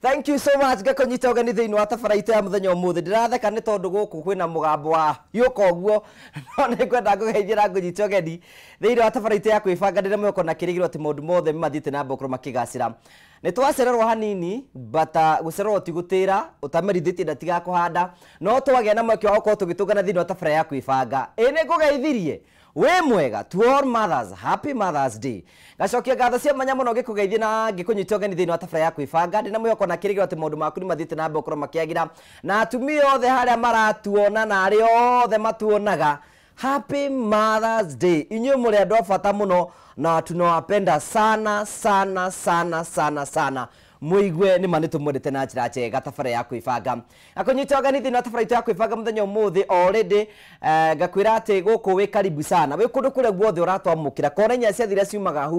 thank you so much ngeko nyita ogani thini wa tabaraita ya muthenya ũmũthĩ ndĩratheka nĩ tondũ gũkũ kwĩna mũgambo wa yuko guo no nĩ ngwenda ngũgeithĩra ngũnyita ũgeni thini wa tabaraita ya kwĩbanga ndire mweko na kirigiro ti maũndũ mothe mathite na mbokoro makĩgacĩra nĩ twacererwo hanini bata ah, gũcererwo ti gutira gũtĩra ndatiga kuhanda no twagĩa na mweke wa gũkorwo tũgĩtũngana thini wa tabara ya kwĩbanga ĩ nĩ ngũgeithirie we mwega to all mothers happy mothers day gacokia ngatho cia na muno gikugeithie na ngikunyita ugeni thiini wa tabara ya kwibanga ndina mwihoko na kirigiro ati maundu maku nimathiite na mbere ukorwo makiagira na atumia othe a maratuona na arä othe matuonaga happy mothers day inyuĩ mũrĩ andũ a bata mũno na tunawapenda sana sana sana sana sana muigwe ni ma nä tå mwendete na njä ra njega tabara ya kwä banga akånyita organithi na tabara itå ya kuifaga banga nyo thenya å må thä orä eh, ngakwä karibu sana We kå ndå kå rä a guothe å ratwamå kä ra kona inya ciathi iria ciumaga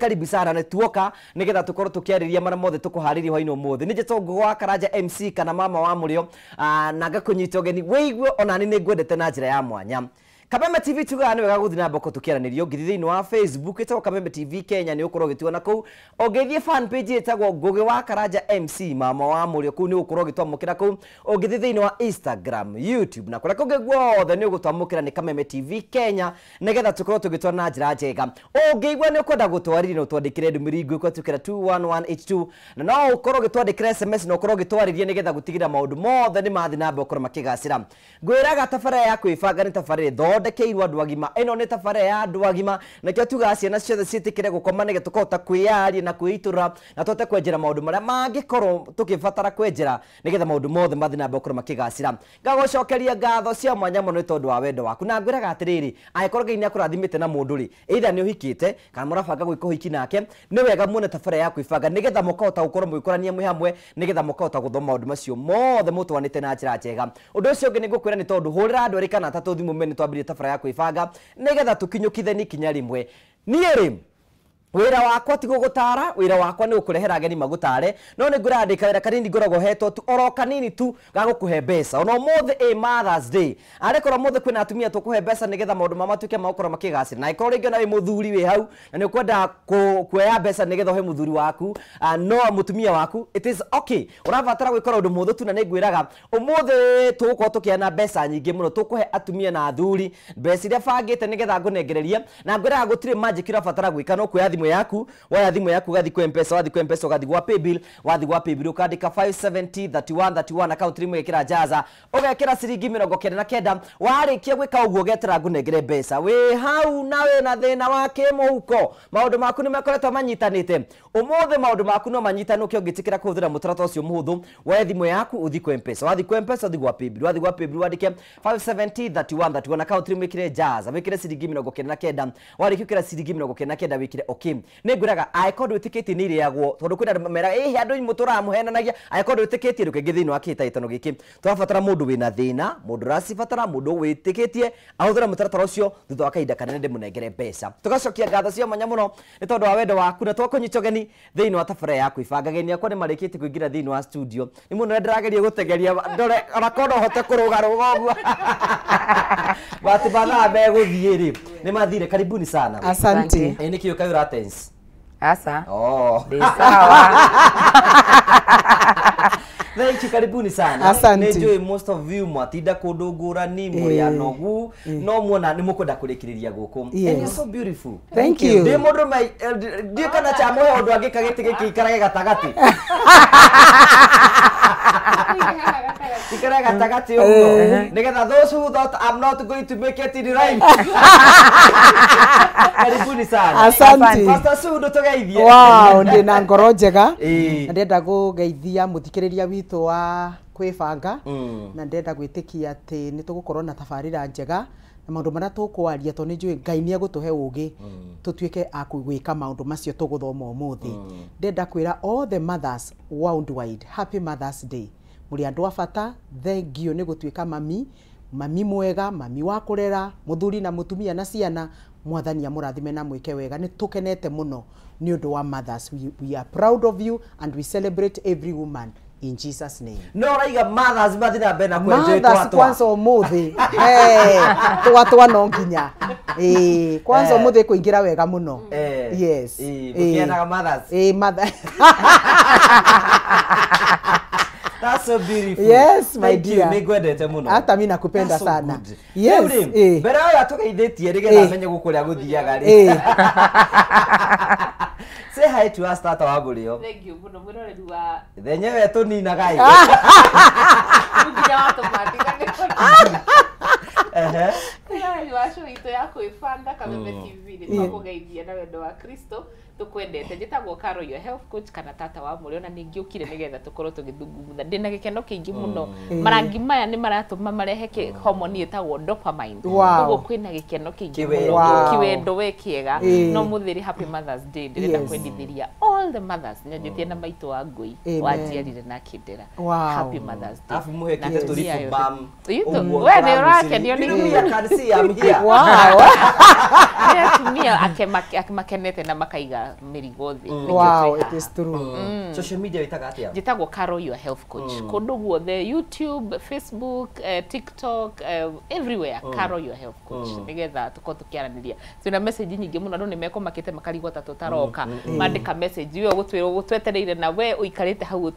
karibu sana nä tuoka nä tukoro tå korwo tå kä arä ria marä mothe tå kå harä ria hwainä å mc kana mama wa må rä ah, na gako nyuti waga ni weigwe onanine gwede tena ngwendete ya mwanya kameme tv tugaga nä wega gå thiä na tå kä aranä ngä thiä thä inä wa facebook ätagwo kabembe tv kenya nä å korwo gä tuona kå u å ngä thiä fanpage ätagwo ngågä wa karanja mc mama wa må rä kå u nä å korwo gä twamå kä ra kå u å ngä thiä thä inä wa instagram youtube na kå rä a kå ngä guothe nä å gå twamå kä ra nä kameme tv kenya nä getha tå korwo tå gä twa na njä ra njega å ngä igua nä å kwenda gå twarä na å twandä kä re ndå mä ri ngå kwa tå kä ra na no å korwo gä twandä kä sms na å korwo gä twarä rie nä getha gå tigä ra maå ndå mothe nä mathiä na å korwo makä gacä ra ngwä raga tabarä ya kwä banga nä tabarä thondeke ithondekeirwo andå agima ä no nä tabarä ya andå agima na kä tugaga ciana ciothe ciä kä re gå koma nä ge tå korwo kwä yaria na kwä itå ra na twote kwenjera maå ndå marä a mangä korwo tå kä batara kwenjera nä getha maå ndå mothe mathi na mbere korwo makä gacä ngagå cokeria ngatho cia mwanya mono no nä tondå wa wendo waku na ngwä raga atä rä rä angä korwo ngai nä akå rathimä te na må ndå rä eitha nä å hikä te kana må rabanga gwä ka å hiki nake nä wega muone tabarä ya kwä banga nä getha må gukorwo mwikora mwi hamwe nigetha mukahota guthoma maundu macio mothe mutwanite na njira njega undu ucio ungi ningukwira ni tondu hurira andu eri kana atatu thimu mene twambirie tabara ya kwibanga nigetha tukinyukithe ni kinya rimwe niä rä wira wakwa tigo gutara wira wakwa ni ukurehera ageni magutare no ni ngurandika wira kanini ngoragwo hetwo tu oro kanini tu gagukuhe mbeca ona muthi i mothers day arekorwo muthi kwina atumia tukuhe mbeca nigetha maundu ma matuike magukorwo makigacira na ikorwo ringi ona wi muthuri wi hau na ni ukwenda kuoya mbeca nigetha uhe muthuri waku no mutumia waku it is okay urabatara gwikora undu muthu tu na ni ngwiraga umuthi tugukorwo tukiana mbeca nyingi muno he atumia na athuri mbeca iria bangite nigetha ngunengererie na ngwiraga gutire magic irabatara gwika no kuoya thimå yaku waya thimu yaku gathi kwa mpesa wathi kwa mpesa gathi kwa paybill wathi kwa paybill ũkandä ka 5703131 akaunti rimwe ĩkä ra jaza ũgekä ra ciringi mä rongo kenda na kenda warä kia gwä ka å guo ũgetera ngũnengere hau na wĩ na thä na wa kä må huko maå ndå maku nä makoretwo manyitanä te å må thä maå ndå maku no manyitanä å kä å ngä tä kä ra kå hå thä ra må tarata å cio yaku å kwa mpesa wathi kwa mpesa å kwa paybill wathi kwa paybill wandä ke 5703131 akaunti rimwe ä kä re jaza wä kä re ciringi mä rongo kenda na kenda warä kia å kä ra ciringi kenda na kenda wä okay niki nä ngwä raga angäkorwo ndwä tä kä tie nä irä tondå kwä na meraga ä andå må tå ramuhenanagia angäkorwo ndwä tä kä tie ndå kengä thä inä wa kä hä gä kä tårabatara må ndå wä na thä na må ndå racibatara må ndå wä tä kä tie ahå thä må taratara å cio thutha wa kahinda kanene ndä må nengere mbeca tå gacokia ngatho cia mwanya må no nä tondå wa wendo waku na twakå nyita ũgeni thä inä wa tabara yaku ibangageni akwa nä marä kä te kå ingä ra thä inä wa studio nä må no rä ndärageria gå tegeria ndore onakorwo no hote kå rå ga rå ga å guo batibanaga megå thiä rä nä mathire karibuni sana asante nä kä å kaä rate balance sasa oh. sawa thank you karibuni sana nä most of you mwatinda kå ndå ngå rani eh, må rä anogu eh. no muona nä må kwenda kå rä kä rä ria gå you ndä må mai ndiä kana camå he å ndå angä kagä gä kä ikarage gatagatä tikara gatagati uguo eh. nigetha those who thought I'm not going to make it in rhyme karibuni sana asante pastor sudo tugeithie wow ndi na ngoro njega eh. ndenda kugeithia muthikiriria witu wa kwibanga mm. na ndenda gwitikia ati ni tugukorwo na tabarira njega na maundu maria tukwaria to ni njui ngai ni egutuhe ugi mm. tutuike akugwika maundu macio tuguthoma umuthi mm. ndenda kwira all the mothers worldwide happy mothers day muri andu afata bata thengio ni gå mami mami mwega mami wa kå rera na mutumia na ciana mwathani amå na mwike wega ni tukenete muno ni undu wa mothers we, we are proud of you and we celebrate every woman in Jesus name no raiga mothers mathi na mbere na kwenjwo twa twa kwanza omuthi eh twa twa no nginya eh kwanza omuthi kuingira wega muno eh. yes eh mukianaga mothers eh mother That's so beautiful. Yes, my Thank dear. Thank you. må no hata mi nakupenda so sana good. Yes, eh. mbere ya tå geithätie rä getha menye gå kå rä a gå thiaga rä eh. Say hi to us tata wa ngå Thank you må no mwä roreri wa thenyewe tå ninagaä nginya ah. watå matigane tayari wacu witå ya twakågeithia na wendo wa kristo tå kwendete njätagwo karo your health kana tata wa må rä ona ngä å kire nä getha tå korwo tå gä thungumutha ndä na gä keno kä ingä må no marangi maya nä maratå ma marehe oh. homoni ä tagwo koguo kwä na gä keno kä ingä må no kiwendo we kä ega no må thä rä happy ndä renda kwendithä ria nyanjä tie na maitå wa ngåi wanjiarire na akä ndera happy we nä å rakenio nä see I'm here. Wow. Nä atumia akemakenete na makaiga mĩrigo thĩ. Mm. Wow, it is true. Mm. Mm. Social media ĩtaga atĩa? Njĩtagwo Carol your health coach. Kũndũ guothe YouTube, Facebook, eh, TikTok, uh, everywhere Carol your health coach. Nĩgetha tũkorwo tũkĩaranĩria. Twĩna message nyingi nyingĩ mũno andũ nĩmekũmakĩte makarigwo ta tũtaroka. Mandĩka message ĩyo gũtwĩrwo gũtwetereire na we ũikarĩte hau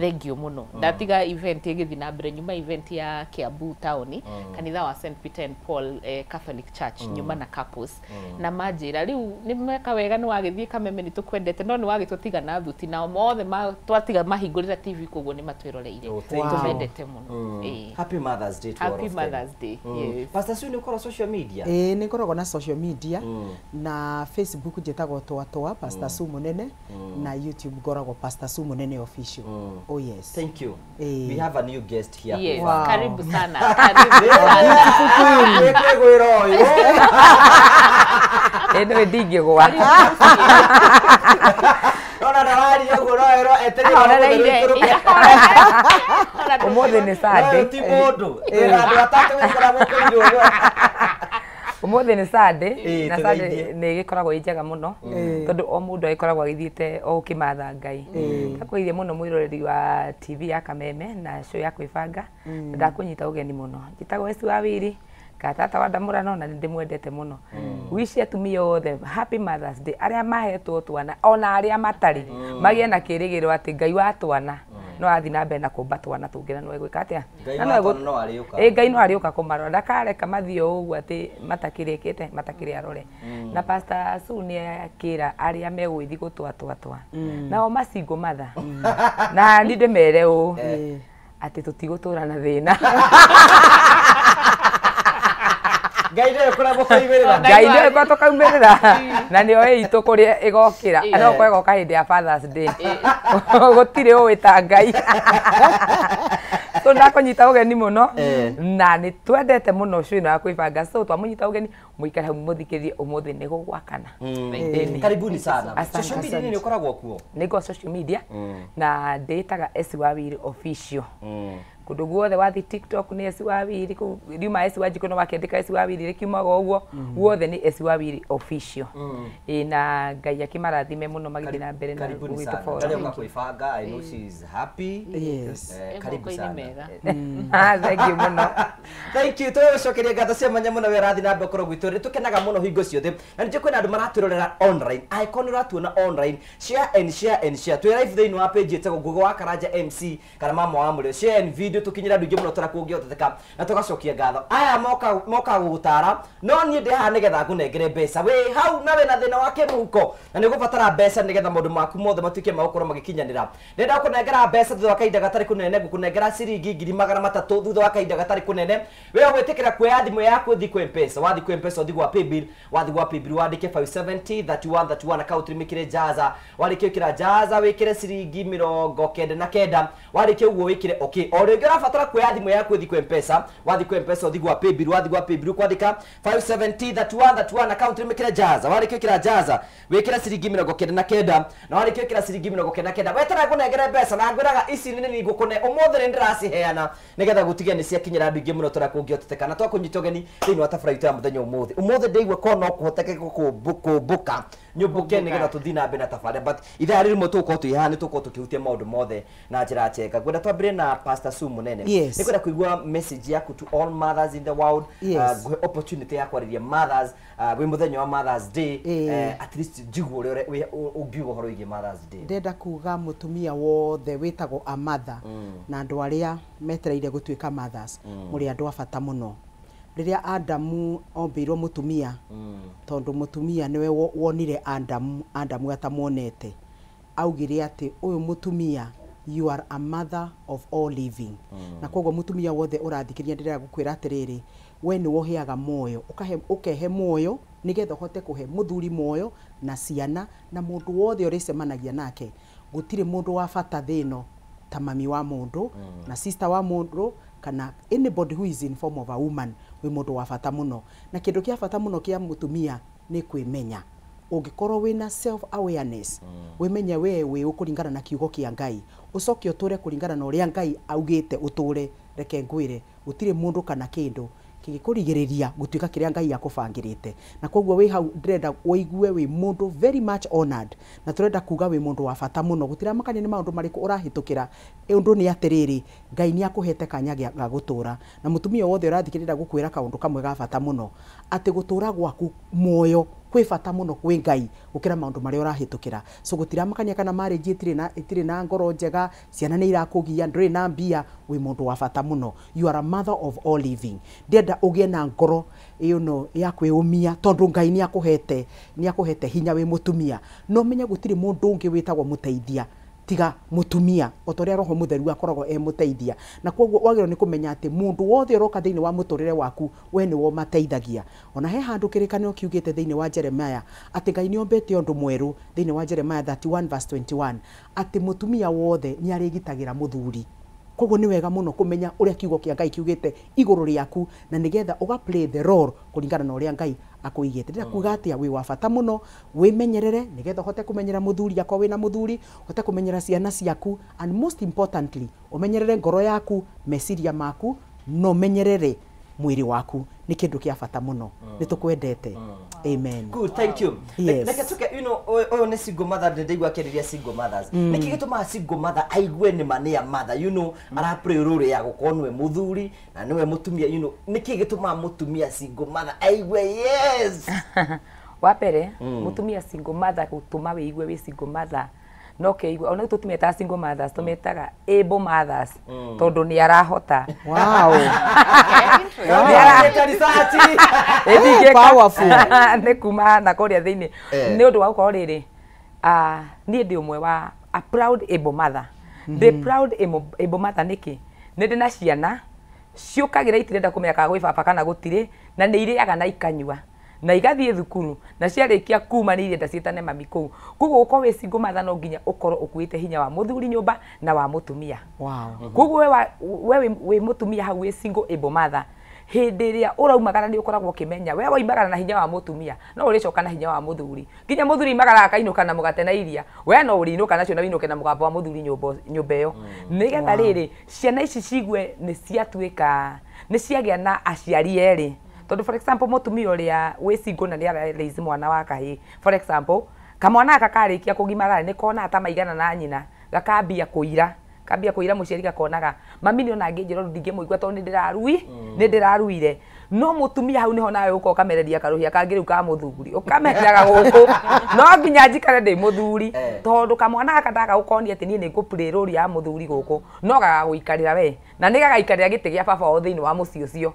Thank you muno. Ndatiga event ĩgĩthiĩ na mbere nyuma event ya Kiabu taũni kanitha wa St Peter St Paul eh, Catholic Church mm. nyuma na Kapus mm. na majira riu nimeka wega ni wagithie kameme ni tukwendete no ni wagitutiga na thuti na mothe ma twatiga mahingurira TV koguo ni matwiroreire oh, wow. tumendete muno mm. eh. Happy Mother's Day to Happy Mother's them. Day mm. yes. Pastor Sue ni ukora social media eh ni ngoragwo na social media mm. na Facebook jetago njetagwo twatwa Pastor mm. Sue munene mm. na YouTube ngoragwo Pastor Sue munene official mm. oh yes thank you eh. we have a new guest here yes. wow. karibu sana karibu sana gwira uyu ino ndingigwa ona ndararia guo noero etereumuthi ni sande ti mundu ira andu atatu wikara mukurirwo umuthi ni sande na sande ni gikoragwo i njega muno tondu o mundu agikoragwo agithiite o ukimatha ngai ndakwithie muno mwiroreri wa tv ya kameme na ndakå nyita å geni må no njitagwo esi wa wiri katata wa ndamura no na ndimwendete muno mm. wishi atumia othe happy mothers day aria mahetwo twana ona aria matari mm. magie na kirigiro ati ngai wa twana mm. no athi na mbere na kumba twana tungira no egwika atia na no ariuka e ngai no ariuka kumarora ndakareka mathio uguo ati matakirikite matakiri arore na pasta su ni akira aria megwithi gutwa twa twa nao macingo matha na ndi ndimere u eh. ati tutigotura na thina ngai nä oä korwo tå kaumä rä ra na nä oä itå kå rä a ä gokä ra no korwo ĩgoka hä ndä ya gå tirä å ä ta ngai tå ndakå nyita å geni må no na nä twendete må no cå ä no ya kwä banga twamå nyita å geni må ikare hau må thikä rie å må thä nä gå gwakana nä å nä ngwa na ndä ä taga esi wa wiri official hmm kundu guothe wathi tiktok ni esi wawiri riuma esi wanjikuno wakiandika esi wawiri rikiumaga uguo mm-hmm. guothe ni esi wawiri official mm. na ngai akimarathime muno magithi na mbere na gwitubanga i know she is happy yes eh, karibu sana eh. mm. ah thank you muno thank you to cokeria ngatho cia manya muno werathi na mbere gwitå nä tå kenaga må no hingo ciothe na ningä kwä na andå maratwä rorera online icon ratuona online share and share and share twä live thä inä wa page ä tegå ngugo wa karanja mc kana mama wa må share and video tukinyira ndu muno tara kungihoteteka na tugacokia gatho aya moka moka gutara no nie de ha nigetha kunengere besa we hau na we na thina wa kimuhuko na ni gubatara besa nigetha maundu maku mothe matuike magukorwo magikinyanira ndenda kunengera besa thutha kaida gatari kunene ngukunengera ciringi ngiri magana matatu thutha wa kahinda gatari kunene we gwĩtĩkĩra kuoya thimũ yaku thi kwe kwa mpesa wathi kwa mpesa ũthi gwa paybill wathi gwa paybill wandĩke 5703131 account mikire jaza warĩkia kira jaza we wĩkĩre ciringi mirongo kenda na kenda warĩkia uwo wĩkĩre okay o nä ũrabatara kuoya thimũ yaku ũthi kwä mpesa wathi kwä mpesa ũthi gwa paybill wathi gwa paybill kwandĩka 5703131 account mä kä re jaza warä kä kä jaza wä kä re ciringi mä rongo kenda na kenda na warä kä kä ra ciringi mä rongo kenda kenda wetara ngå nengere mbeca na ngwä raga ici nini ngå kå ne å måthä nä ndä raciheana nä getha gå tigia nä ciakinyä ra andå ingä må no tå kå ngä oteteka na twakå nyita å geni thä inä wa tabara itå ya må thenya å måthä å må thä ndä igua korwo no kå hoteke kå mbå ka nyumbuke nä getha tå thiä na mbere na tabarä but ithaa rä rä mwe tå korwo twä haha nä tå korwo tå kä hutia maå ndå mothe na njä ra njega ngwenda twambä na pastor su munene yes. nä kwenda kå igua message yaku to all mothers in the world yes. uh, opportunity ya kwarä mothers ah, wä må thenya wa mothers day uh, at least njiguo å rä a å ngiuga å horo igä mothers day ndenda kuga må tumia wothe wä tagwo amatha mm. na andå arä a metereire gå tuä ka mothers må mm. rä andå a må no riria Adamu tumia mm. tondå må tumia nä we wonire Adamu Adamu atamwonete augire ati uyu mutumia you are a mother of all living mm. na koguo mutumia wothe urathikiria ndira gukwira atiriri we ni woheaga moyo ukahe ukehe moyo nigetha uhote kuhe muthuri moyo na ciana na ndå wothe cemanagia nake må ndå wa bata thino ta mami wa mundu mm. na sister wa mundu kana anybody who is in form of a woman wi mundu wa bata muno na kindu kia bata muno kia mutumia ni kwimenya ungikorwo wina self awareness mm. wimenye we we ukuringana na kiugo kia ngai ucoke uture kuringana na uria ngai augite uture reke ngwire gutire mundu kana kindu kigikurigiria gutuika kiria ngai akubangirite na koguo wi hau ndirenda wigue wi mundu very much honored na turenda kuga wi mundu wa bata muno gutiramakania ni maundu mariku urahitukira undu ni atiriri ngai ni akuhete kanya ga gutura na mutumia wothe urathikirira gukwira kaundu kamwe ga bata muno ati gutura gwaku muoyo kwä bata må no kwä ngai gå kä ra maå ndå marä a å rahä tå kä ra so gå tiramakania kana marä nji tirä na ngoro njega ciana nä irakå gia ndå rä na mbia wä må ndå wa bata må no you are a mother of all living å gä e na ngoro ä no ya kwä å mia tondå ngai nä akå nä akå hete hinya wä må tumia no menye gå tirä må ndå å ngä wä tagwo må teithia tiga mutumia otoria roho mutheru akoragwo e muteithia na koguo wagĩrĩirwo ni kumenya ati mundu wothe roka thini wa muturire waku we wo mateithagia ona he handu kĩrĩkanĩro kiugĩte thini wa jeremaya ati ngai ni ombete ondu mweru thini wa jeremaya 31 verse 21 ati mutumia wothe nĩ arĩgitagĩra muthuri koguo nä wega må no kå menya å rä a kiugo kä a ngai kiugä te igå rå rä aku na nä getha å ga the role kå ringana na å rä a ngai akå igä te ndä kuga atä wä wa bata må no wä menyerere nä getha å hote kå menyera må thuri akwa wä na må thuri å hote kå menyera ciana ciaku and most importantly å menyerere ngoro yaku meciria maku no menyerere mwiri waku nä kä ndå kä a bata må oh. oh. amen good thank you yes. reke tå you know yå nä single mother nä ndaigua akä rä single mothers nä kä gä single mother aigue nä ma nä a matha you know mm. arapre rå rä ya gå korwo na nä mutumia you know ni kä gä mutumia single mother aigue yes wapere mbere må mm. single mother gå tå ma wä single mother no keigua ona tå tumeta single mothers tumetaga mm. able mothers mm. tondu ni arahota wow nä kuma na kå rä a thä inä nä å ndå wa gå korwo rä rä niä ndä å mwe wa a proud able mother the proud able mother niki ni ndi na ciana ciukagira itirenda kumeka menya kana gwä baba kana gå na ni irä aga na ikanywa na igathie thukuru na ciarĩkia kuma ni irenda ciĩtane mami kũu kugo ũkorwo we singo mother no nginya ukoro ũkuĩte hinya wa muthuri nyumba na wa mutumia wow kugo we we we mutumia hau we singo ebo matha hĩndĩ ĩrĩa ũraumagara ni ukoragwo kimenya we waimagara na hinya wa mutumia no ũrĩcoka na hinya wa mũthuri nginya mũthuri aimagara akainũka na mugate na iria we no ũrĩinũka nacio na winũke na mũgambo wa muthuri nyumba nyũmba ĩyo mm. nĩgetha riri ciana ici cigwe ni ciatuika ni ciagĩa na aciari eri tondu for example mutumia uria we single na raise mwana wa kahii for example kamwana aka karikia kugimara ni kona ata maigana na nyina gakambia kuira kambia kuira muciari gakonaga mami ni ona nginjira ndingimuigua tondu ni ndirarui ni mm. ndiraruire no mutumia hau niho nawe uko ukamereria karuhia kangi riu ka muthuri ukamereraga guku no nginya njikare ndi muthuri eh. tondu kamwana gaka ndaga gukonia ati nie ni ngupurä ya muthuri guku no gagaguikarira we na ni gagaikarira gä tä a baba o wa må ciä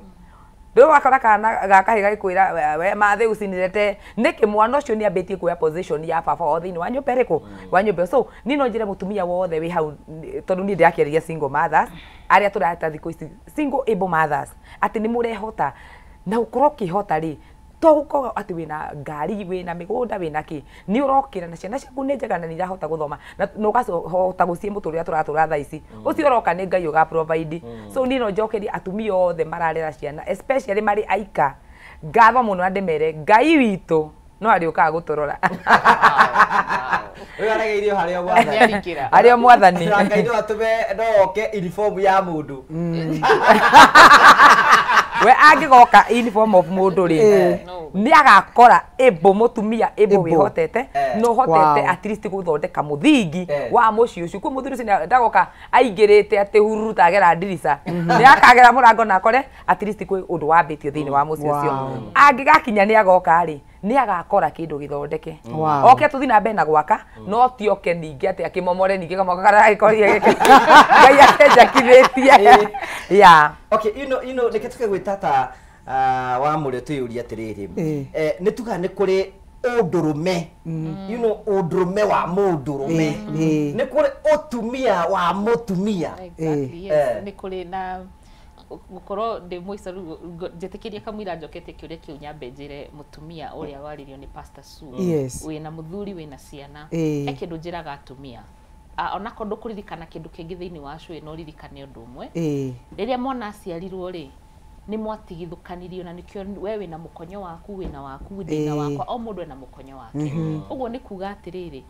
rä u wakora kana gagä kwä ra we mathä ucinirete nä kä mwana å cio nä ambä tie kuoya position ya baba o thä inä wa nyå mba rä mm. wa nyå mba so ni no njä re må tumia wothe wä hau tondå niä ndä rakäarä single mothers arä a tå rata thikå ici single able mothers atä nä må rehota na å korwo å kä hota rä to gukorwo atä wä na ngari wä na mä gånda wä na kä nä å rokä ra na ciana ciaku nä njega na nä irahota gå thoma na å gahota gå ciä må tå rä a tå ratå thaa ici å mm. cio roka nä ngai å provide mm. so ni no njokerie atumia othe mararera ciana especially marä aika ngatho må no andä mere ngai witå no arä å kaga gå tå rora a mwathani harä a mwathani ngai no atå no oke iribomu ya må ndå mm. we angigoka in form of mundu ri eh. ni agakora ibo mutumia ibo wihotete eh. no hotete at least guthondeka muthingi eh. wa muci ucio ku muthuri ucio ndagoka aingirite ati hururu tagera ndirisa mhm. ni akagera murango na akore at least kwi undu wambitio thiini wa muci ucio angigakinya ni agoka ri nä agakora kä ndå gä thondeke oke tå thiä na mbere na gwaka mm. no ti oke ningä atä akä momore ningä kamwakagaragai akenjakithä tie ya nä kä tå ke gwä ta uh, wa må rä a twä yå ria atä rä rä eh, nä tuga nä kå rä undurume mm. you know undurume wa me mm. mm. ni kuri utumia wa mutumia exactly, yes. eh. ni kuri na gukorwo ndi muicaru jetekeria kamwira njokete kiuria kiu nyambe mutumia uria waririo ni pastor su yes. na muthuri na ciana e kindu njiraga atumia onako ndukuririkana kindu kingi thini wa cui no ririkane undu umwe riria mwana aciarirwo ri nä mwatigithukanirio na nä we wä na må konyo waku we na waku thä na wakwa o må ndå ena må konyo wake å ni nä kuga atä rä rä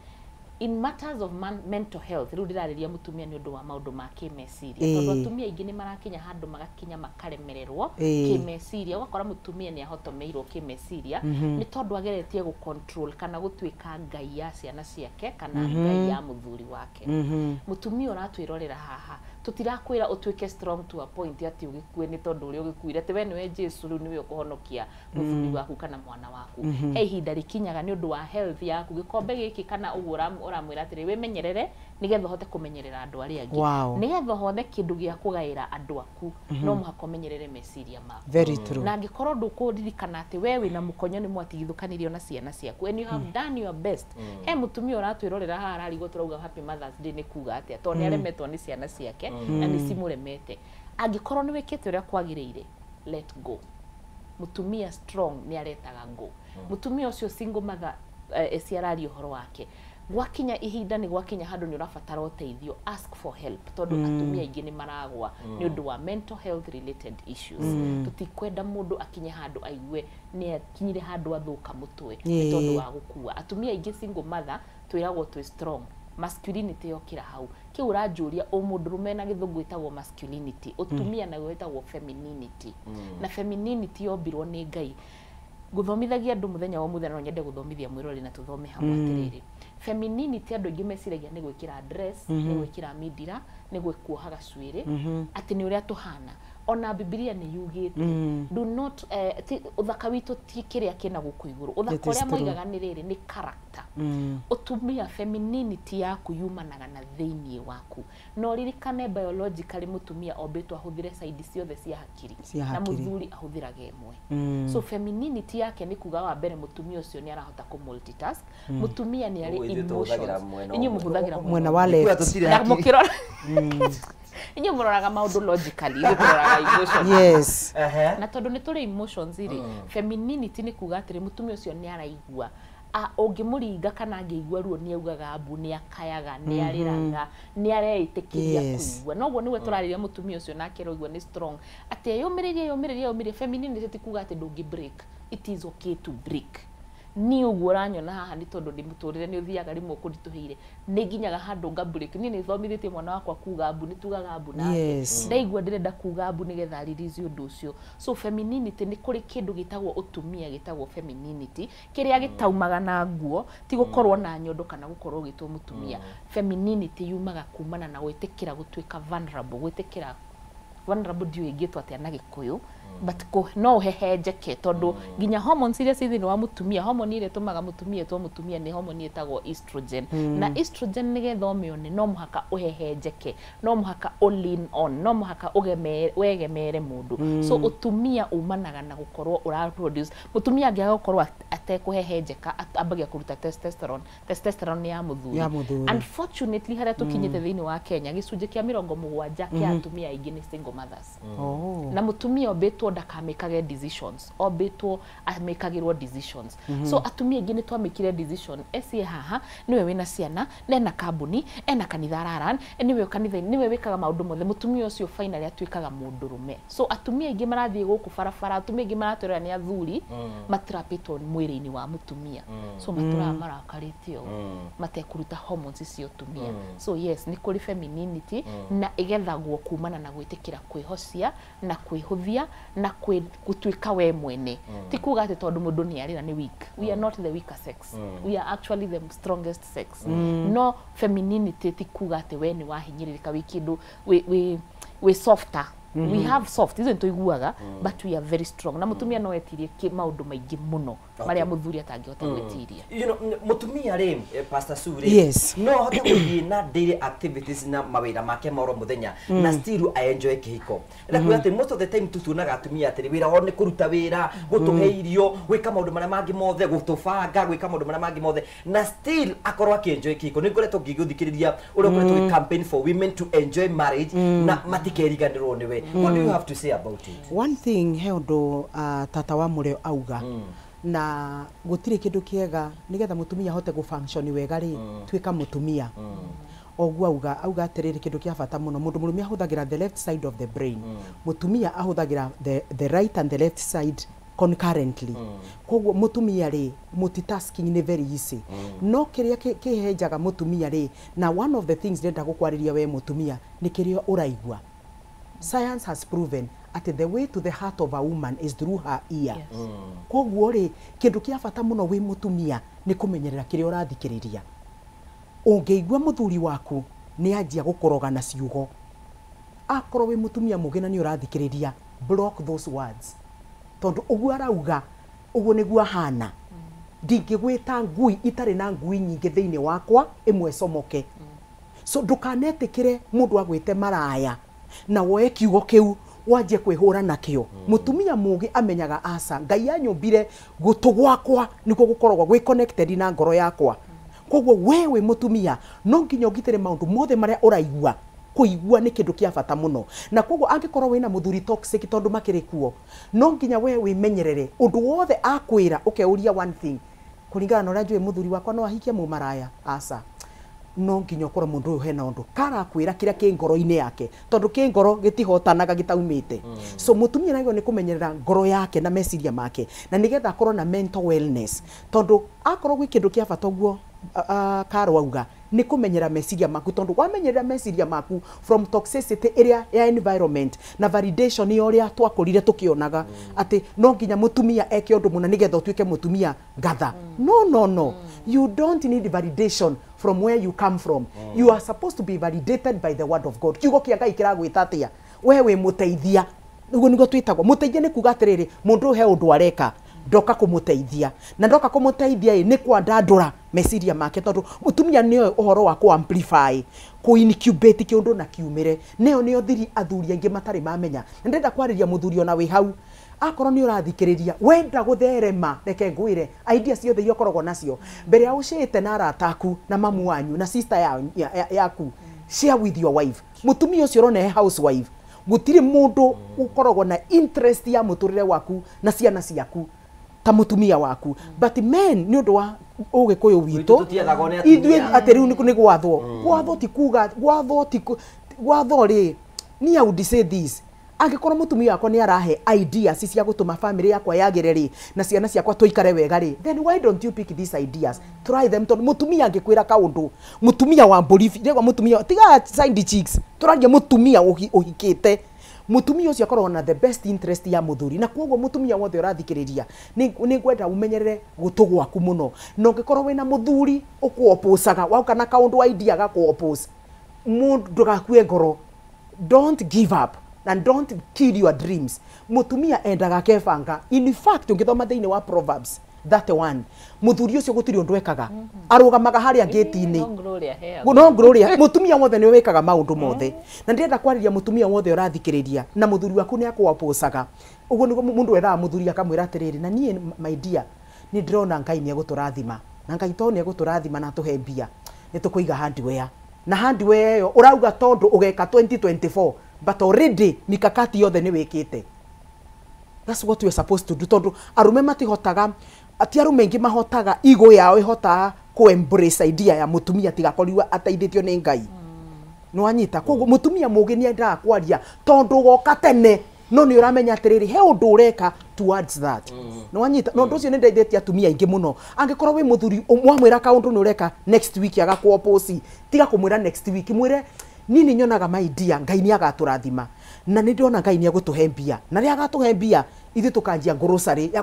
in matters of man, mental health rä u ndä rarä mutumia nä å ndå wa maå ndå ma kä meciria tondå atumia aingä nä marakinya handå magakinya makaremererwo kä meciria må mutumia nä ahotomeirwo kä meciria mm -hmm. nä tondå ageretie gå control kana gå tuä ka ngai ya ciana ciake kana mm -hmm. ngai ya må thuri wake må mhm. mm -hmm. å ratwä rorera haha tutirakwira utuike strong to a point ati ugikue ni tondu uri ugikuire ati we ni we Jesu riu we ukuhonokia muthuri mm. waku kana mwana waku mm-hmm. he hinda rikinyaga ni undu wa health yaku gikombe giki kana uguo uramwira menyerere ni nigetha hote kumenyerera andu aria angi ni nigetha uhone kindu gia kugaira andu aku mm-hmm. no muhako menyerere meciria maku very true na ngikoro angikorwo ndukuririkana ati we wi na mukonyo ni mwatigithukanirio na ciana ciaku and you have mm. done your best mm. he mutumia uratwirorera haha ararigwo turauga happy mothers day ni kuga ati atoni aremetwa ni ciana ciake na nä cimå te å rä a kwagä let go må strong nä aretaga hmm. tumia å cio single eh, mother å horo wake gwakinya ihinda nä gwakinya handå nä å rabatara ask for help mm. atumia aingä nä maragwa mm. nĩ ũndũ wa mental health related issues mm. tũtikwenda mũndũ akinye handũ aigue nĩ akinyire handũ athũka mũtwe yeah. tondũ wa gũkua atumia aingä single mother twĩragwo twĩ strong masculinity yokira hau ki å ranjå å må na githungu thå masculinity utumia tumia mm. naguo ätagwo femininity mm. na femininity yombirwo ni ngai guthomithagia thomithagia muthenya må thenya wa må no nyende guthomithia mwiro mwä na tuthome hau hamwe atä femininity andå ngi meciragia ni gwikira dress mm -hmm. ni gwikira midira ni gwikuohaga gwä mm -hmm. ati ni nä å ona bibilia nä yugä te å mm. thaka eh, witå ti kä rä a kä na gå kå igå rå å thaka å rä a moigaga nä rä rä nä å tumia yaku yumanaga na thä iniä waku no ririkane biologically må tumia ombätwo ahå thä re ciothe cia hakiri na må thuri ahå thä raga ä mm. so femininity yake nä kuga wa mbere må tumia å cio nä arahota kå må tumia nä arä inyuä må hå thagä ra mwena wa inyu muroraga maundu logically ithu turoraga emotions yes uh -huh. na tondu ni turi emotions ri mm. femininity ni kuga atiri mutumia ucio ni araigua ũngĩmũringa kana angĩigua ruo nĩ augaga mbu nĩ akayaga nĩ mhm. arĩraga nĩ areĩtĩkĩria kũigua noguo nĩwe mm. tũrarĩria mũtumia ũcio nake roigua ni strong atĩ yũmĩrĩrie yũmĩrĩrie yũmĩrĩrie femininity ti kuga atĩ ndũngĩ break it is okay to break mm ni uguo ranyona haha ni tondu ni muturire ni uthiaga rimwe kurituhire ni nginyaga handu ngabreak ni ni thomithitie mwana wakwa kuga mbu ni tugaga mbu na yes. ndaigua ndirenda kuga ni getha release undu ucio so femininity ni kuri kindu gitagwo utumia gitagwo femininity kiria gitaumaga na nguo ti gukorwo na nyondo kana gukorwo gitwo mutumia mm. femininity yumaga kumana na gwitikira gutwika vulnerable gwitikira vulnerable ndiu ingitwo atia gikuyu but ko no ũhehenjeke tondũ mm. nginya hormones iria cithĩinĩ wa mutumia hormone iria tumaga mutumia etwo mutumia ni hormone ĩtagwo estrogen mm. na estrogen ni nĩgetha ũmĩone no mũhaka ũhehenjeke no muhaka ũ lean on no muhaka mũhaka wegemere mũndũ mm. so utumia umanaga na ura gũkorwo ũraproduce mũtumia angĩaga gũkorwo atekũhehenjeka ambagia kuruta testosterone testosterone nĩ ya mũthuri unfortunately hada mm. tũkinyĩte mm. thĩinĩ wa Kenya gĩcunjĩ kia mirongo mũgwanja kĩa mm-hmm. atumia aingĩ ni single mothers mm-hmm. na mutumia ombĩtwo ombwo ndakamikage decisions ombitwo amikagirwo decisions mm -hmm. so atumia aingi nitwamikire decision ecie haha niwe wina ciana na nena kambuni ena kanitha araran niwe kanitha niwe wikaga maundu mothe mutumia ucio finally atuikaga mundurume so atumia aingi marathie guku farafara atumia aingi maratwirira ni athuri mm. matirapitwo mwiri-ini wa mutumia mm. so maturaga mm. marakarite uguo mm. matekuruta hormones cia utumia mm. so yes ni kuri femininity mm. na igethagwo kumana na gwitikira kwihocia na kwihuthia na kutuika we mwene mm. ti kuga ati tondu mundu ni arira ni weak we mm. are not the weaker sex mm. we are actually the strongest sex mm. mm. no femininity ti kuga ati we ni wahinyiririka wi kindu we, we, we softer Mm -hmm. we mm-hmm. have soft izo nituiguaga mm. but we are very strong na mutumia mm. no etirie maundu maingi muno maria muthuri atangihota hmm. gwitiria you know mutumia ri eh, pastor suri yes. no hote guthii na daily activities na mawira make moro muthenya hmm. na still i enjoy kiko na hmm. kuya the most of the time tutunaga atumia atiri wira one kuruta wira gutuhe irio gwika maundu maria mangi mothe gutubanga gwika maundu maria mangi mothe na still akorwa ki enjoy kiko ni ngoretwo ngiguthikiriria uri ngoretwo mm. campaign for women to enjoy marriage mm. na matikeriganirwo niwe mm. what do you have to say about it one thing he undu uh, ah, tata wa mureo auga mm na gutire kindu kiega nigetha mutumia hote gu function wega ri mm. twika mutumia oguo mm. auga auga atiriri kindu kia bata muno mundu murumi ahuthagira the left side of the brain mutumia mm. ahuthagira the, the right and the left side concurrently koguo mutumia ri multitasking ni very easy no kiria kihenjaga mutumia ri na one of the things ndenda gukwariria we mutumia ni kiria uraigua science has proven atĩ the way to the heart of a woman is through her ear yes. mm. koguo rĩ kä kĩa bata å rathikä rä ria å ngä igua må thuri waku nä anjia gũkoroga na ciugo akorwo tumia må mũgĩ na nĩ ũrathikĩrĩria block those words å guo arauga guo hana ndingä gwä mm. ngui itarä na ngui thä thĩinĩ wakwa mwe comoke mm. so ndå agwä te maraya na woe kiugo u wanjie kwihura nakio mutumia hmm. mugi amenyaga asa ngai anyumbire gutu gwakwa nikuo gukoragwo gwi connected na ngoro yakwa hmm. koguo wewe mutumia no nginya ugitire maundu mothe maria uraigua kuigua nä kä ndå kä a bata må no na koguo angä korwo wä na må thuri tondå makä rä kuo no nginya we wä menyerere å ndå wothe akwä ra å keå ria kå ringana na å rä a wakwa no ahikie mumaraya asa no nginya ukora mundu uyu hena undu kara kwira kira ki ngoro-ini yake tondu ki ngoro gitihotanaga gitaumite mm. so mutumia nagio ni kumenyerera ngoro yake na meciria make na nigetha akorwo na mental wellness tondu akorwo gwi kindu kia bata guo uh, uh, karo auga nä kå menyerera meciria maku tondå wamenyerera meciria maku from toxicity ä ya environment na validation ä rä a tukionaga tå mm. atä no nginya mutumia eke å muna nigetha na mutumia getha ngatha mm. no no no mm. you don't need validation from where you come from mm. you are supposed to be validated by the word of god kiugo kia ngai kiragwita atia we wi muteithia guo nigo twitagwo muteithia ni kuga atiriri mundu he undu areka ndoka kumuteithia na ndoka kumuteithia i ni kwandandura meciria make tondu mutumia ni oyo uhoro wa ku amplify ku incubate kiundu na kiumire niyo niyo thiri athuri aingi matari mamenya ndirenda kwariria muthuri ona wi hau akorwo nä å rathikärä wenda gå therema reke ngwä re idea ciothe iria å nacio mbere ya å na arataku na mamu wanyu na sister ya, ya, ya, yaku share with your wife mutumia ucio rone housewife gutire mundu ukoragwo na interest ya muturire waku na ciana ciaku ta mutumia waku but men ni undu wa ugikuyu witu ithuĩ atĩ rĩu nĩ gwathwo mm. gwathwo ti kuga gwathwo ti gwathwo rĩ ni i would say this angikorwo mutumia wakwa ni arahe ideas cia gutuma family yakwa yagire ri na ciana ciakwa tuikare wega ri then why don't you pick these ideas try them tondu mutumia angikwira kaundu mutumia wa belief ndegwa mutumia tiga side chicks turaria mutumia uhikite mutumia ucio akorwo na the best interest ya muthuri na koguo mutumia wothe urathikiriria ni ngwenda umenyerere gutu gwaku muno na ungikorwo wina muthuri ukuopusaga wauka na kaundu idea gakuopus mundu ndugakue ngoro don't give up na don't kill your dreams mutumia endaga kebanga in fact ungithoma thini wa proverbs 31 muthuri ucio gutiri undu ekaga mhm. arugamaga haria ngĩti-inĩ no gloria mutumia wothe ni wekaga maundu mhm. mothe na ndienda kwarĩria mutumia wothe urathikiriria na muthuri waku nĩ akũwapocaga ũguo ni mundu endaga muthuri akamwira tiriri na nie my dear ni drone ngai nĩ egũtũrathima na ngai to ni egũtũrathima na tũhe ni tukuiga tũkũiga handware na handware ĩyo urauga tondu ugeka 2024 but already mikakati yothe ni wikite that's what we are supposed to do tondå arume matihotaga ati arume aingä mahotaga igå yao ĩhotaga kå embrace idea ya mutumia tigakorirwo ateithĩtio nĩ ngai mm. nwanyita koguo mutumia mũgĩ nĩ endaga kwaria tondũ goka tene no nä å ramenya atä rä rä he å ndå å towards that no anyita no, å ndå å cio nä ndeithätie atumia aingä må no angä korwo wä må thuri um, wamwä ra kaå next week agakwo tiga kå tiga kumwira next week mwire nini nyonaga maidia ngai ni agaturathima na nä ndä ona ngai nä egå tå he mbia na rä agatå he mbia ithuä tå kanjia ngåråcarä ya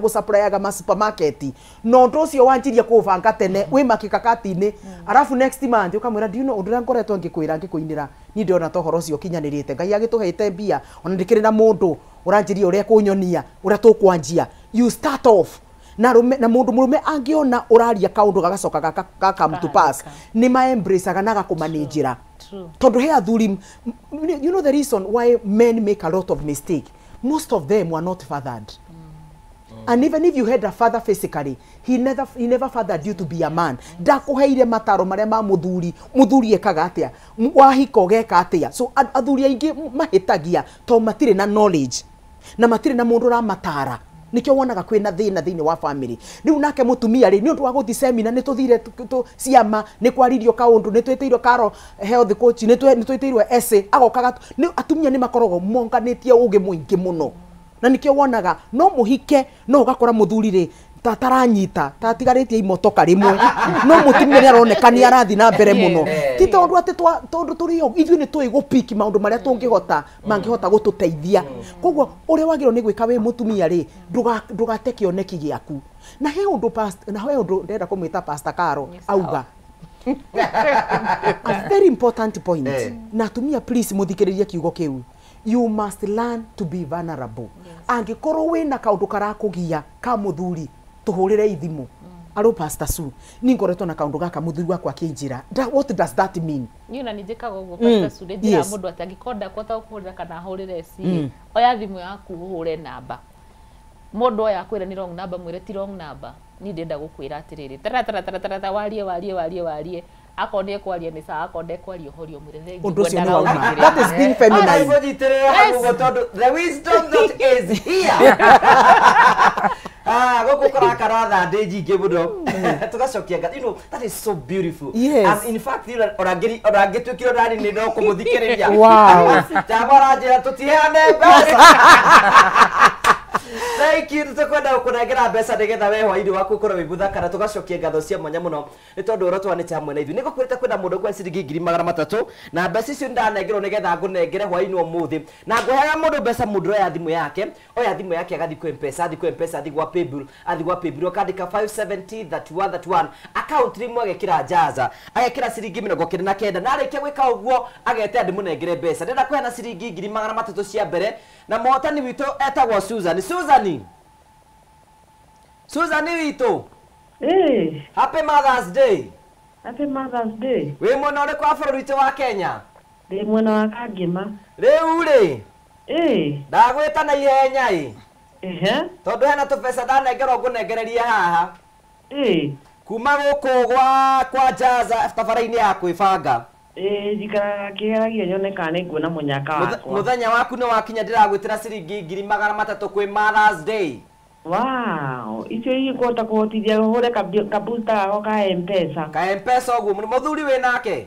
gå ma supermarket no ndå å cio wanjirie kå banga tene wä makä kakati-inä mm. arabu next month å kamwä ra ndiå å ndå rä a ngoretwo ngä kwä ra ngä kå inä ra ona ta å horo å cio å kinyanä rä te ngai agä tå hete mbia ona ndä kä rä na må ndå å ranjäria å rä a kå nyonia å rä a tå kwanjia you start off na rume, na mundu murume angiona uraria kaundu gagacoka gaka gakakamtupas nä maembracaga na gakå manä njä ra tondu he athuri you know the reason why men make a lot of mistake most of them were not fathered mm. and even if you had a father physically he never he never fathered you to be a man ndakuheire mataro maria ma muthuri muthuri ekaga atia wahika ugeka atia so athuri aingi mahitagia to matire na knowledge na matire na mundu uramatara matara nikio wonaga kwina thina thini wa family riu nake mutumia ri ni undu wa guthi semina ni tuthire ciama ni kwaririo kaundu ni twitiirwo karo health coach ni twitiirwo ese agokaga ni atumia ni makoragwo monganitie ugi muingi muno na nikio wonaga no muhike no ugakora muthuri ri tataranyita tatigaritie imotoka rimwe no mũtumia nĩ aroneka nĩ arathi na mbere muno ti tondu ati twa tondũ atĩ tondũ tũrĩ o ithuĩ nĩ tũĩ gũpiki maũndũ marĩa tũngĩhota mangĩhota gũtũteithia mm. koguo ũrĩa wagĩrĩirwo nĩ gwĩka wĩ nduga rĩ ndũgate kĩoneki gĩaku na he undu past na he ũndũ ndĩrenda kũmwĩta pastor Karo auga a very important point hey. na tumia please muthikiriria kiugo kiu you must learn to be vulnerable angĩkorwo wĩna kaũndũ karakũgia ka mũthuri tuhurire rä re pastor su ni ngoretwo na kaundu gaka muthuri wakwa akä what does that mean ni na ninjikaga uguo pastor mm. su ni njira mundu atangikonda kwata kuhurira kana hurire si mm. oya thimå yaku uhure namba ndå oya akwira ni wrong namba mwire ti wrong namba ni ndenda gukwira atiriri tara tara tara tara warie warie warie warie akoro nä ekwaria mä caa akoro ndekwaria å hori å mwä å ndå å cio nä wauma nyitä rä ra go tondå the wisdom that is here Ah, goko karakara na deji gebudo. Hmm. Tugacokia ngathi. You know, that is so beautiful. Yes. And in fact, you orangiri orangitukiro ndari ni no kumuthikiriria. Wow. Tabara njira tutiheane mbere thank you tutakuwa na besa mbeca nigetha we hwaini waku ukorwo wĩ mũthaka na tũgacokia ngatho cia mwanya mũno nĩ tondũ ũrĩa twanĩte hamwe na ithuĩ nĩ gũkwĩrĩte kwĩna mũndũ kwa ciringi ngiri magana matatũ na mbeca icio nĩ ndanengerwo nĩgetha ngũnengere hwaini ũmũthĩ na haya mũndũ besa mũndũ ya thimũ yake oya thimũ yake agathiĩ kwa mpesa athiĩ kwa mpesa athiĩ gwa paybill athiĩ gwa paybill akandĩka 5703131 akaunti rimwe agekĩra njaza agekĩra ciringi mĩrongo kenda na kenda na arĩkia gwĩka ũguo agete andĩ mũnengere mbeca ndĩrenda kũheana ciringi ngiri magana matatũ cia mbere na mũhotani witũ etagwo Susan Susan Susan witå hey. Eh. Happy Mother's Day Happy Mother's Day wĩ mwena ũrĩkũ wa bũrũri witũ wa Kenya ndĩ mwena wa Kangima rĩu rä eh. ndagwĩta hey. na ihenya ĩ hena -huh. tondũ hena tũbeca ndanengerwo ngũnengereria haha eh. kuma gå kå gwa kwa jaza tabara inä ya hey njikaraga kĩgeragia nyoneka nä nguona må nyaka wakwa thenya waku nä wakinya ndä ragwä tä ra ciringi ngiri magana matatå kwä mothers day wow icio igĩkũhota kũhotithia hũre kabusta gako ka mpesa ka mpesa å ũguo thuri wä nake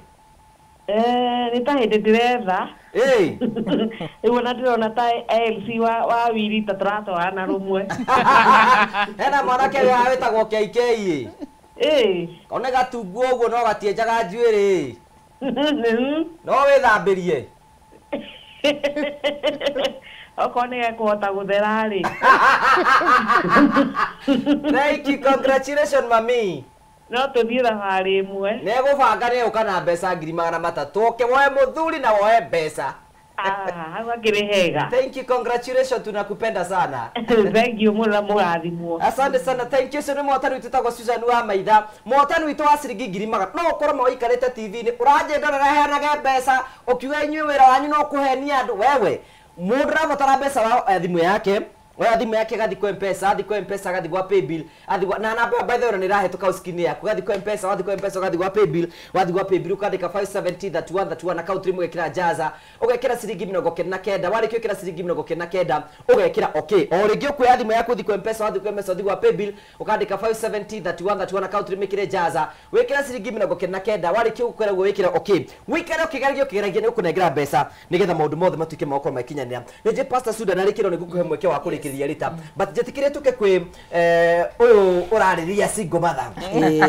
nä ta hĩndĩ ndĩretha rĩu ona ndĩrona ta lc wa wa wiri ta tũratwarana rũmwe hena mwanake kä wĩtagwo kk ona å guo no gatienjaga njuä rä no wä thambärie okorwo nä gekåhota gå therarä thank you congratulation mami no tå thiä thabarä ä mwe negå banga nä å kana mbeca ngiri magana matatå oke woe må thuri na woe mbeca hawakirehenga ah, thank you congratulations tunakupenda sana thank you mula mula murathimwo asante sana thank you sana mwatani witå tagwo Susan wa maitha mwatani witå wa sirigi ngiri magana no å korwo mawaikarä tv ni uraje ranjendorera heanage mbeca å kiuga inyuä wä ra wanyu no kuhenia henia wewe mudra ndå besa wa eh, thimå yake oya thimu yake gathi kwa mpesa athi kwa mpesa gathi kwa paybill athi kwa na namba by the ni rahe tuka skin yaku gathi kwa mpesa wathi kwa mpesa gathi kwa paybill wathi kwa paybill ukandika 5703131 account rimu gekira jaza ugekira ciringi mĩrongo kenda na kenda warä kä å kä ra ciringi mĩrongo kenda na kenda ũgekĩra ok o rĩngĩ ũkuoya thimũ yaku thi kwa mpesa wathi kwa mpesa ũthigwa paybill ũkandĩka 5703131 account rĩmä kä re jaza wä kä ra ciringi mĩrongo kenda na kenda warä kä å gũkwä raguo wä kä ra ok wĩikare å kä geragia å kä geragia nä å kå nengera mbeca nä getha maå ndå mothe matuĩke magakorwo mekinyanä ra nä njä pasta sudan arä kä mweke wa kå tukiarikiriria rita but njetikire tuke kwi uyu eh, urariria single mother eh.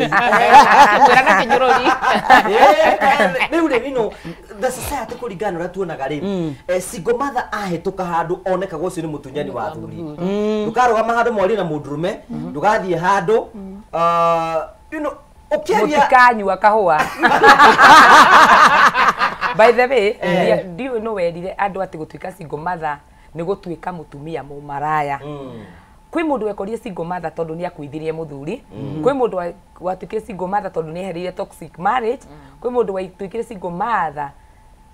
eh. riu ri ino the society kuringana uria tuonaga ri mm. single mother ahituka handu onekaga ucio ni mutunyani wa thuri mm. mm. ndukarugama handu mwarie na mundurume ndugathie handu uh, you know ukiaria mutikanyua kahua by the way ndiå nä werire andå atä gå tuä ka nä gå tuä ka må tumia maraya mm kwä må ndå single mother tondu ni akuithirie muthuri thuri mm. kwä må ndå single mother tondu ni herire toxic marriage mm. kwä må ndå single mother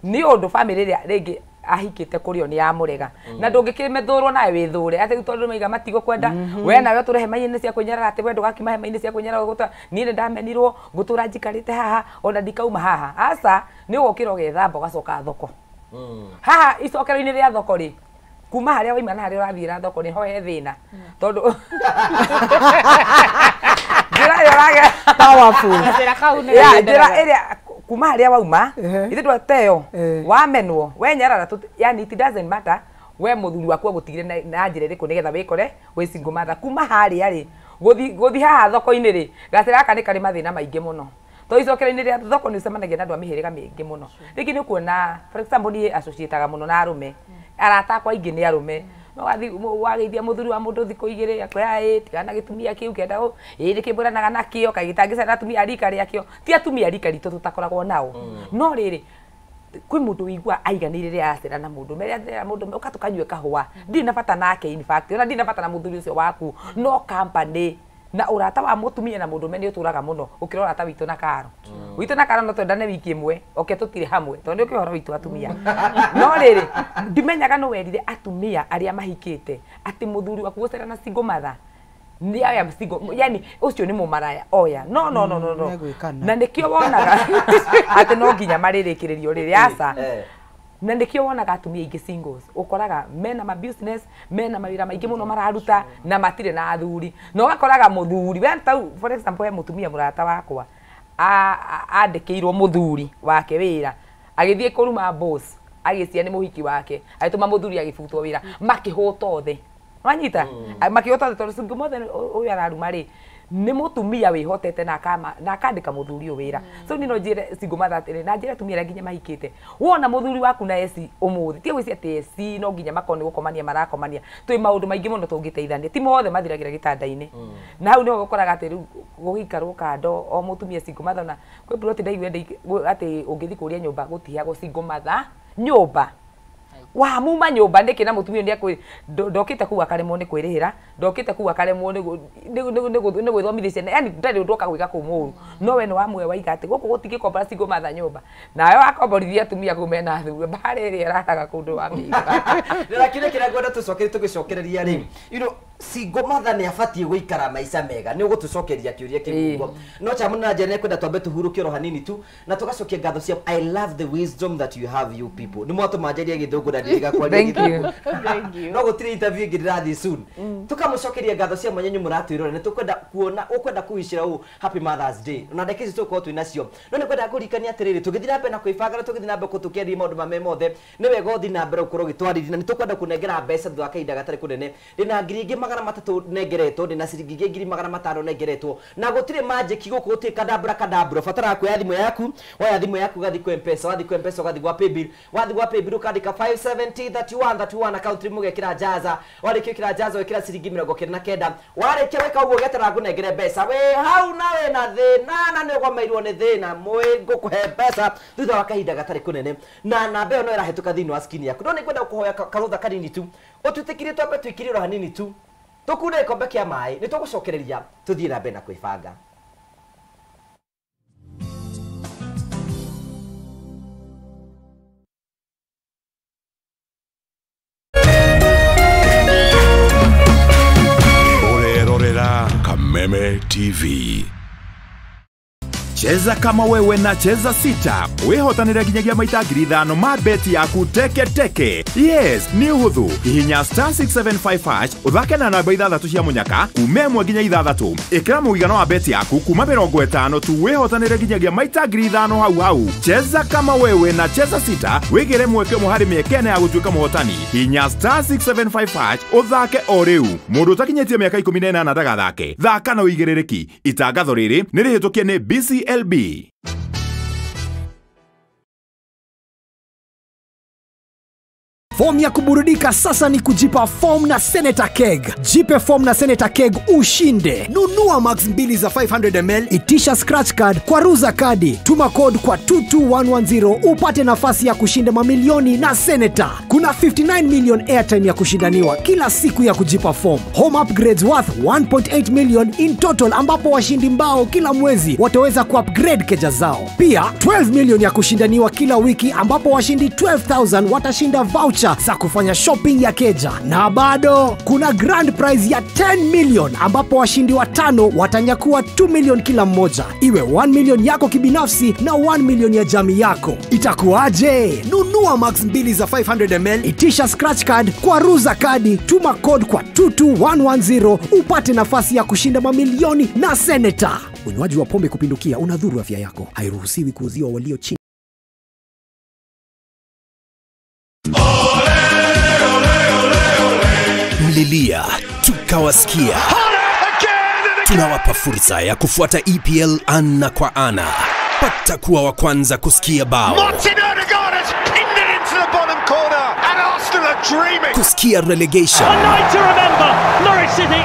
ni å family bamä ringi ahikite kurio ni amurega mm. na ndungikimethurwo nawe withure ati tondu maiga matigo kwenda mm. we nawe turehe maini cia kunyarara ati we ndugakimahe maini cia kunyarara gutwa ni ni ndamenirwo gutura njikarite haha ona ndikauma haha asa ni ugokira ugethamba ugacoka thoko mm. haha icokero-ini ria thoko ri kuma haria waima na haria urathira thoko ni hohe thina hmm. tondu jira ria rage powerful jira iria kuma haria wauma ithe twa wa menwo we nyarara wenyarara yani it doesn't matter we muthuri waku agutigire na njira iriku nigetha wikore we single mother kuma haria ri guthi guthi haha thoko-inĩ rĩ gacĩra gaka nĩ karĩ mathĩna maingĩ mũno to icokero ni rĩa thoko nĩ ũcemanagia na ndu a mingi muno mũno ni kuona for example ni associate acũciĩtaga muno na arũme hmm arata akwa aingä nä arå me må thuri wa mundu thiku igiri akwira na tigana gitumia kiu kenda ä rä kä mbå ranaga nakio kagitangä cana atumia rika rä o ti atumia rika ritå tå takoragwo nao mm. no rä rä kwä må ndå igua aiganä ire rä aracera na må ndå merä må ndå å katå kanyue kahå a ndirä na bata nake ona ndirä na bata na må thuri å cio waku no kampany na urata wa mutumia na me ni uturaga muno ukira urata witu na karo mm. witu na karo no twendane wiki imwe oke tutire hamwe tondu uki horo witu atumia no riri ndimenyaga no werire atumia aria mahikite ati muthuri waku gucera na single mother ni aya msigo yani ucio ni mumaraya oya no no no no, no. Mm, na nikio wonaga ati no nginya maririkiririo riri aca na nä kä o wonaga atumia aingä singles ukoraga koraga mena ma business mena mawä maingä må no mararuta na matirä na athuri na no, gakoraga må thuri we tau for example må tumia må rata wakwa andä kä irwo må thuri wake wä ra agä thiä kå ruma boss agäcia nä må hiki wake agätå ma må thuri agä butwo wä ra makä hå othe wanyita mm. makä hå othe mothe å yå nä må tumia wä hotete na akandä ka må thuri å wä ra so nä no njä re na tumia rä nginya mahikä te wona må thuri waku na eci å må thä tia gwä atä no nginya makorwo nä gå komania marakomania twä maå ndå maingä må no tå ngä teithania ti mothe mathiragä ra gä tanda-inä mm. na hau nä ho gå koraga atä rä u gå gä ikarwo kando o må tumia cingåmatha ona kwä mburoti ndaiguende atä å ngä thiä kå ria nyå mba gå tiheagwo cingåmatha nyå mba wa muma nyumba niki na mutumio ndia kwi ndokite kuu akaremwo ni kwirihira ndokite kuu akaremwo ni gwithomithia ciana yani ndari ndoka gwika kuu muru no we ni wa mwe waiga ati guku plastic kombora matha nyumba nayo wakomborithia atumia ku mena athuwe mbara iria irataga kundu wa ndira kire kire ngwenda tucokere tugicokereria ri you know singo matha nä abatiä gå ikara maica mega ni å gå tå cokeria kä å no camå na njene kwenda twambe tå hurå kä ro hanini tu na tå gacokia ngatho cia i love the wisdom that you have you people nä mwatå manjaria gä thank you thank you no go three interview ngä ndä soon mm. tå kamå cokeria ngatho cia mwenye nyå må ratwä rore nä tå kwenda kuona å kwenda kåicä ra å happy mothers day na ndeke ici tå tu twä nacio no nä kwenda kå rikania atä rä rä tå na mbere na kwä banga na tå gä thiä na mbere kå tå kiendia maå ndå mame mothe nä wega å thiä na mbere å korwo gä twarithia na nä tå kwenda kå nengera mbeca thutha wa kahinda gatarä kå ngiri ingä magana matatu nengeretwo ndä na ciringi ingä ngiri magana matano nengeretwo na gå tirä majäki gå kå gå kadabra kadambura kadambura bataraga kuoya thimå yaku woya thimå yaku gathi kwä mpesa wathi kwä mpesa ũgathi gwa paybill wathi gwa paybill ũkandä ka 5703131 account rä må gekä jaza warä kä å kä ra jaza wä kä ra ciringi mä rongo kä rä na kenda warä kia gwä ka å guo geterera ngå negere mbeca wä hau na wä na thä na na nä ũgomeirwo nä thä na mwä ngå kå he mbeca thutha wa kahinda gatarä kå nene na namba ä yo no ä rahätå ka thä inä wa skini yaku no nä ngwenda gå kå hoya karå tha kanini tu å tuä tä kirie twambe twä kirie ro hanini tu Tokuna ikombaki mai ni tugucokereria tuthii na mbere na kwibanga Kameme TV cheza kama wewe na cheza sita wihotanire nginyagia maita ngiri ithano ma beti yaku teke yes nĩ ũhũthũ hihinya star 675 ũthake na namba ithathatũ cia mũnyaka kuma ĩmwe nginya ithathatũ ĩkĩra mũigana wa beti yaku kuma mĩrongo ĩtano tu wĩhotanĩre nginyagia maita ngiri ithano hau hau cheza kama wewe na cheza sita wĩgĩre mweke ũmwe harĩ mĩekene ya gũtuĩka mũhotani hinya star 675 ũthake o rĩu mũndũ ũtakinyĩtie mĩaka 18 ndagathake thaka na ũigĩrĩrĩki itangatho rĩrĩ nĩ rĩhĩtũkie nĩ bc CLB. Fomu ya kuburudika sasa ni kujipa fomu na Senator Keg. Jipe fomu na Senator Keg ushinde. Nunua max mbili za 500ml, itisha scratch card kwa ruza kadi, tuma code kwa 22110 upate nafasi ya kushinda mamilioni na Senator. Kuna 59 million airtime ya kushindaniwa kila siku ya kujipa fomu. Home upgrades worth 1.8 million in total, ambapo washindi mbao kila mwezi wataweza kuupgrade keja zao. Pia 12 million ya kushindaniwa kila wiki, ambapo washindi 12,000 watashinda voucher furniture za kufanya shopping ya Keja, na bado kuna grand prize ya 10 million ambapo washindi watano watanyakua 2 million kila mmoja, iwe 1 million yako kibinafsi na 1 million ya jamii yako. Itakuwaje? Nunua max mbili za 500ml, itisha scratch card kwa ruza kadi, tuma code kwa 22110 upate nafasi ya kushinda mamilioni na seneta. Unywaji wa pombe kupindukia unadhuru afya yako, hairuhusiwi kuuziwa walio chini mkawasikia. Tunawapa fursa ya kufuata EPL ana kwa ana. Pata kuwa wa kwanza kusikia bao. Kusikia relegation.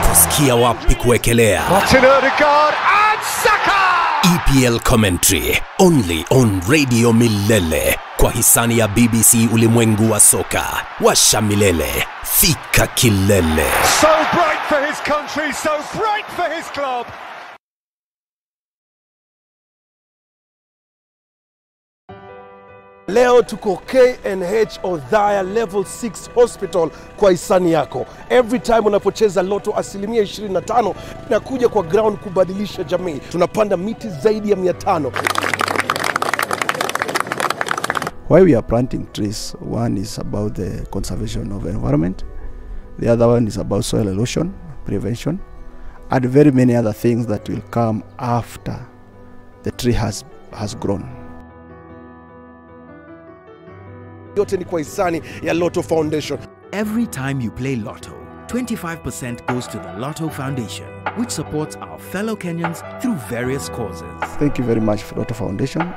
Kusikia wapi kuwekelea. Martin Odegaard and Saka! EPL commentary only on Radio Milele kwa hisani ya BBC Ulimwengu wa Soka. Washa milele, fika kilele. So bright for his country, so bright for his club. Leo tuko KNH Othaya level 6 hospital kwa hisani yako. Every time unapocheza loto, asilimia 25 inakuja kwa ground kubadilisha jamii. Tunapanda miti zaidi ya 500. Why we are planting trees, one is about the conservation of environment, the other one is about soil erosion prevention, and very many other things that will come after the tree has, has grown. Yote ni kwa hisani ya Lotto Foundation. Every time you play Lotto, 25% goes to the Lotto Foundation, which supports our fellow Kenyans through various causes. Thank you very much for Lotto Foundation.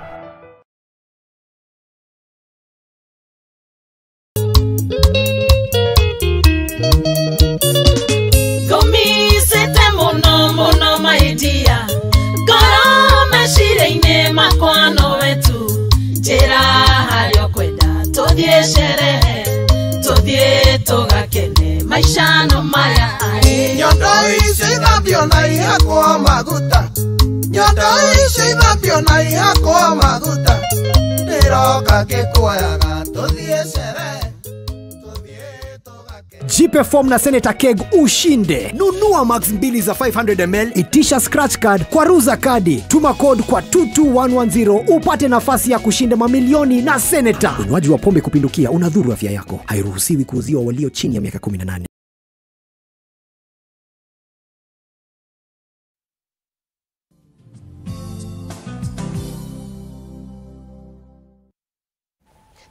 yo, no maya. Nyondo ici Yo na ihakwa maguta, nyondo ici na ihakwa maguta, todo tuthie sherehe Jiperform na seneta Keg ushinde. Nunua max mbili za 500ml, itisha scratch card kwa ruza kadi, tuma code kwa 22110 upate nafasi ya kushinda mamilioni na seneta Unywaji wa pombe kupindukia unadhuru afya yako, hairuhusiwi kuuziwa walio chini ya miaka 18.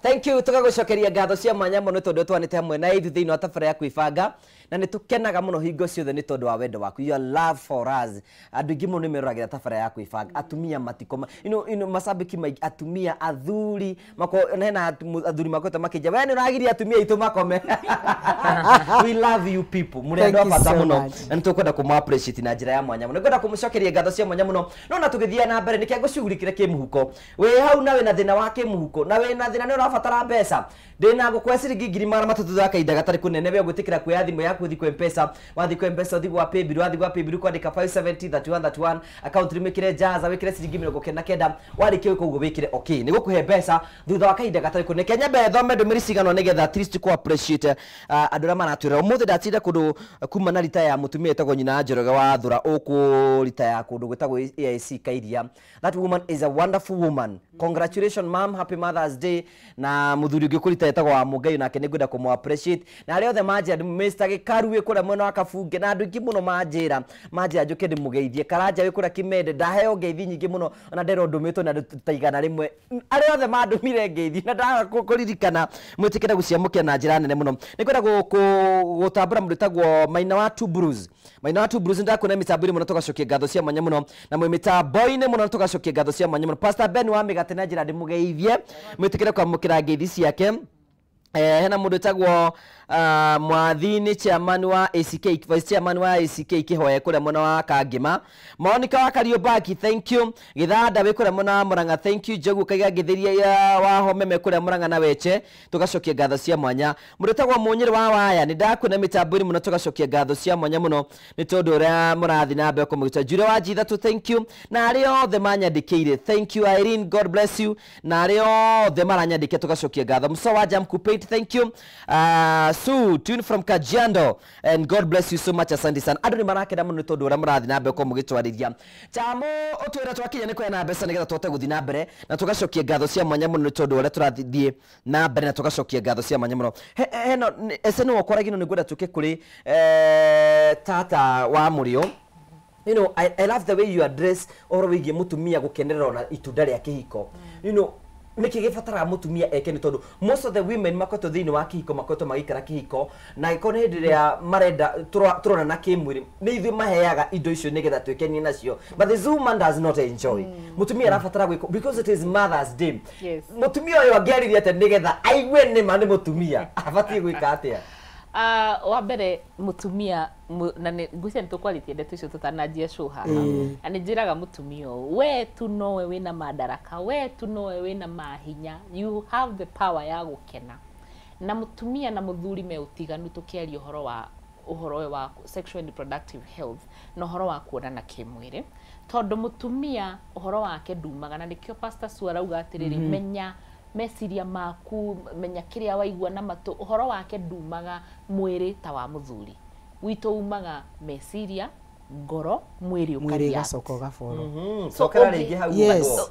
thank you tugagucokeria ngatho cia manya mũno twanä te hamwe na ithu thiini wa tabara ya banga na nä tå kenaga må no hingo ciothe nä tondå wa wendo waku your love for us andå aingä må nä meroragä ra tabara ya kwä banga mm. atumia matikoma ino, ino macambäki maingä atumia athuri hena athuri makote makä we nä å ragiria atumia aitå makome we love you people må rä andå wa bata må no na nä tå kwenda kå ma na njä ra ya mwanya må no nä ngwenda kå må cokeria ngatho cia mwanya må no no na tå gä thia na mbere nä kä ngå cugulikä re kä må huko wä hau na wä na thä na wa kä må huko na wä na thä na nä å rabatara mbeca ndä na ngå kwe ciringi ngiri magana matatå thakainda gatarä kå nene we å gwä tä kä ra kwä ya thimå yaku kuthi kwa mpesa wathi kwa mpesa uthi thi gwa paybill wathi gwa paybill kwa dika 5703131 akaunti rä mä kä jaza wikire kä re ciringi mä rongo kenda kenda warä kä koguo wä kä re okay nä gå kå he mbeca thutha wa kahinda gatarä kå nä kenyambe thome ndå mä ri ciganwo nä getha andå uh, arä a maratwä ra å må thä ndatinda kå kuma na rita ya mutumia tumia ätagwo nyina njoroge wa thå ra å kå rita ya kå ndå gwä tagwo aic kairia that woman is a wonderful woman congratulation mam happy mothers day na muthuri ngä kå rita ätagwo wa må ngai nake nä ngwenda kå må appreciate na arä othe manjä mr gä karuä kå rä a mwena wa kabunge na andå aingä må no manjä ra manjä ra njå ke ndä må geithie karanja wä kå rä a kimende ndaheo ngeithi nyingä må no ona ndera ndå mä two na taigana rä mwe arä othe mandå mire ngeithi na ndaga kå ririkana mwä tä kä re gå ciamå na njä ra nene må no nä ngwenda gå tambå ra må ndå ätagwo maina wa tubrus maina wa tubrus nä ndakuona mä tambå må no tå gacokie ngatho cia mwanya må no na mwä mä tambo-inä må no tå gacokie ngatho cia mwanya må no pastor ben wa mä gate atĩ na njĩra ndĩmũgeithie mwĩtĩkĩre kwamũkĩra ngeithi ciake eh, hena mũndũ etagwo uh, ah, mwathi nä chairman wa ACK vice chairman wa ACK kihoye kuria mwena wa kangima monica wa baki thank you githanda wi kuria mwena wa muranga thank you jogu kaiga ngithiria wa homeme kuria muranga na weche tugacokia ngatho cia mwanya muritagwo munyiri wa waya ni ndakwä na mitaburi muno no tågacokia ngatho cia mwanya muno ni tondu tondå murathi na mbere kåmå jure wa njithatå thank you na arä othe manyandĩkä ire thank you irene god bless you na arä othe maranyandä kä tå gacokia ngatho mso wa jam kupate thank you uh, su tune from Kajiando and God bless you so much asante sana andu ni marakena muno tondu uria murathi na mbere ko mugitwariria chamo utwira twakinya ni kwena mbeca nigetha twote guthi na mbere na tugacokia ngatho cia mwanya muno ni tondu uria turathithie na mbere na tugacokia ngatho cia mwanya muno heno ese no okoragino ni gwenda tuke kuri eh, tata wa murio you know I, i love the way you address uhoro wigie mutumia gukenerera ona itunda ria kihiko you know niki må tumia eke ni tondå most of the women makoretwo thiini wa hiko makoto magikara kihiko na korwo nä hä ndä ä rä marenda na kä mwä rä nä ithuä maheaga indo icio nä getha twä kenie nacio but the woman does not enjoy mutumia mm. arabatara gwä because it is mother's day mutumia å yå angä arithia atä nä getha aigue nä ma nä tumia abatiä gwä ka atä a Uh, wa mbere mutumia na ni nä tå kwarä ndeto icio tå tananjia haha mm. na nä njä raga må tumia å we tu nowe wä na mandaraka we tu nowe wä na mahinya you have the power ya gå kena na mutumia na muthuri me utiganu tukiaria uhoro wa uhoro wa sexual reproductive health na uhoro wa na kimwire tondu mutumia uhoro wake ndumaga na nikio pastor Sue arauga atiriri mm -hmm. menya meciria maku menya kiria waigua na matu uhoro wake ndumaga mwiri ta wa thuri witu umaga meciria ngoro mwä rä gacoka gaboro mm-hmm. cokera rĩngĩ hau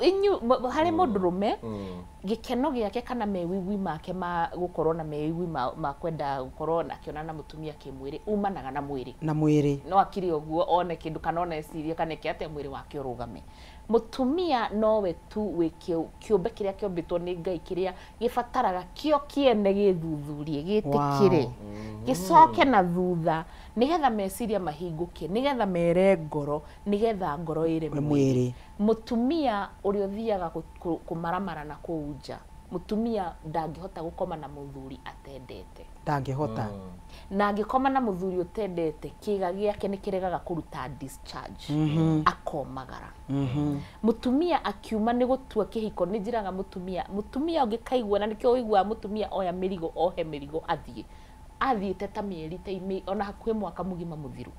inyu harĩ mm. mũndũ rũme mm. gĩkeno gĩake kana mewiwi make ma korwo na mewiwi ma kwenda gũkorwo akĩona na mwä rä umanaga na mwĩrĩ na mwĩrĩ no å guo one ndå kana ona ecirie kana eke mwä rä wake game mutumia nowe tu wi kiumbe kiria kiombitwo ni ngai kiria gä kio kiene githuthurie gitikire mhm. gicoke na thutha nigetha meciria mahinguke nigetha mere ngoro nigetha ngoro ire mwiri mutumia thiaga uthiaga kumaramara na kuu nja mutumia ndangihota gukoma na muthuri atendete ndangihota mm. na angikoma na muthuri utendete kiga giake kiregaga kuruta discharge mm -hmm. akomagara mm -hmm. mutumia akiuma ni gutua kihiko ni njiraga mutumia mutumia ungikaigua na nikio uigua mutumia oya mirigo ohe mirigo athie athiite ta mieri ta ona hakuhi mwaka mugima muthiru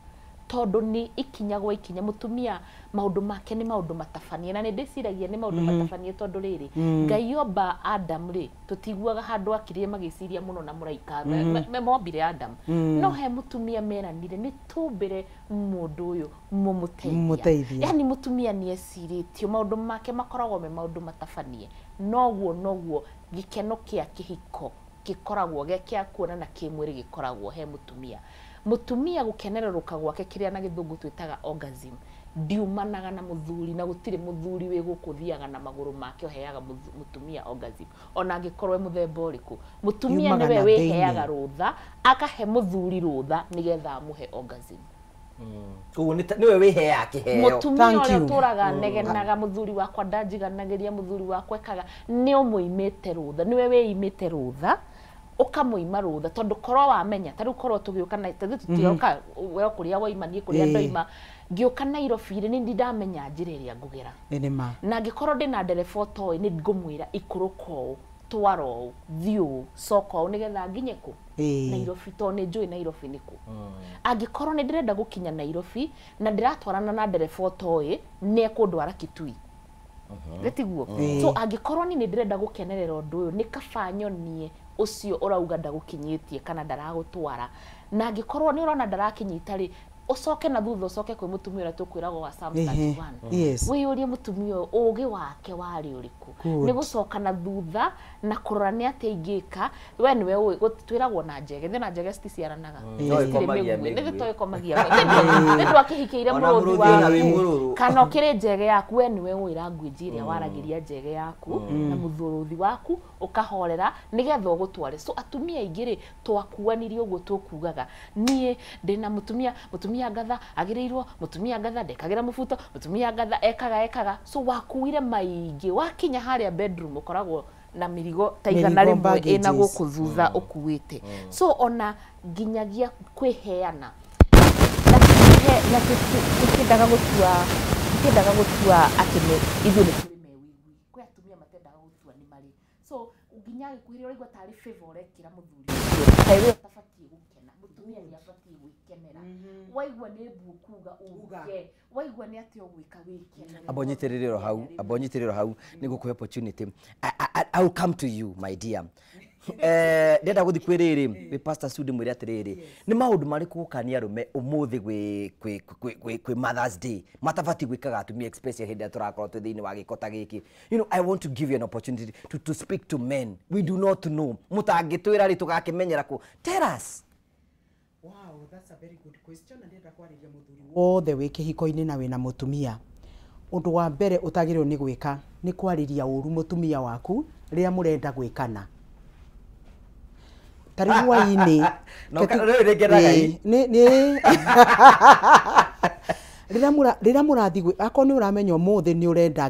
tondu ni ikinya gwa ikinya mutumia maundu make ni maundu matabanie na ni ndiciragia ni maundu mm tondu riri ngai oba adam ri tutiguaga handu akirie magiciria muno na muraika mm-hmm. mm mombire adam no he mutumia meranire ni tumbire mundu uyu mumuteithia yani mutumia ni esiritio maundu make makoragwo me maundu matabanie noguo noguo gikeno kia kihiko gikoragwo gekia kuona na kimwiri gikoragwo he mutumia mutumia gukenereruka gwake kiria na githungu twitaga orgasm ndiumanaga na muthuri na gutire muthuri wi gukuthiaga na maguru make oheaga mutumia orgasm ona ngikorwe muthemba uriku mutumia niwe wiheaga rutha akahe muthuri rutha nigetha amuhe orgasm koguo mm. niwe wiheaga kiheo mutumia uria turaga mm. negenaga muthuri wakwa ndanjiganagiria muthuri wakwa ekaga ni umuimite rutha niwe wiimite rutha ukamwima rutha tondu korwo wamenya ta riu korwo tugiuka na mm-hmm. ta tutioka we kuria waima nie kuria ndoima ngiuka Nairobi rä nä ndamenya njä ra ä ngugera na ngä korwo ndereba å nä ngå ra ikå å twara å thiä nairobi to nä njå nairobi nä kå mm. angä korwo nä renda gå kinya nairobi na ndä na ndereba å nä ekå kitui rätiguo mm-hmm. so angä korwo ni nä ndä renda gå kenerera å ndå å yå nä kaba ucio urauga ndagukinyitie kana ndaragutwara na ngikorwo ni urona ndarakinyita ri ucoke na thutha ucoke kwä må tumia å tå kwä ragwo wa wä yå rie må tumia å yå å gä wake warä å rä kå nä gå coka na thutha na kurora nä atä ingä we ni we twä ragwo na njege thä na njege citiciaranaga nä gä toä komagia nä ndå akä hikä ire må rå kana å kä njege yaku we ni we å ä ra ngwinji ä mm. rä njege yaku mm. na muthuruthi waku ukahorera kahorera nä getha so atumia aingä rä twakuanirie å guo tå kugaga niä ndä na må tumia ngatha agä mutumia ngatha ndekagä mufuto mutumia ngatha ekaga ekaga so wakuire maingi wakinya haria bedroom ukoragwo na mirigo taigana na gå kå thutha mm. kuä mm. so ona nginyagia heana na tukiendaga gutua tukiendaga gutua ati ithuĩ nĩ mũrutwo nĩ marĩ so nginya agĩkuire ũraigua tarĩ favor ũrekĩra mũthuri ũtabatiĩ gũkena mũtumia nĩ abatiĩ gwĩkenera mm-hmm. waigua nĩ mbu kuga uge waigua nĩ atĩ ũgwĩka wĩkenere amba hau amba ũnyitĩrĩre hau nĩgũkũhe opportunity I, I, I, I will come to you my dear Eh, ndenda gå thiä kwä rä rä pastor sudi mwä re atä rä nä maå ndå marä kå kania me å må thä kwä mothers day matabatiä gwä kaga atumia especially hä ndä ä rä a tå rakorwo twä thä inä wa gä ko gä kä you know, i want to give you an opportunity to, to speak to men we do not know må tangä twä ra rä tå gakä menyera tell us Wow, that's a very good question. Ndenda kwarĩria mũthuri wothe wĩ kĩhiko-inĩ na wĩna mũtumia ũndũ wa mbere ũtagĩrĩirwo nĩ gwĩka nĩ kwarĩria ũũru mũtumia waku rĩrĩa mũrenda gwĩkana ta rä u hwainä rä a må rathi akorwo nä å ramenya å må thä nä å renda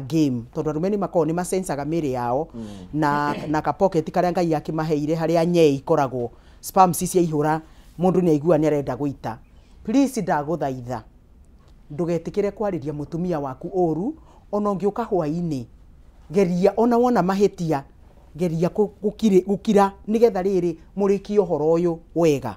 tondå arå nä makoragwo nä macencaga mä rä yao mm. na na kapoketi karä a ngai akä maheire harä a nyei ikoragwo spamci cia ihå ra må ndå nä aigua nä arenda gå ita ndagå thaitha ndå getä kä re kwarä ria må tumia waku å ru ona å ngä å ka geria ona wona mahä tia geria gukira nä getha rä rä må rä kie å horo å yå wega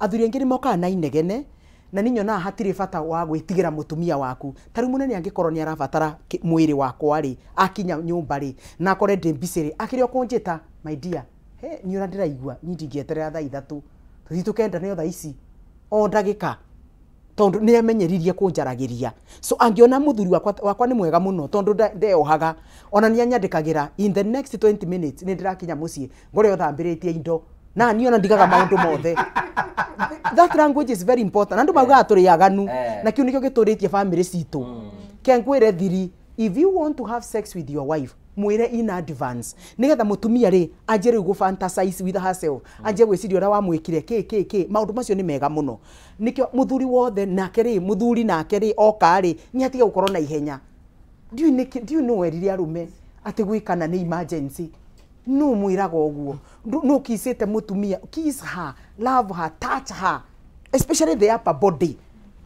athuri aingä nä mokaga na inegene na ninyo na hatirä bata wa gwä tigä ra må tumia waku tari munene u må nene angä korwo nä arabatara mwä rä wakwa akinya nyå ri na akore de mbicä rä akä rä dear å kå njä ta maidia nä å ra ndä raigua nyindingä eterera thaa ithatå kenda ici o ka tondu nä amenyeririe kå njarageria so angiona muthuri wakwa, wakwa nĩ mwega mũno tondũ ndeohaga ona ni anyandikagira in the next 20 minutes nĩ ndĩrakinya mũciĩ ngore othambĩrĩtie indo na ni ona ndigaga maundu mothe that language is very important andu maugaga eh. tũrĩ aganu eh. na kĩu nĩkĩo gĩtũrĩtie family citũ mm. kengwire thiri if you want to have sex with your wife mwire in advance nigetha mutumia ri anje riu gu fantasize with herself anje gwiciria wa mwikire ki ki ki maundu macio ni mega muno nikyo muthuri wothe nake ri muthuri nake ri oka ri ni atige gukorwo na ihenya do you know do you know where ri arume ati gwikana ni emergency no mwiraga oguo no kisite mutumia kiss her love her touch her especially the upper body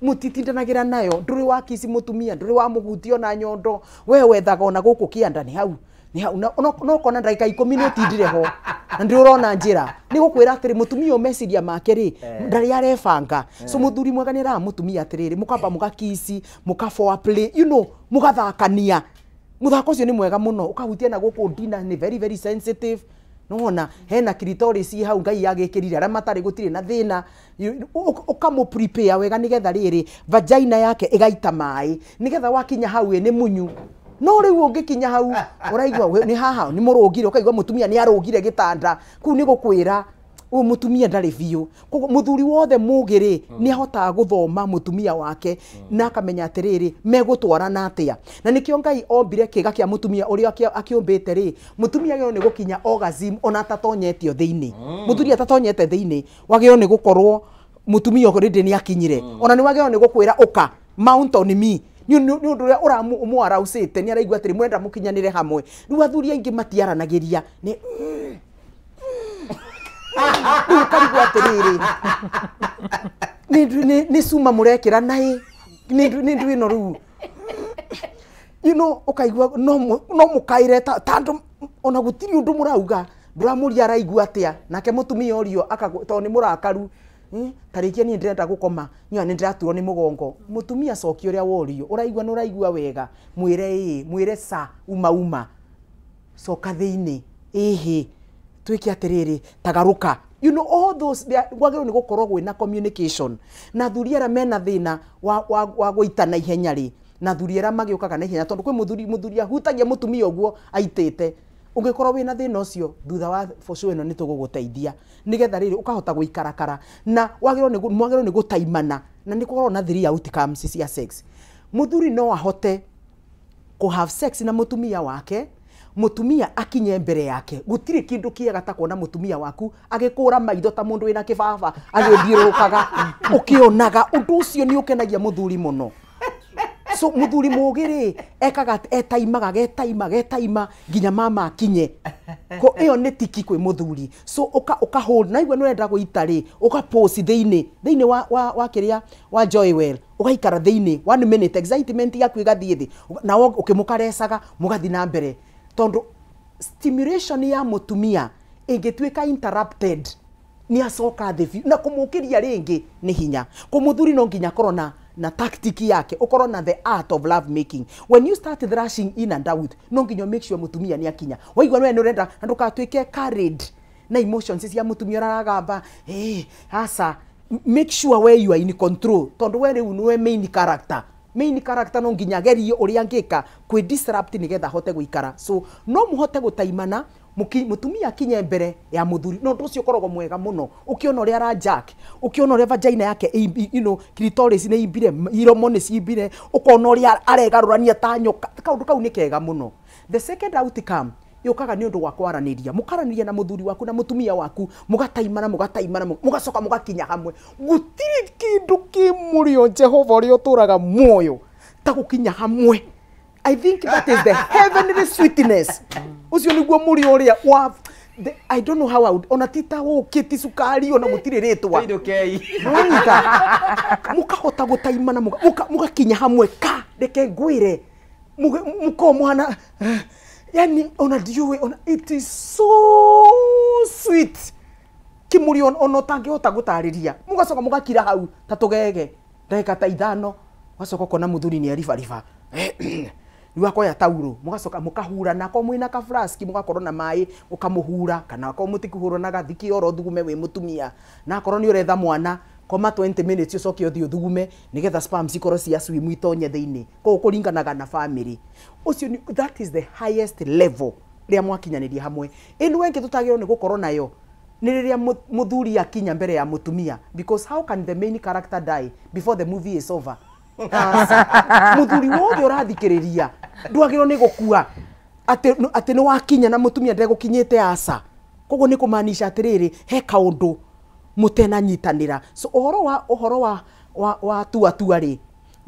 mutitindanagira nayo nduri wa mutumia nduri wa muguti ona nyondo we wethaga ona guku kianda ni hau ni hau no kona ndaika ikumi ni utindire ho na ndi urona njira ni gukwira atiri mutumia meciria make ri eh. ndari arebanga eh. so muthuri mwega ni ra mutumia atiriri mukamba eh. mugakisi muka play you know mugathakania muthako cio ni mwega muno ukahutia na guku ndina ni very very sensitive nona hena kiritori si hau ngai agikirire aria matari gutire na thina ukamu prepare wega nigetha riri vagina yake igaita mai nigetha wakinya hau ni munyu no riu ungikinya hau uraigua ni haha ni murungire ukaigua mutumia ni arungire gitanda kuu ni gukwira uyu mutumia ndari biu kogo muthuri wothe må gä rä nä ahotaga gå wake hmm. na akamenya atiriri megutwara na atia na nikio ngai ombire kiga kia mutumia uri må ri mutumia rä ni gukinya ogazim ona atatonyetio thä inä må atatonyete thä inä ni gukorwo mutumia gå ridi ni akinyire hmm. ona ni wagä ni gukwira uka kwä ra mountain me ni å ndå å rä a å ramwaraå cä te nä araigua atä hamwe ni wathuri athuri aingä matiaranagä ria ukarigwo rä nä cuma murekira nai ni ndu ino riu you know ukaigua no no mukaire tandu ona rauga ndå ramå ria araigua atä a nake må tumia mutumia orio to ni murakaru tarikia nä ndirenda gukoma nyoa ni ndiraturwo ni mugongo mutumia coki å worio nä å raigua wega mwire ii mwire sa uma umauma coka thä thiini ihi twike atiriri tagaruka you know all those gwagirwo nä gå korwo gwä na communication na thuri arä mena thina wa, wa, wa gwä na ihenya ri na thuri arä magiukaga na ihenya tondu kwä muthuri muthuri ahutagia må tumia aitete guo aitä te å na thä na thutha wa boco ä no nä nigetha riri ukahota guikarakara na getha ni rä ni gutaimana na ni kugoro na thiri ya outcomes cia sex muthuri no ahote kå have sex na må tumia wake mutumia akinye mbere yake gutire kindu kiega ta kuona mutumia waku agikura maitho ta mundu ina kibaba na kä baba agä thiä rå kaga å kä so muthuri thuri ekaga etaimaga getaima getaima ginya mama akinye ko iyo ni tiki kwä muthuri so uka uka hold na igwe å renda gå ita rä å theini thä wa, wa, wa kiria wa joywell ugaikara thä inä one minute excitement ya ĩgathiĩ thĩ na ukimukaresaga mugathi na mbere tondu stimulation ya mutumia ingituika interrupted ni asoka the view na kumukiria ringi ni hinya kumuthuri no nginya korona na tactic yake ukorwo na the art of love making when you start thrashing in and out no nginya make sure mutumia ni akinya waigwa we ni urenda na ndukatuike carried na emotions cia mutumia raragamba eh hey, asa make sure where you are in control tondu we riu niwe main character main character no nginya gerie uri angika kwi disrupt getha hote guikara so no muhote gutaimana mutumia kinye mbere ya muthuri no ndu cio korogo mwega muno ukiona uria ara jack ukiona uria vagina yake you know clitoris ni imbire iromo ni cimbire ukona uria aregarurania ta nyoka kaundu kau ni kega muno the second outcome yukaga nä å ndå wa kwaraniria mukaraniria na må waku na mutumia waku mugataimana mugataimana mugacoka mugakinya hamwe gutirä kä ndå kä må rä o jehova å rä a å tå raga muoyo ta gå kinya hamwe I think that is the heavenly sweetness. Ucio niguo muri uria wa The, I don't know how I would ona tita kiti sukari ona gutire ritwa nita mukahota gutaimana mugakinya hamwe ka reke ngwire muko mwana yani onajue ona, it is so sweet kimuri ona utangihota gutariria mugacoka mugakira hau ta tugege ndagika ta ithano ugacoka ukona muthuri ni aribariba rä akoya taurå må gacoka må kahura nako mwä na kafraski må gakorwo na maä å kamå kana akorwo må tikå hå na gathiki oro thugume wä må tumia na akorwo nä å mwana koma 20 minutes å coke å thiä å thugume nä getha cikorwo cia swimu itonye thä inä koguo na bamä ucio that is the highest level ria mwakinyanirie hamwe ä ndu engä tå tagä rwo nä gå korwo nayo nä rä rä a akinya mbere ya må because how can the main character die before the movie is over må thuri wothe å rathikä rä ria ndwagä ni nä gå kua atä nä wakinya na må tumia ndegå kinyä te aca koguo nä kå manisha he kaå ndå må tenanyitanä so å wa å wa wa, wa tuatua rä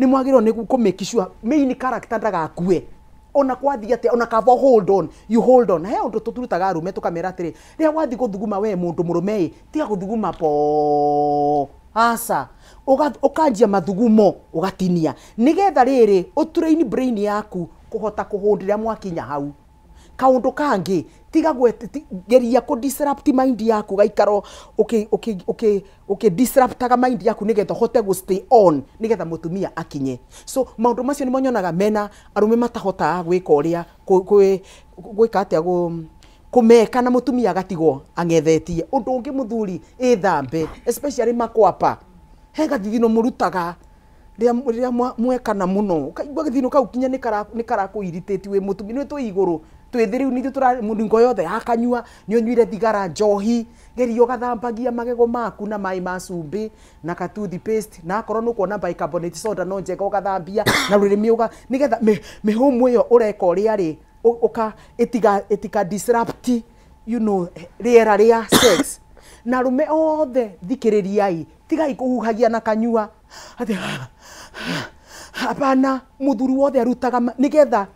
nä ni rwo ni kumekishua mä kicua main character ndagakue ona kwathi atä ona kava hold on you hold on he undu tuturutaga arume tukamera atiri ria wathi guthuguma we mundu murume tiga guthuguma po asa ukanjia mathugumo ugatinia nigetha riri uturaini brain yaku kuhota kuhundira mwakinya hau kaundu kangi tiga gwete geria ku disrupt mind yaku gaikaro uki uki uki uki disruptaga mind yaku nigetha hote gu stay on nigetha mutumia akinye so maundu macio nimo monyonaga mena arume matahotaga gwika uria gwika atia gu kumeka na mutumia agatigwo ang'ethetie undu ungi muthuri thambe especially makwapa he gathithino murutaga rä rä mwekana må no å kaigua gä thino kau kinya nä karakwä iritĩti wä må tumi nä twä igå rå twithi riu nithu tura munungo yothe yakanyua nyonyuire thigara njohi ngerio gathambagia magego maku na mai ma cumbi na katuthi paste na akorwo nukuona bicarbonate soda no njega ugathambia na rurimi uga nigetha mihumu iyo ureka uria ri uka itika itika disrupt you know riera ria sex na rume othe thikiririai tigai kuhuhagia na kanyua ati hapana muthuri wothe arutaga nigetha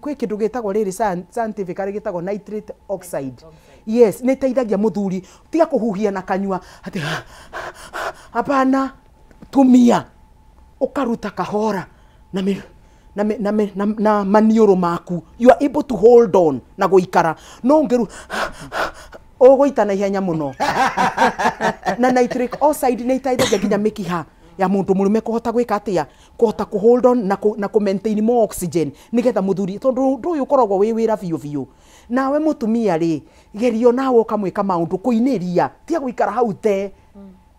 kwä kä ndå gä tagwo rä rä karä gä tagwo nitrate oxide yes nä teithagia må thuri tiga kå huhia na kanyua atä hapana tumia å karuta kahora na maniå na, na, na, na ikara maku you are able to hold on na gũikara no ngĩru ũgũita na ihenya mũno na oxide itaithagia nginya mĩkiha ya mundu murume kuhota gwika atia kuhota ku hold on na na ku maintain more oxygen nigetha muthuri tondu ndu uyu korogwo wi wira biu biu nawe mutumia ri gerio nawe ukamwika maundu kuiniria tia guikara hau te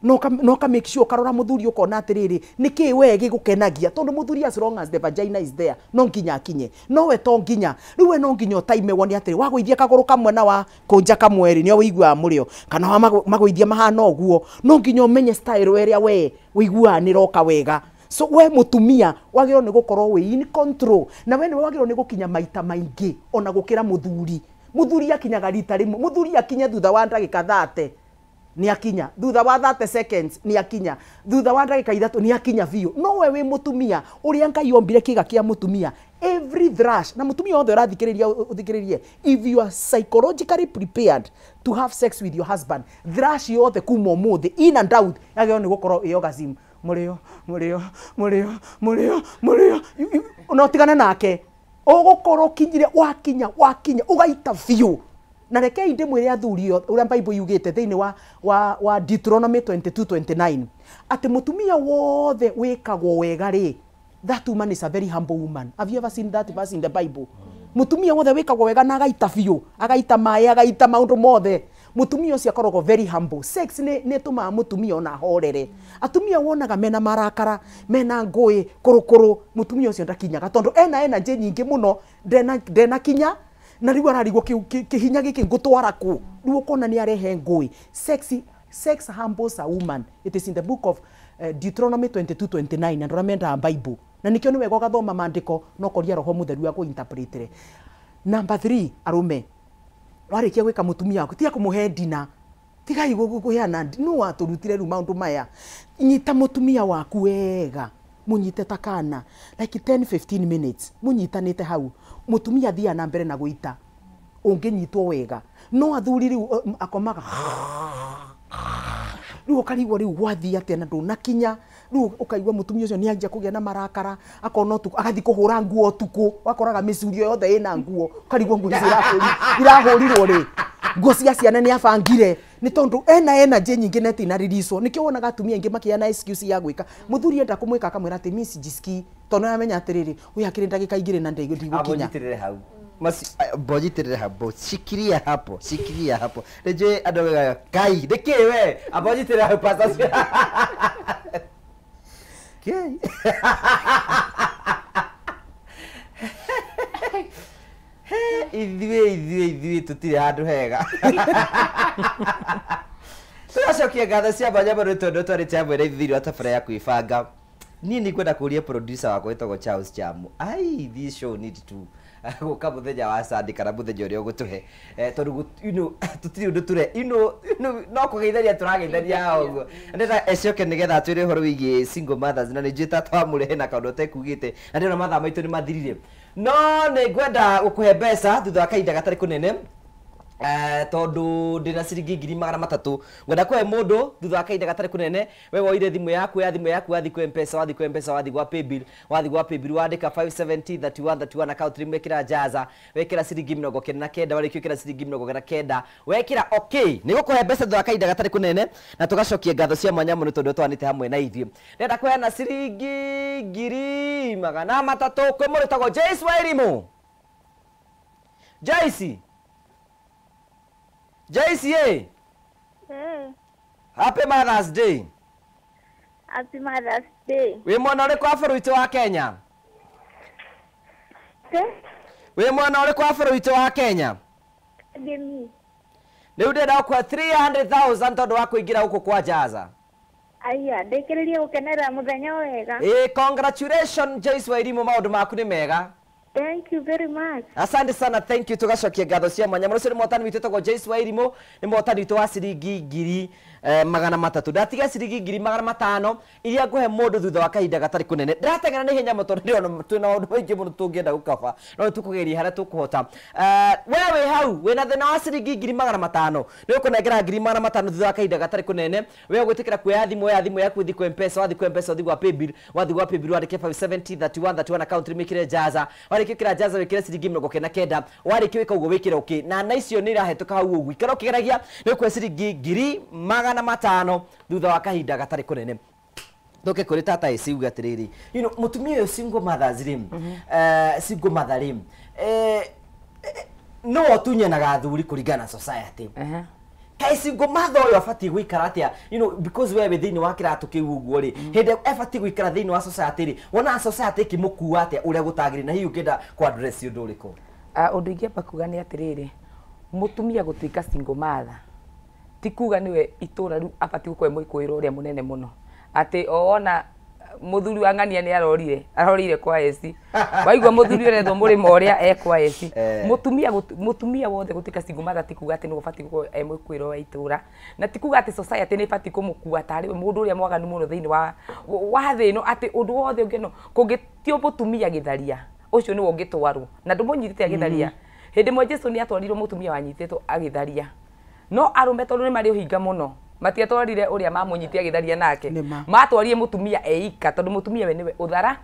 no ka make sure karora muthuri ukona atiriri niki we gigukenagia tondu muthuri as long as the vagina is there no nginya akinye no we to nginya riu we no nginya time woni atiri wagwithia kaguru kamwe na wa kunja kamweri nio wiguaga murio kana wa magwithia mahana uguo no nginya menye style we weria we ni roka wega so we mutumia wagiro ni gukorwo we in control na we ni wagiro ni gukinya maita maingi ona gukira muthuri muthuri akinyaga rita rimwe muthuri akinya thutha wa ndagika thate ni akinya thutha wa 30 seconds ni akinya thutha wa ndagä ithatu ni akinya biå no we må mutumia å rä a ngai ombire kä ga kä every thrash na mutumia wothe urathikiriria uthikiririe if you are psychologically prepared to have sex with your husband thrash yothe kumo muthi in and out yagĩrĩirwo ni gukoro ĩ orgasm murio murio murio murio mũrĩo na nake ũgũkorwo kinyire wakinya wakinya ugaita biũ na rekei ndä mwä re athuri å rä a mbaimbå yugä te thä inä wa, wa, wa Deuteronomy 22:29 atä må tumia wothe wä kagwo wega rä that woman is a very humble woman have you ever seen that verse in the bible mutumia wothe wikagwo wega na agaita biå agaita maä agaita maundu mothe mutumia ucio akoragwo very humble sex nä nä tumaga mutumia ona horere atumia wonaga mena marakara mena ngåä kå rå kå rå mutumia ucio ndakinyaga tondå ena ena energy nyingä må no ndena kinya na u ararigwo kä hinya gä ku ngå ukona ni arehe ngui sexy sex humbles a woman it is in the book of uh, Deuteronomy 22:29 andå arä a bible na nikio ni wega gathoma mandiko no koria roho mutheru wa kuinterpretire number 3 arume warikia gwika mutumia waku tiga kumuhe dina tigai kuheana no waturutire riu maundu maya nyita mutumia waku wega ta kana like 10 15 minutes munyitanite hau mutumia thia na mbere na guita unginyitwo wega no athuri riu eh, akomaga riu ukarigwo riu wathi atia na kinya riu ukaigua mutumia ucio nianjia kugia na marakara akona utuku agathi kuhura nguo utuku wakoraga micuri yothe ina nguo ukarigwo nguo irahũrirwo ri nguo cia ciana nä abangire nä tondå ena energy nyingä na tina ririco nä kä wonaga atumia aingä makä na excuse ya gwä ka må thuri enda kå mwä ka akamwä ra atä miss jiski tondå yamenya atä rä rä å yakä rä ndagä ka igä rä na ndigå kinya bojitirire hapo shikiria hapo shikiria hapo rejue adogaga kai deke we abojitirire hapo sasa kai ithuĩ ithuĩ ithuĩ tũtirĩ handũ hega tũracokia ngatho cia mwanya mũno tondũ twarĩ ciamwĩra ithuthiri wa tabara ya kwĩbanga niĩ nĩ kwenda kũria producer wakwa wĩtagwo Charles Chamu ai this show need to gũka mũthenya wa Sunday kana mũthenya ũrĩa ũgũtũhe eh, tondũ you know tũtirĩ ũndũ tũre you know no kũgeithania tũrageithania ũguo ndĩra ecoke nĩgetha atwĩre ũhoro wĩgiĩ single mothers na nĩ njĩta twamũrehe na kaũndũ ũtekugĩte na ndĩrona mathaa maitũ nĩ mathirire no nä ngwenda gå kå he mbeca thutha wa kainda gatarä kå nene Eh, tondu ndina ciringi ngiri magana matatu ngwenda kũhe mũndũ thutha wa kahinda gatarĩ kũnene we woire thimũ yaku ya thimũ yaku wathi kwĩ mpesa wathi kwĩ mpesa wathi gwa paybill wathi gwa paybill wandĩka 5703131 account rimwe kĩra jaza wekĩra ciringi mĩrongo kenda na kenda warĩkia kĩra ciringi mĩrongo kenda kenda wekĩra okay nĩ gũkũhe mbeca thutha wa kahinda gatarĩ kũnene na tũgacokia ngatho cia mwanya mũno tondũ twanĩte hamwe na ithuĩ ndĩrenda kũheana ciringi ngiri magana matatũ kwĩ mũrĩtagwo jace wairimu jace Joyce ye. Eh. Hmm. Happy Mother's Day. Happy Mother's Day. Wĩ mwana ũrĩkũ wa bũrũri witũ wa Kenya? Wĩ mwana ũrĩkũ wa bũrũri witũ wa Kenya? Ndimi. Rĩu ndĩrenda gũkũhe 300,000 tondũ wa kũingĩra gũkũ kwa Jaza. Aya, ndĩkĩrĩrie gũkenerera mũthenya wega. Ĩĩ, congratulations Joyce Wairimu maũndũ maku nĩ mega thank you very much asante sana thank you tugacokia ngatho cia mwanya mũrũcio nĩ motani witũ ĩtagwo jace wairimu nĩ mwatani witũ wa ciringi ngiri Eh, magana matatå ndatiga ciringi ngiri magana matano iria ngå he må ndå thutha wa kahinda gatarä kå nene ndärateng'era nä ihenya må tondå nä ona twä na maå no tå ngä enda gå we wä hau wä na wa ciringi ngiri magana matano nä å ngiri magana matano thutha wa kahinda gatarä kå we gå kuoya thimå ya thimå yaku thi kwa mpesa wathi kwa mpesa wathi gwa paybill wathi gwa paybill wandä ke 5703131 account rä mä kä re jaza warä kä jaza wä ciringi mä kenda kenda warä kä wä ka å na na icio nä irahätå hau å ikara å kä geragia ciringi ngiri magana magana matano thutha wa kahinda gatarä kå nene thoke kå rä tata ä ciuga atä rä rä you må tumia å yå cingå mathas rä cingå matha rä no otunye na gathuri kuringana society uh -huh. kai singo matho yo afati guikara atia you know because we within wa kiratu kiu guo ri mm. hinde afati guikara thini wa society ri wona society kimukua atia uria gutagiri na hiu ngenda kwa address undu uriku uh, ah, undu ingiamba kuga ni atiriri mutumia gutuika singo matha tikuga kuga niwe itũra rĩu abatiĩ gũkorwo e mũikũĩro ria munene muno ati oona muthuri wangania ni arorire arorire kwa esi waigwa muthuri ũrethwo må rĩma ũrĩa e kwa esi eh. mutumia mutumia wothe gutika singumatha tikuga ati atĩ nĩ gũbatiĩ gũkorwo e mwĩkuĩro wa itura na ti kuga atĩ society nĩ ĩbatiĩ kũmũkua tarĩ mũndũ uria mwaganu muno thini wa wa thĩ ĩno atĩ ũndũ wothe ũngĩ no mutumia githaria ucio ni nĩwe ũngĩtwarwo na ndũmũnyitĩte agĩtharia mm. hĩndĩ ĩmwe jesu nĩ atwarirwo mũtumia wanyitĩtwo agĩtharia no arume tondu ni mari uhinga muno matia twarire uria mamunyitia githaria nake matwarie mutumia eika tondu mutumia we niwe uthara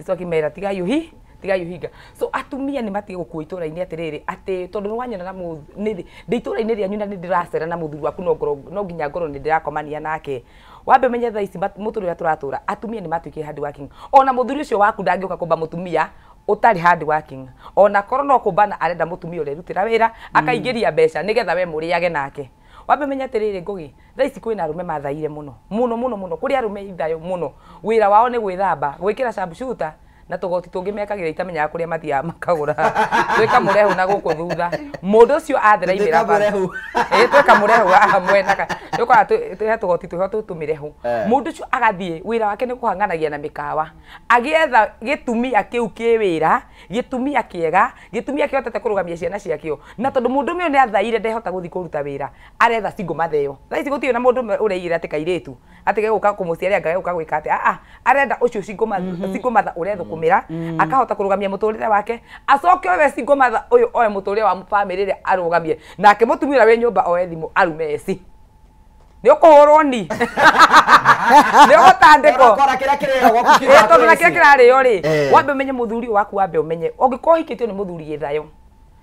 icoki mera tiga yuhi tiga yuhinga so atumia ni matige gukua itura-ini atiriri ati tondu ni wanyana na ndi itura-ini rianyu na ni ndiracera na muthuri waku no ngoro no nginya ngoro ni ndirakomania nake wambe menye thaa ici muturire turatura atumia ni matuikie handi working ona muthuri ucio waku ndangiuka kumba mutumia utari hard working ona korwo no kumbana arenda mutumia urerutira wira hmm. akaingiria mbeca nigetha we muriage nake wambe menya atiriri ngugi thaa ici kwina arume mathaire muno muno muno muno kuri arume ithayo muno wira wao ni gwithamba gwikira shabshuta na tugoti tungi mekagira itamenyaga kuria mathiaga makagura twika murehu na guku thutha mundu ucio athira imira twika murehu na ka mwena ukora twihe tugoti tu twiho tutumirehu mundu ucio agathie wira wake ni kuhanganagia na mikawa agietha gitumia kiu ki wira gitumia kiega gitumia kiota te kurugamia ciana ciakio na tondu mundu mio ni athaire hota guthi kuruta wira aretha singo matheyo thaa gutio na mundu ureire ati kairitu ati geguka kumuciaria gwikate a a arenda ucio singo matha urethu kumira mm. akahota kurugamia muturire wake acoke owe singo matha uyu oe muturire wa family ri arugamie nake mutumira we nyumba oe thimu arume eci nä å kå hå rwo ni nä å gå tandäko tondå na kä rä a kä wambe å menye waku wambe umenye menye å ngä korwo hikä tio nä må thuri gä thayo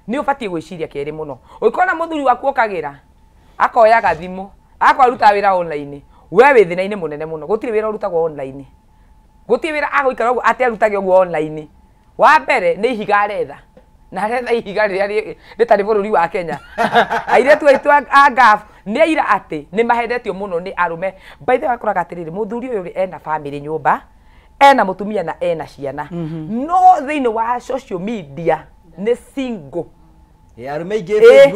nä å batiä gwä ciria kerä na må waku å kagä ra akoyaga thimå akwaruta wä ra we wä thä na-inä må nene må no gå tirä wä gutire aguikara uguo ati arutage uguo online wa mbere nä ihiga aretha na retha ihiga rä rä bå rå ri wa kenya airetu tu aitå angabu nä aira atä nä mahendetio må no nä arå me mbaithe wakoraga atä rä rä må thuri å yå ena bamä rä nyå mba ena må tumia na ena ciana mhm. no thä inä wa social media nä single Eh, arumaingä eh,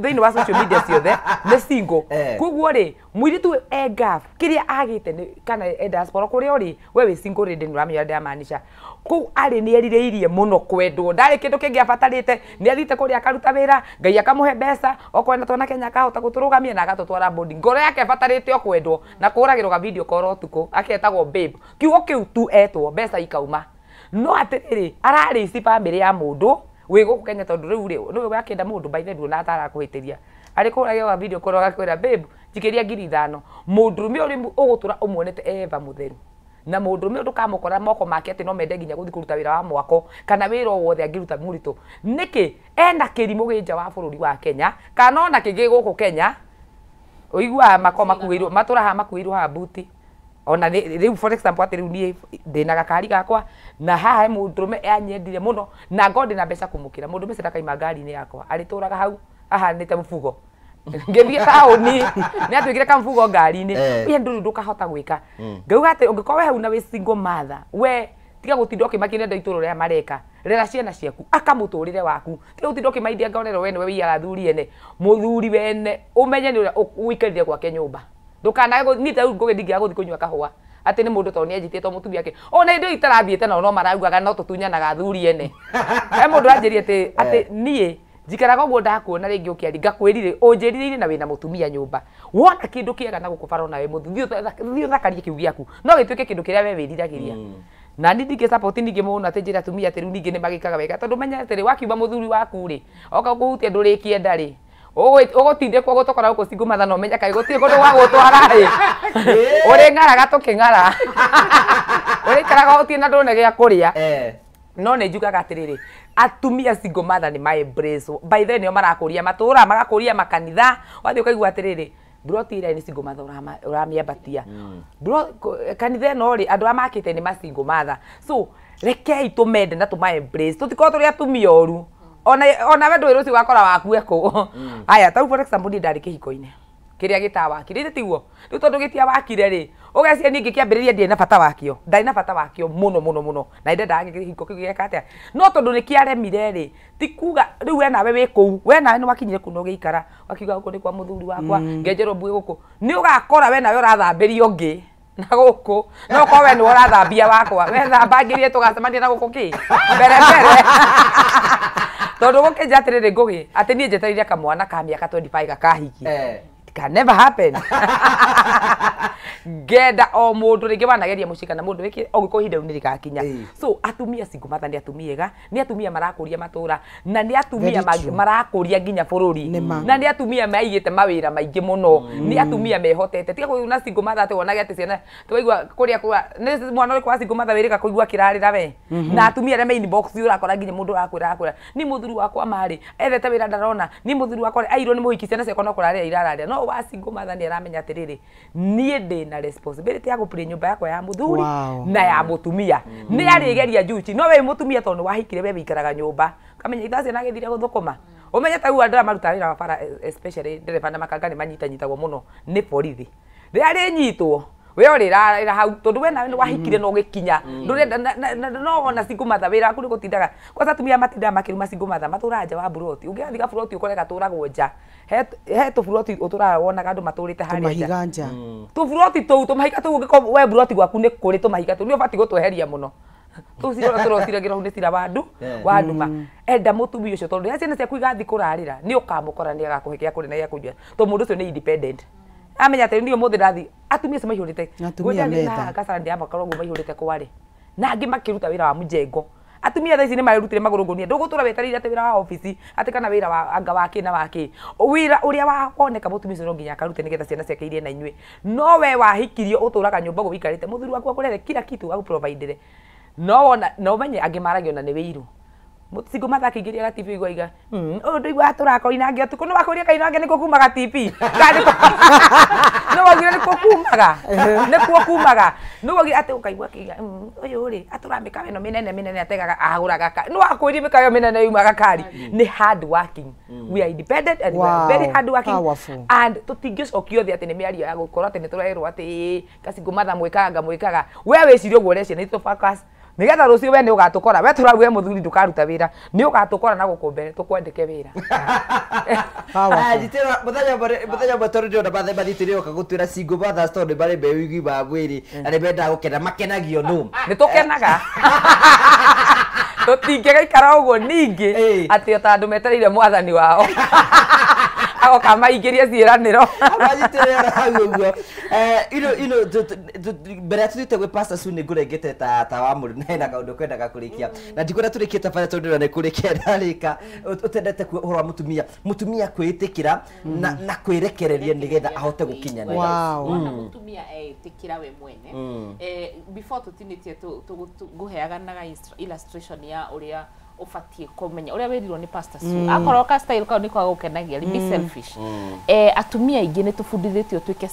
thä wa social media ciothe nä cingo eh. koguo rä mwiritu engaf kä rä a agä te kana endasporo kå rä a rä we wä cingo rä ndä nä ramä ndäramaanisha kå arä nä irie må kwendwo ndarä kä ndå kä ngä abatarä te nä athiä te akaruta wä ra ngai akamå he mbeca okwenda twana kenya akahota gå tå na agatå bodi ngoro yake abatarä te o kwendwo na kå ragä koro tukå agetagwo babe kiugo kä tu etwo mbeca ikauma no atä rä rä ya må ndå wä gå kå kenya tondu riu ri rä we akenda enda by ndå way nduonatara kå hä tä ria rage wa video korwo gakwä babe jikiria ngiri ithano må ndå uri å umwonete gå tå ra å eva må theru na må ndå mä kamukora ndå moko make ati no mende nginya gå kuruta kå ruta wä ra wa mwako kana wä ra wothe angä ruta må enda nä kä ena kä gä nja wa bururi rå ri wa kenya kana ona kä guku gå kå kenya å makoma mako matura ha matå raha makuä irwo ona riu forex example atä rä u niä ndä na gakari gakwa na haha he må ndå rå me anyendire må no na ngo ndä na mbeca kå må kä ra må ndå mece ndakaima ngari-inä yakwa arä tå raga hau ahanä te må bugo ngä thiä taåni nä atwä kä re kamå bugo ngari-inä ä eh. ndå rä u ndå kahota gwä ka hmm. ngauga atä å ngä korwo we hau na wä singo matha we tiga gå tinda å kä makä nenda itå rå rä a mareka rera ciana ciaku akamå tå rä re waku tiga gå tinda å kä maindia ngaonero we nä we wĩiaga thuri ene må thuri wene å menye nä å rä a gwake nyå mba ndukanage ni rä u ngå ndingä gå thiä kå nyua kahåa atä nä må ndå tondå nä enjitä two må tumia akä o oh, na indo itarathiä te nao no maraugaga no tå tunyanaga thuri ene he må ndå anjä ri atä atä niä njikaraga guo ndakuona rĩngĩ ũkĩari ngakwĩrire ũnjĩrĩire na wĩna mũtumia nyũmba wona kĩndũ kĩega na gũkũbara ona we mũthuri thiĩ ũthakarie kĩu gĩaku no gĩtuĩke kĩndũ kĩrĩa we wĩriragĩria hmm. na nĩ ndingĩ support ningĩ mũno atĩ njĩra atumia atĩ rĩu ningĩ nĩ magĩkaga wega tondũ menya atĩrĩ wakiuma mũthuri waku rĩ oka kũhutia ndũrĩkĩenda rĩ ugutinde kuo gutokora guku cingumana na umenya kai gutire kundu gwa gutwara å rä ng'araga tuking'ara urikaraga utie na ndune gia kuria no nä njugaga rä atumia single mother nä maembrace by then nio marakåria matåra magakåria makanitha wathi ukaigua atiriri brotira nä single mother uramiambatia hmm. kanitha no rä andå arä a makä te nä ma single so rekei tå mende na tå ma tå tikorwo tå rä atumia oru ona ona we ndå rå cio gakora wakue kå mm. aya tau for example ni ndarä kä hiko-inä kä rä a gä tawakire nä tiguo rä u tondå gä tiawakire rä å geciria ningä kä ambä rä ria ndä na bata wakä ndarä na bata wakä o må no må no må no na ndendaga gä hiko kä u atä a no tondå nä kä aremire rä ti rä u we wä kå u we nä wakinyire kå na å gä ikara wakiuga gå kå nä kwa må thuri wakwa ngenjerwo mbuä gå kå nä å gakora we nawe å rathambä ria å ngä na gåkå no korwo we nä we å rathambia wakwa wethambangä rie tå gacemania na gå kå kä mbere tondå gå kä nja atä rä rä ngå gä atä niä njetereire kamwana ka mä aka gakahiki eh can never happen ngenda o må ndå rä ngä wanageria må cika na må ndå wä kä å gä korwo ihinda rä u nä rä gakinya so atumia cingumatha nä atumia ega nä atumia marakå ria matå ra na nä atumia marakå ria nginya bå rå ri na nä atumia meigä te mawä ra maingä må no mm. nä atumia mehotete tiga na cingumatha atä wonage atä ciana twaigua kå rä a mwana å rä kwa cingumatha wä rä ga kå igua kä rarä ra we mm-hmm. na atumia arä a maini å rakora nginya må ndå rakwä ra akwä ra nä må thuri wakwa marä ethete wä ra ndarona nä må thuri wakwa airwo nä må hiki ciana ciakwa no kå rarä ra irararä no wa single mother ni aramenya atä rä rä niä ndä na responsibility ya gå play nyå mba yakwa ya må thuri na ya må tumia mm. arigeria nä arä geria no we må tumia tondå nä wahikire we wĩikaraga nyå mba kamenya ithaci na agä thire gå thå kå ma umenye ta andå arä ra especially ndere na makanga nä manyitanyitagwo må no nä borithi rä rä nyitwo we ore ra ra hau tondu we nawe wahikire mm-hmm. no gikinya mm-hmm. ndurenda no wona siku matha wira kuri gutindaga kwaza tumia matinda makiruma siku matha matura nja wa buroti ungiathi ga buroti ukore gaturagwo nja he he tu buroti utura wonaga andu maturite hari mahiga nja tu mm. buroti tu tu mahiga tu we buroti gwaku ni kuri tu mahiga tu ni ubati gutweheria muno tu cirora turociragä rwo nä cira wandu wa nduma mm. enda må tumi å cio tondå rä rä a ciana ciaku igathi kå rarä ra nä å kamå kora nä agakå he gä akå rä na gä akå nyua tondå må ndå å cio nä amenya atä nä å må thä ndathi atumia cio maihå rä te ngacana ndä amaka roguo maihå rä te kwarä na angä makä ruta wä ra wa må njengo atumia tha ici nä marä rutä re magå rå ngå ndå gå tå ra wetereire atä wä ra wa obici atä kana wä ra wa anga wa kä na wa kä wä ra å rä a woneka må tumia cio no nginya akarute nä getha ciana ciake irie na inyuä no we wahikirio å tå raga nyå mba gå ikarä te må thuri waku akå rere kira kitu agå no wona no menye angä maragio na nä wä irå singo mathaka ingä ga tv igwaiga å hmm, ndå igua tårakori å tukå nä wakå ria kai nä kå kumaga tv nä wagire nä kå kumaga nä kuo kumaga nä wagire atä å kaigua kä iga å hmm, yå rä atå ra no mä nene mä nene ategaga ahå raga ka nä wakwä ri mä kawa mä nene yumaga kari nä hard working hmm. we are independent and very hard working and tå tingä cokio thä atä nä mä ario ya gå korwo atä nä tå rerwo atä kacingo matha kaga mwä kaga we wä ciri å guo reciana nä nigetha rucio we ni ugatukora we turarua we muthuri ndukaruta wira ni ugatukora na gukumbere tukwandike wira ajitira muthenya muthenya mutoru ndona bathe mathitiri oka gutwira singo bathas tondu bari mbeũ igima mwĩrĩ mm. na nĩ mendaga gũkena makenagio nũ nĩ tũkenaga tũtingĩgaikara ũguo ningĩ atĩ o ta andũ metereire mwathani wao agoka maingĩrie ciĩranĩro guo eh, mbere ya tũthiĩte gwĩ pastor su nĩ ngũrengete ta ta wa mũrĩ na hena kaũndũ kwendaga kũrĩkia mm. na ndikwenda tũrĩkĩte bara tondũ ona nĩ kũrĩkia ndarĩka ũtendete ũhoro wa må tumia må na kwä kwĩrekereria nĩgetha ahote gũkinyanĩra wona mm. mũtumia eĩtĩkĩra eh, we mwene mm. eh, before tũtinĩtie tũgũheanaga illustration ya ũrĩa ubatiä kå menya å rä a wä rirwo nä mm. akorwo ka style kau nä kwaga gå kenagia be mm. selfish mm. eh, atumia aingä nä tå bundithä tie å tuä ke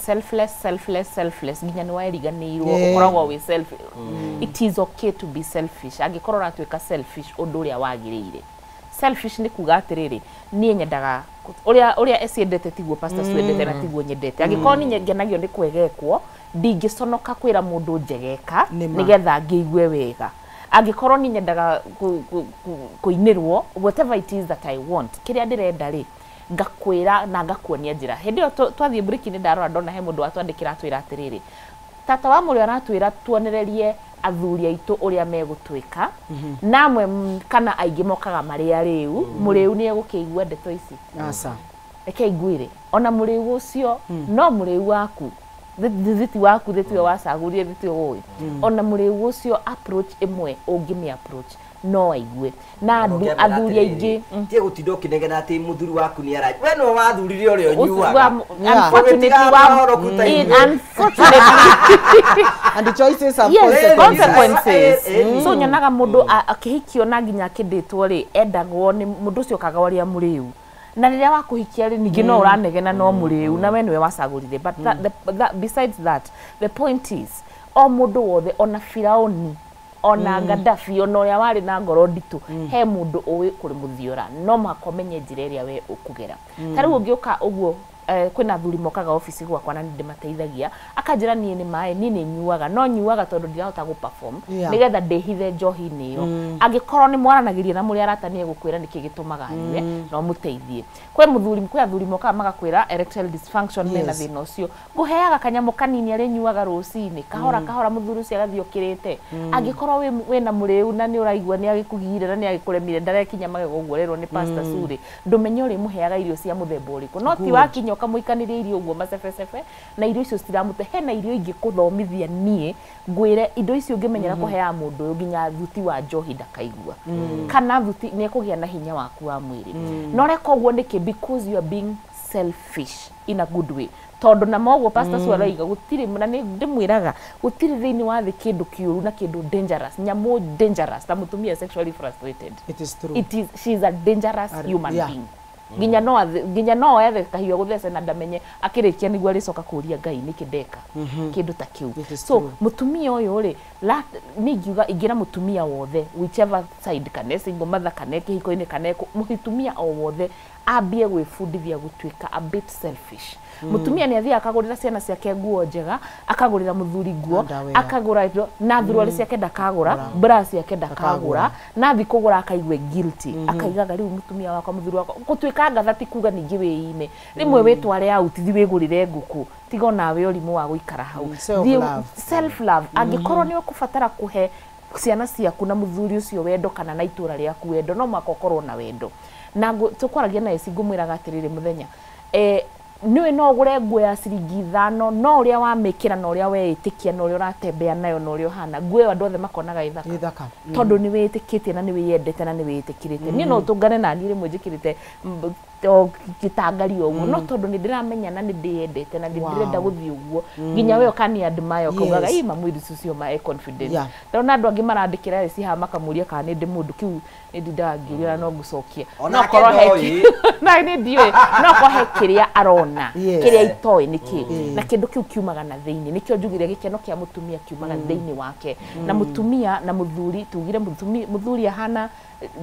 selfless nginya nä waeriganä irwo å koragwo wä mm. it is okay to be selfish angä korwo å ratuä ka selfish å ndå å rä a wagä rä ire selfish nä kuga atärä niä nyendaga å rä a ciendete tiguo ciendete na tiguo nyendete angä korwo nä ngenagio nä kwegekwo ndingä conoka kwä ra må ndå njegeka nä getha ngä igue wega angikorwo ni nyendaga kuinirwo whatever it is that i want kiria ndirenda ri ngakwira na ngakuonia njira hindi yo twathii briki ni ndarora ndona he mundu watwandikira atwira atiriri tata wa muri aratwira tuonererie athuri aitu uria megutwika mm -hmm. namwe kana aingi mokaga maria riu mm -hmm. muriu ni egukigua ndeto ici asa mm -hmm. ekeiguire ona muriu ucio no muriu waku thitwa aku thitwe wacagũrire thitwe woĩ mm. ona mũrĩu ä approach ĩmwe ũngĩmĩ approach no aigue na andu athuri aingi tie gutinda ukinegena ati muthuri waku ni araji we no wathurire uria nyuaga mm. and choices have yes, consequences ndå eh, eh, eh, so nyonaga mundu mm. akihikio na nginya akinditwo rä endagwo ni mundu ucio kagawaria u na rä rä a wakåhikia rä ningä no å mm. ranegena no må mm. rä u na we nä we wacagå but that, the, that, besides that the point is o må ndå wothe ona firaoni ona mm. Gaddafi ona ũrĩa warĩ na ngoro nditũ mm. he mũndũ ũĩ kũrĩ mũthiora no mũhaka ũmenye rä ĩrĩa we ũkũgera mm. ka å guo eh, kwina thuri mokaga ofisi gwakwa na ndimateithagia akanjira nie ni maä ni nä nyuaga no nyuaga tondå ndirahota gå perform yeah. nä getha ndähithe njohi-inä ä yo mm. angä korwo nä mwaranagä na må rä a aratania gå kwä ra nä kä gä tå maga nyue mm. no må teithie kwä må thuri kwä athuri mokaga magakwä ra mena thä na å cio ngå heaga kanyamå kanini arä nyuaga rå cinä kahora mm. kahora må thuri å cio agathiä å kä rä te mm. angä korwo wä na må rä u na nä å raigua nä agä kå gigire na nä agä kå remire ndarekinya magego guorerwo nä mm. ndå menya å rä må heaga irio cia må themba å rä kå no ti wakinya mugĩcoka mũikanĩrie irio ũguo macebecebe na irio icio citiramũte hena irio kuthomithia nie ngwire indo icio ngimenyera mhm. kũheaga mũndũ ũyũ nginya thuti wa njohi ndakaigua mm. kana thuti nĩ kugia na hinya waku wa mwiri mm. no reka ũguo nĩkĩ because you are being selfish in a good way tondå na moguo pastor mm. araiga gutirä na ni ndimwiraga thä thini wa the kindu kiuru na kindu dangerous nyamå dangerous ta mutumia sexually frustrated it is true it is she is a dangerous Ar human yeah. being nginya no nginya no ethe kahiwa guthece na ndamenye akĩrĩkia nĩguo arĩcoka kuria ngai nĩkĩ ndeka mhm. kĩndũ ta kiu so mutumia ũyũ ri ni ingiuga ingira mutumia wothe whichever side kana e single mother kana e kĩhiko ine kana e mutumia o wothe ambie gwĩbundithia gũtuĩka a bit selfish Hmm. mutumia ni athia akagurira ciana ciake nguo njega akagurira muthuri nguo akagura ra na thirwarä hmm. ciake ndakagura bra mbura ciake ndakagå ra nathi kå gå ra akaigue hmm. akaigaga riu mutumia må tumia wakwa må wakwa gå ngatha ti kuga ningä wä ine rä mwe wä tware autithi wä gå rä re ngå kå tiga onawe å rimå wa gå ikara hau angä korwo nä å kå batara ciana ciaku na muthuri ucio wendo kana na itura riaku wendo no maka ukorwo na wendo na tukwaragia naye cingumwiraga atiriri muthenya eh niwe no gure nguo ya ciringi ithano no uria wamikira na uria weitikia na uria uratembea nayo na hana uhana nguo yo andå othe makonaga wä tä kä tie na yendete na niwitikirite nie no mm. tungane na kä rä te å guo no mm. tondå nä ndä ramenya na nä ndä yendete na nä ndä gå thiä ũguo mm. nginya we ũkani admire ũkaugaga ii mamwĩthĩ mae confidence ndona andå angä marandä kä ra reci haha makamũria kana nä ndä må ndå kä u nä ndindaga ngä rä no ngå cokie nokorwo na nä ndiå nokorwo he kä rä a arona kä rä a itoä nä kä na kä ndå kä u kiumaga na thä inä nä kä o njugire gä keno kä a må tumia kiumaga mm. thä inä wake na må tumia na må thuri tugire må thuri ahana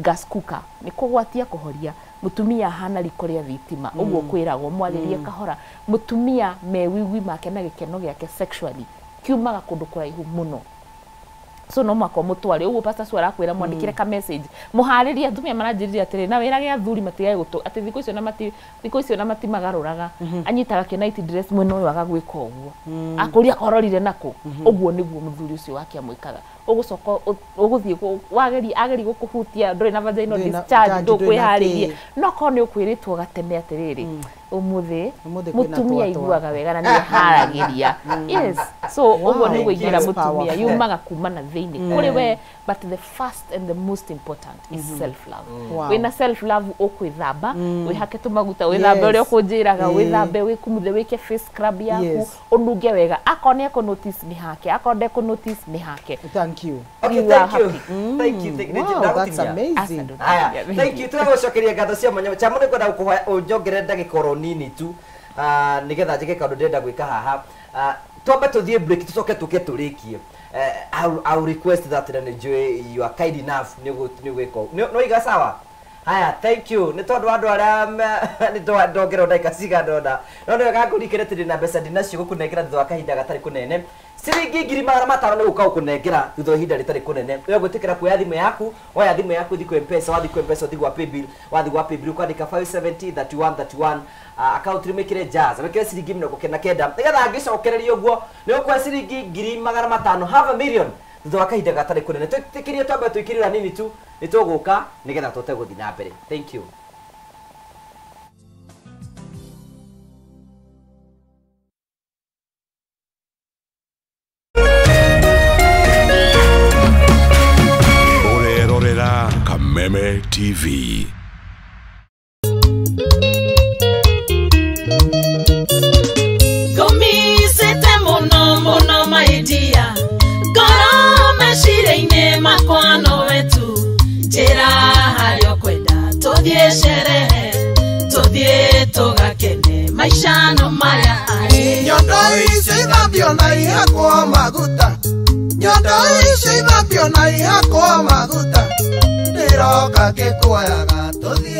gaskuka nä kå gwatia kå horia mutumia hana riko rĩa thitima mm. ũguo kwĩragwo mwarĩrie mm. kahora mutumia mewiwi make na gikeno gĩake sexually kiumaga kundu kuraihu muno so no mako mutware uguo pastor swara kwira mwandikire mm. ka message muharirie atumia maranjiriria atiri na wirage athuri matigae gutu ati thiku icio na mati thiku icio na mati magaruraga mm -hmm. anyitaga ke night dress mwena uyu aga gwika uguo mm. akuri akororire naku mm -hmm. uguo niguo muthuri ucio wake amwikaga ugucoka uguthii wageri ageri gukuhutia nduri na vaginal discharge ndukwiharirie no ko ni ukwiritwo gatene atiriri umuthi mm. mutumia iguaga wega na ni haragiria mm. yes so uguo ni guigira mutumia yumaga kuma kumana thiini mm. kuri we but the first and the most important is mm-hmm. mm -hmm. self love mm. wow. wina self love ukwithamba mm. wihake tumaguta withambe uria yes. ukunjiraga yeah. withambe wikumuthe wike face scrub yaku yes. ununge wega akone ko notice ni hake akone ko notice ni hake thank you okay, you thank, you. Mm. thank you thank you wow, that's amazing aya thank you turagocokeria ngatho cia manyo cha muno kwenda gukuhoya unjongere ndagikoro nini tu ah, nigetha njike kaundu ndenda gwika haha ah, twambe tuthie break tucoke tuke turikie uh, I'll, I'll request that na nijue you are kind enough ni gwika no iga sawa haya thank you nä tondå andå arä a eh, nä ndondagä cigana ona no nä wega ngå rikärä tä ndä na mbeca ndinacio gå kå nengera thutha wa kahinda gatarä kå nene ciringi ngiri magana matano nä gå ka gå kå nengera thutha ihinda rä tarä kå nene å gwä tä kä ra kuoya thimå yaku woya thimå yaku thiku mpesa wathi ku mpesa ũthigwa paybill wathi gwa paybill ũkwandä ka 5703131 akaunti rä mä kä re jazz mä kä re ciringi mä rongo kenda kenda nä getha angä cokereria å guo nä å kuoya ciringi ngiri magana matano half a million thutha wa kahinda gatarä kå nene twä tä kä rie twambe twä kä rä ra nini tu nä tågå ka nä getha tå tegå thiä na mbere thank you Meme TV. Gomisete muno muno ngoro meciria-inĩ makwa nowe tu njĩra harĩa cerehe tũthiĩ tũgakene maica no maya nyondo ici na ihakwo na ihakwo maguta roka tuthie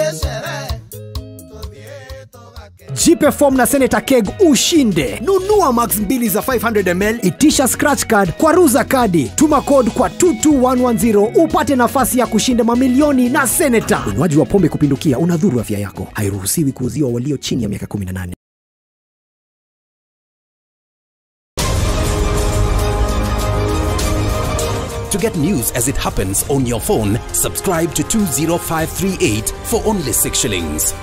na Seneta Keg ushinde. Nunua max 2 za 500ml, itisha scratch card kwa ruza kadi, tuma code kwa 22110 upate nafasi ya kushinda mamilioni na Seneta. Unywaji wa pombe kupindukia unadhuru afya yako, hairuhusiwi kuuziwa walio chini ya miaka 18. To get news as it happens on your phone, subscribe to 20538 for only 6 shillings.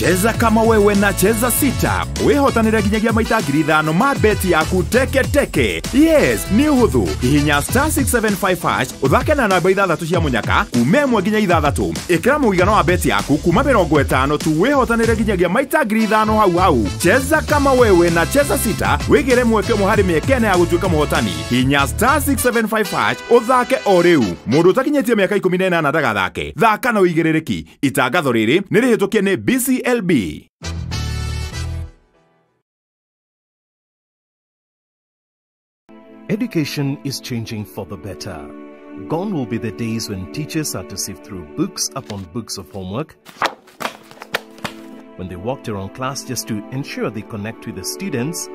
cheza kama wewe na cheza sita wihotanire nginyagia maita ngiri ithano ma beti yaku teke yes nĩ ũhũthũ hihinya star 675 ũthake na namba ithathatũ cia mũnyaka kuma ĩmwe nginya ithathatũ ĩkĩra mũigana wa beti yaku kuma mĩrongo ĩtano tu wĩhotanĩre nginyagia maita ngiri ithano hau hau cheza kama wewe na cheza sita wĩgĩre mweke ũmwe harĩ mĩeke ya gũtuĩka mũhotani hinya star 675 ũthake o rĩu mũndũ ũtakinyĩtie mĩaka 18 ndagathake thaka na ũigĩrĩrĩki itangatho rĩrĩ nĩ rĩhĩtũkie nĩ bca LB. Education is changing for the better. Gone will be the days when teachers had to sift through books upon books of homework, when they walked around class just to ensure they connect with the students,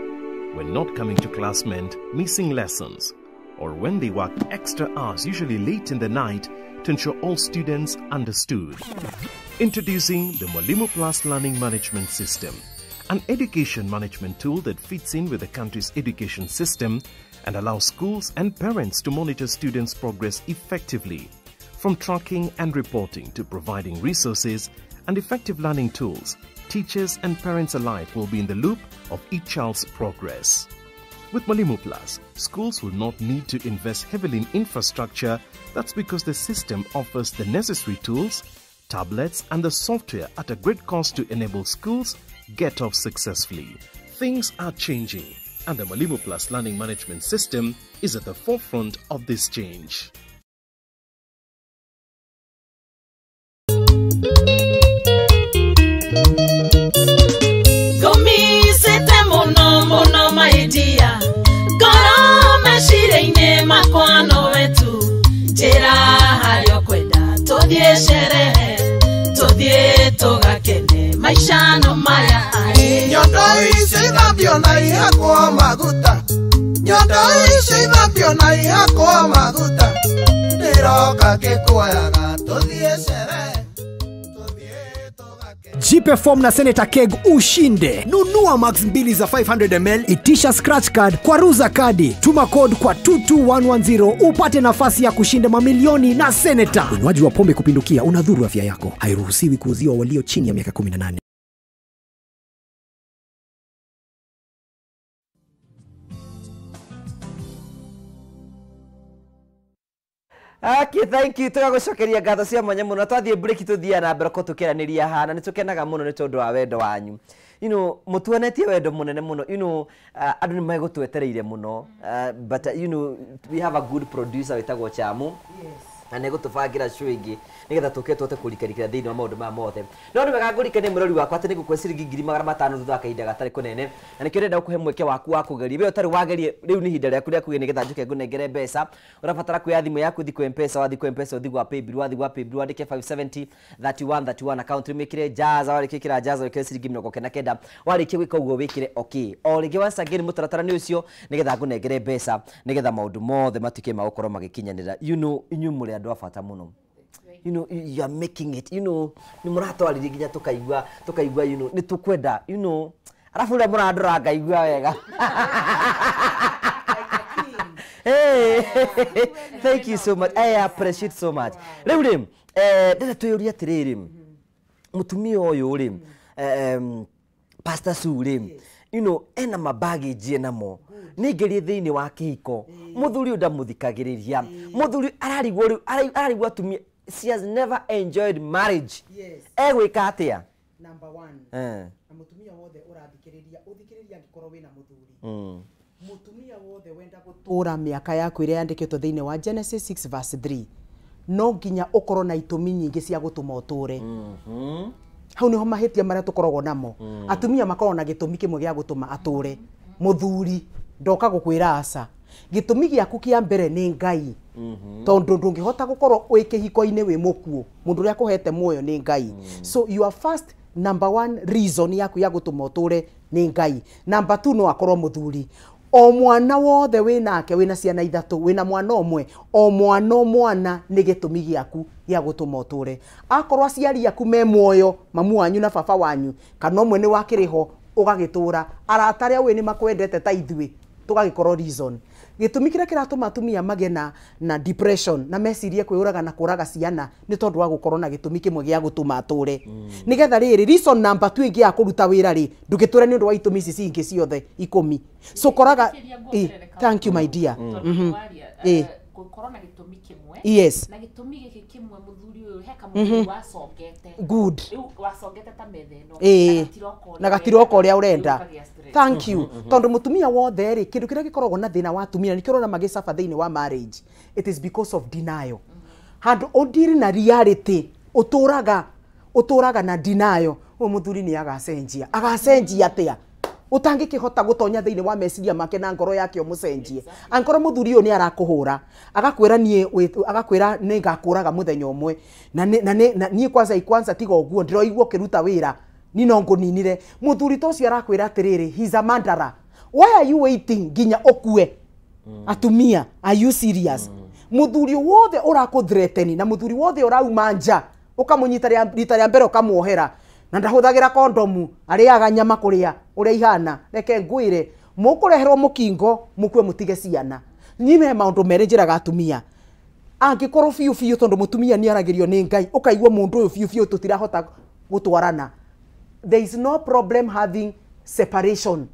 when not coming to class meant missing lessons, or when they worked extra hours, usually late in the night, to ensure all students understood. Introducing the Molimo Plus Learning Management System, an education management tool that fits in with the country's education system and allows schools and parents to monitor students' progress effectively, from tracking and reporting to providing resources and effective learning tools teachers and parents alike will be in the loop of each child's progress. With Molimo Plus, schools will not need to invest heavily in infrastructure. That's because the system offers the necessary tools, tablets and the software at a great cost to enable schools get off successfully. Things are changing and the Malibu Plus Learning Management System is at the forefront of this change. navyo na seneta maguta nyondo icio ithambio na maguta gikwayaga tuthie na Keg ushinde. Nunua max mbili za 500ml, itisha scratch card kwa ruza kadi, tuma code kwa 22110 upate nafasi ya kushinda mamilioni na seneta Unywaji wa pombe kupindukia unadhuru afya yako, hairuhusiwi kuuziwa walio chini ya miaka 18. Okay, thank you. Tuga Tugagucokeria ngatho cia mwanya muno. Twathie break tuthia na mbere ko tukiranĩria hana nĩ tukenaga muno nĩ tondũ wa wendo wanyu. You know, mũtuonetie wendo mũnene mũno. You know, uh, andũ nĩ megũtwetereire mũno. Uh, but uh, you know, we have a good producer wĩtagwo Chamu. Yes na nä gå tå bangä ra ingä nä getha tå ke twote kå rikarikä ra thä inä wa maå ndå maya mothe no nä wega ngå rikania må rori wakwa atä nä ngå ciringi ngiri magana matano thutha wa kahinda gatarä kå nene na nä kä renda gå kåhe mweke waku wa kå geria wä tarä wagerie rä u nä ihinda rä aku rä akå gä nä getha njå ke nengere mbeca å rabatara kwä thimå yaku thiku mpesa wathi kwä mpesa å gwa paybill wathi gwa paybill wandä ke 5703131 akaunti mä kä re jaza warä kä kä ra jaza wä kä re ciringi mĩrongo kenda kenda warä kia gwä ka guo wä kä re ok o rä ngä wacange nä må taratara nä å cio nä getha ngå nengere mbeca nä getha maå ndå mothe matuä ke magå korwo magä kinyanä ra inyu må rä andå a bata må no you know, you are making it you know nä må ratwarä nginya tå kaigua tå kaigua you know, nä tå kwenda you know, arabu rä a må randå rangaigua wega Hey, thank you so much. I appreciate so much. Rä u rä ndä twä yå ria atä rä rä må tumia å yå rä pastor rä you know ena mabagi namo nä ngä rä thä inä wa kä hiko må thuri å ndamåthikagä rä ria må thuri ararigwo rä she has never enjoyed marriage Yes. Ewe katia. Number eh. na Eh. tumia wothe å rathikä rä ria å na må thuri mutumia mm. wothe wenda gutura miaka yako ire iria yandikitwo thiini wa Genesis 6 verse 3 no ginya ukorwo na itumi nyingi cia gutuma uture mm -hmm hau niho mahĩtia marĩa tukorogo namo mm. atumia makoragwo na gĩtũmi kĩmwe gĩa gũtũma atũre mũthuri ndoka gukwira asa gĩtũmi gĩaku kĩa mbere ni ngai mm -hmm. tondå ndũngĩhota gũkorwo wĩ kĩhiko-inĩ wĩ mũkuũ mũndũ ũrĩa kũhete muoyo nĩ ngai mm -hmm. so your first number one reason yaku ya gũtũma ũtũre nĩ ngai number two no akorwo muthuri o mwana wothe wä nake wä na ciana ithatå wä na mwana å mwe o mwana mwana nä gä tå mi gä aku gä a gå tå ma å tå re akorwo aciari aku me muoyo mamu wanyu na baba wanyu kana å mwe nä wakä rä ho å gagä tå ra arata arä a wä nä makwendete ta ithuä tugagikoro reason gitumi kira kiratuma atumia mage na na depression na mecirie kwĩyũraga na kuraga ciana ni tondu wa gũkorwo na gitumi kimwe gĩa gutuma atũre mm. nĩgetha rĩrĩ reason number 2 ingi ya kũruta wĩra rĩ ndũgĩtũre nĩ ũndũ wa itumi ici cingĩ ciothe ikumi so koraga eh, thank you my dear mm. -hmm. eh gũkorwo na gĩtũmi kĩmwe yes na gĩtũmi gĩkĩ kĩmwe mũthuri ũyũ he kamũthuri mm-hmm. wacongete good rĩu wacongete ta methe no na gatiroko ria urenda thank you mm-hmm, mm-hmm. tondu mutumia wothe ri kindu kiria gikoragwo na thina wa tumia ni kirona magi magicafa thini wa marriage it is because of denial mm-hmm. handu odiri na reality uturaga uturaga na denial uyu muthuri ni agacenjia agacenjia atia utangikihota gutonya thini wa mesiria make na ngoro yake umucenjie angoro muthuri uyu ni arakuhura agakwira nie agakwira ni gakuraga muthenya umwe na ni kwanza ikwanza tiga uguo ndiroigwo kiruta wira ni no nguninire muthuri to cio arakwira atiriri he's a murderer why are you waiting nginya ukue mm. atumia are you serious muthuri mm. wothe urakuthireteni na muthuri wothe urauma nja ukamunyita rita rĩa mbere ukamwohera na ndahuthagira kondomu ariaga nyama kuria uria ihana reke ngwire mukureherwo mukingo mukue mutige ciana nyime maundu mere njiraga atumia angikorwo biu biu tondu mutumia ni aragirio ni ngai ukaigua mundu uyu biu biu tutirahota gutwarana there is no problem having separation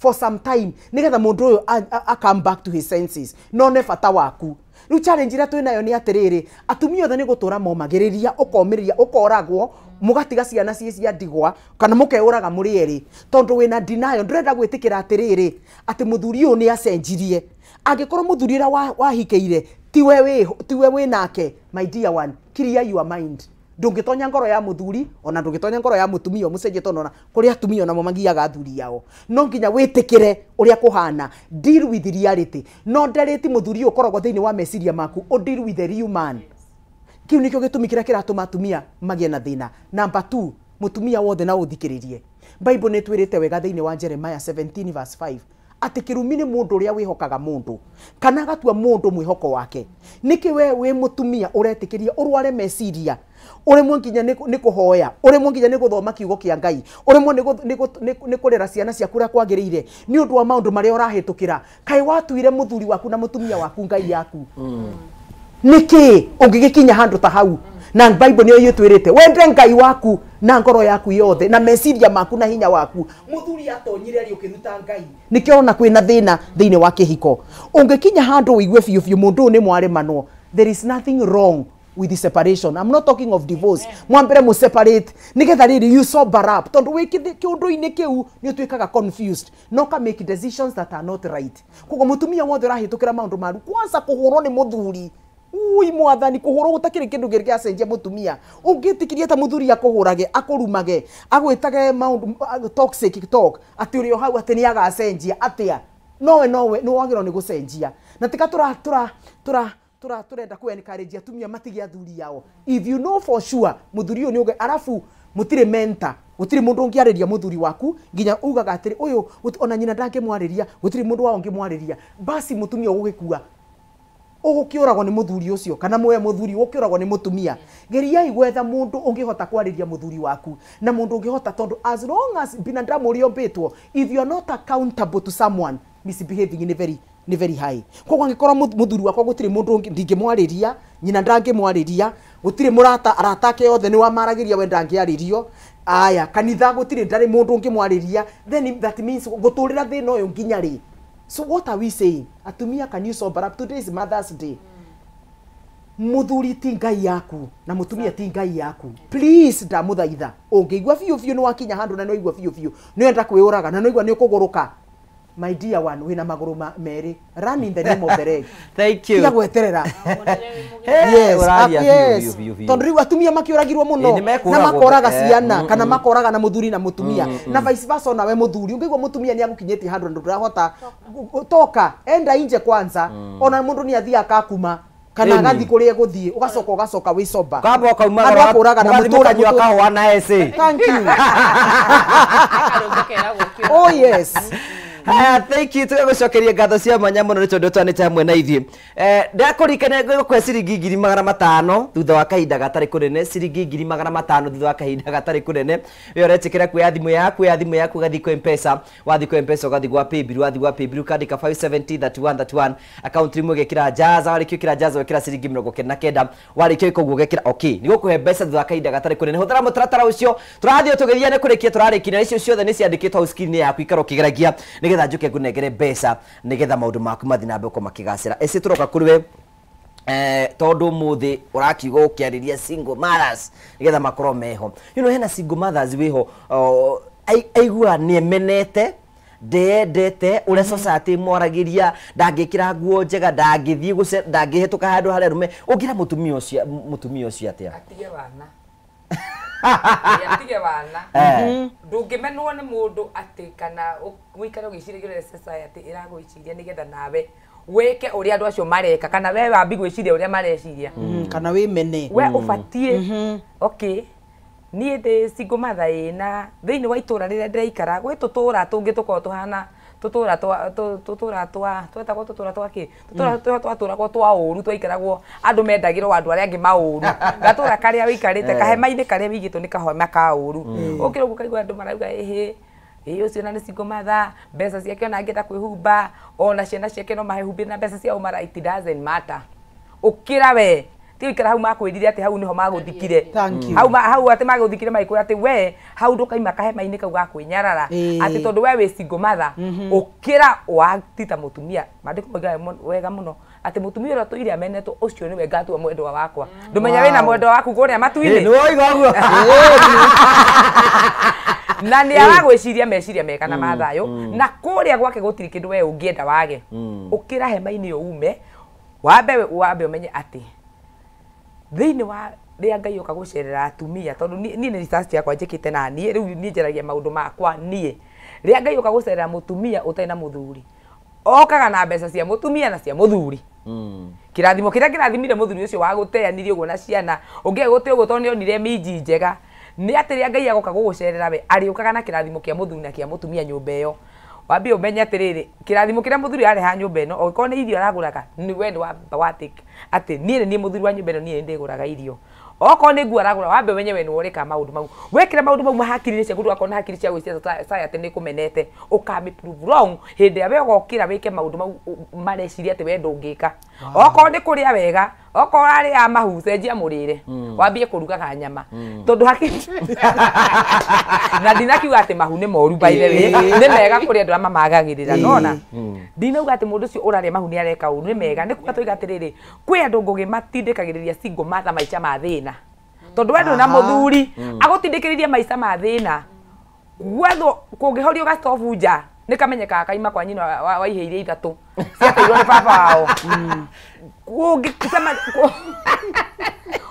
for some time nigetha mundu uyu acome back to his senses no none bata waku riu challenge iria twinayo ni atiriri atumia othe ni gutura momagiriria ukomiriria ukoragwo mugatiga ciana ci cia ndigwa kana mukeuraga muri eri tondu wina denial ndurenda gwitikira atiriri ati muthuri uyu ni acenjirie angikorwo muthuri uria wahikeire tiwe tiwe nake my dear one clear your mind ndungitonya ngoro ya muthuri ona ndungitonya ngoro ya mutumia mucenjie tondu ona kuri atumia namo magiaga athuri yao no nginya witikire uria kuhana deal with reality no ndariti muthuri ukoragwo thiini wa meciria maku o oh, deal with the real man kiu nikio gitumi kiria kiratuma atumia magie na thina number 2 mutumia wothe na uthikiririe bible nitwirite wega thiini wa jeremiah 17 verse 5 atä kä rumi nä må ndå å rä a wä hokaga må ndå kana agatua må ndå mwä hoko wake nä kä we wä må tumia å retä kä ria å meciria å rä mwo nginya nä kå hoya å rä nginya nä gå thoma kiugo kä a ngai å rä ni nä kå ciana ciaku rä a kwagä rä ire nä å ndå wa maå ndå marä a å rahä tå kä ra kaä watuire må thuri waku na må tumia waku ngai yaku nä kä mm. å ngä gä kinya handå ta hau mm na bible niyo yitwirite wende ngai waku na ngoro yaku yothe na meciria maku na hinya waku muthuri atonyire ari ukiruta ngai nikio ona kwina thina thiini wa kihiko ungikinya handu wigue biu biu mundu ni mwaremanwo there is nothing wrong with the separation i'm not talking of divorce mwambire mu separate nigetha riri you so sober up tondu wi kiundu-ini kiu ni utuikaga confused no ka make decisions that are not right koguo mutumia wothe urahitukira maundu maru kwanza kuhurwo ni muthuri ui mwathani kuhurwo gutakire kindu giri giacenjia mutumia ungitikirie ta muthuri akuhurage akurumage agwitage maundu uh, toxic talk ati uri hau ati ni agacenjia atia nowe nowe ni wagirwo ni gucenjia na tika tura tura tura tura turenda ku encourage atumia matige athuri yao if you know for sure muthuri uyu ni arafu mutire mentor gutire mundu ungiariria muthuri waku nginya ugaga atiri uyu ona nyina ndangimwariria gutire mundu wao ngimwariria basi mutumia ugikua ugukiragwo ni muthuri ucio kana mwe muthuri ukiragwo ni mutumia geriai gwetha mundu ungihota kwariria muthuri waku na mundu ungihota tondu as long as binadamu uriombitwo if you are not accountable to someone misbehaving ni very ni very high koguo angikorwo muthuri wakwa gutire mundu ndingimwariria nyina ndangimwariria gutire murata arata ake othe ni wamaragiria we ndangiaririo aya kanitha gutire ndari mundu ngimwariria then that means guturira thina uyu nginya ri So what are we saying? Atumia can you sober up? Today is Mother's Day. Muthuri ti ngai yaku na mutumia ti ngai yaku. Please ndamuthaitha. Ungiigua biu biu ni wakinya handu na ni waigua biu biu. Ni wenda kwiuraga na ni waigua ni ukuguruka my dear one wina maguru meri run in the name of the leg thank you yagweterera yes ah, yes tondu riu atumia makiuragirwo muno na makoraga eh, ciana mm, kana mm. makoraga na muthuri na mutumia mm, na vice versa na we muthuri ungigwo mutumia ni agukinyetie handu ndu ndahota toka enda inje kwanza ona mundu ni athia akakuma kana agathi kå rä a gå thiä å gacoka å gacoka wä comba kamba å kaumagaakå raga na må tå ranyua kahåa na ecä oh yes haya thank you tuga gucokeria ngatho cia mwanya muno ni tondu twanite hamwe na ithie eh, ndakurikane ngwe ciringi ngiri magana matano thutha wa kahinda gatari kunene ciringi ngiri magana matano thutha wa kahinda gatari kunene we uretikira kuoya thimũ yaku ya thimũ yaku gathi kwa mpesa wathi kwa mpesa ugathi gwa paybill wathi gwa paybill ka 5703131 account rimwe ugekira jaza warĩkia ũkĩra jaza wekĩra ciringi mĩrongo kenda kenda warĩkia gwĩka ũguo ũgekĩra okay nĩ gũkũhe mbeca thutha wa kahinda gatarĩ kũnene hũthĩra mũtaratara ũcio tũrathiĩ tũgĩthiĩ nĩ kũrĩkia tũrarĩkia icio ciothe nĩ ciandĩkĩtwo hau skrini yaku ikara ũkĩgeragia getha njuke ngunengere mbeca maå ndå maku mathi na mbere uko makigacira ese eh, tondå må thä å rakiuga muthi kä arä single mothers getha makorwo meho you know hena single mothers wiho oh, aigua nä niemenete ndeendete å rä a mm-hmm. mwaragä ria ndangä kä ra nguo njega ndangä thiä ndangä hetå ka handå harä arume å ngä ra må tumia å cio atä a tiga wana eh. mm-hmm. ndungimenwo ni mundu ati kana wikare ugiciragia society iragwiciria nigetha nawe weke uria andu acio mareka kana we wambi gwiciria uria mareciria mm-hmm. kana wi mene we ubatie mm-hmm. okay niä ndä cingå matha ä na thä inä wa itå ra rä rä a ndä raikara gwä tå tå ra tå ngä tå korwo tå hana tutå ra twetagwo tå tå mm. ru twaikaragwo andå mendagä rwo andå arä a angä maå ru gatå ra karä a wä ikarä te eh. kahema karä a wä igä two nä kahema ka ru å kä rå gå kaigua andå marauga ähä å cio na nä cingomatha mbeca ciake ona angä enda kwä humba ona ciana ciake no mahehumbä na mbeca cia å mara å kä ra we tio ikara hau makwirire ati hau niho maguthikire mm. hau hau ati maguthikire maikura ati we hau ndukaima kahema-inä kau gakwinyarara ati tondå we mhm. we cingo matha å wa ra watita må tumia mandä kå wega må no atä må tumia å rä a tå ire amenetwo å cio nä we ngatua mwendwa wakwa mm. ndå menya wä na mwendwa waku kå rä a matu-inä nä na nä aragwä ciria meciria mega na mm, mathayå na kå rä a gwake gå tirä we å wage ukira hema ini å ume wabe wabe umenye menye thini wa rä a ngai uka gucerera cerera atumia tondå niä nä research yakwa njä kä te na niä rä ni niä maundu maå ndå makwa niä ria ngai uka gucerera cerera må tumia å na må thuri okaga na mbeca cia må tumia na cia må thuri mm. kä rathimo kä rä a kä rathimire må thuri å cio wa gå teanirie å guo na ciana å ngä gå te å onire miji njega nä atä rä a ngai agoka gå gå cerera we arä å kaga na kä rathimo kä a må thuri na kä a må tumia nyå mba ä yo wambi umenye atiriri kirathimo kiria muthuri areha nyumba ino ongĩkorwo nĩ irio aragũraga ni we nĩwatĩk atĩ niĩ ni niĩ mũthuri wa nyumba ĩno niĩ nĩndĩgũraga irio okorwo nĩ nguo aragũra wambe wenye we nĩworĩka maũndũ mau wekĩra maũndũ mau mahakiri-inĩ ciaku ndũgakorwo na hakiri cia gwĩciria society nĩkũmenete prove wrong hinde ĩrĩa we ũgokĩra wĩke mau mareciria ati we ndũngĩka oko ni kuria wega okorwo arä hmm. hmm. a mahu cenjia må rä re wambie kå rugaga nyama tondå haki na ndinakiuga atä mahu nä moru baithe nä mega kå rä andå arä a mamagagä rä ra nona ndinauga atä må ndå å cio å rarä mahu nä areka å nä mega nä kuga twaiga atä rä rä kwä andå ngå gä matindä kagä rä ria cingå matha maica ma thä na tondå wendå na må thuri hmm. agå tindä kä rä ria maica ma thä na gwethwo kå ngä horia å gatobu nja nä kamenyeka kaima kwa nyina wa iria ithatå ciateirwo nä baba wao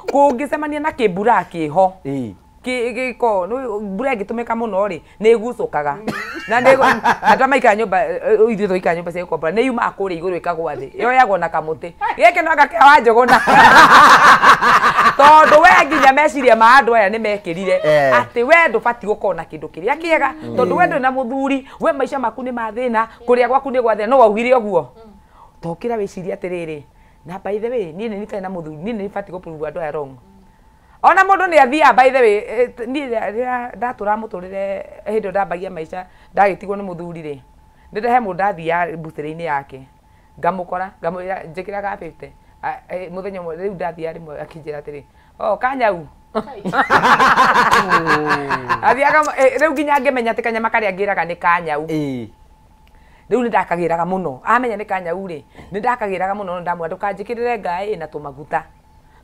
kå ngä cemania na kä mbura kä ho kä ko mbura ĩngĩ tå mä ka må no rä nä gucå kaga na andå maikara nyå mba ithuä tå ikara nyå mba cia kombora nä yumaga kå rä igå rå ä kagwa thä yoyagwo na kamå tä gä kä no gakea wa gå na tondu we nginya meciria ma andu aya ni mekirire eh. ati we ndubati gukorwo na kindu kiria kiega mm. tondu we na muthuri we maisha maku ni mathina kuria gwaku ni gwathina no waugire uguo mm. tokira wicirie atiriri na by the way ni ni na muthuri ni ni bati guprove andu aya wrong ona mundu ni athia by the way ni ndatura muturire hindu ndambagia maisha ndagitigwo ni muthuri ri ndehe mundu ndathia mbutirine yake ngamukora ngamwira njikira ga 50 må eh, muthenya mwe riu ndathia ra atä rä o kanyau athiaga eh, u nginya ngimenya ati kanyama ngä raga nä kanyau rä u nä ndakagä raga må no amenya nä kanyau rä nä ndakagä raga må ri kanjä kä rä re ngaä na tå maguta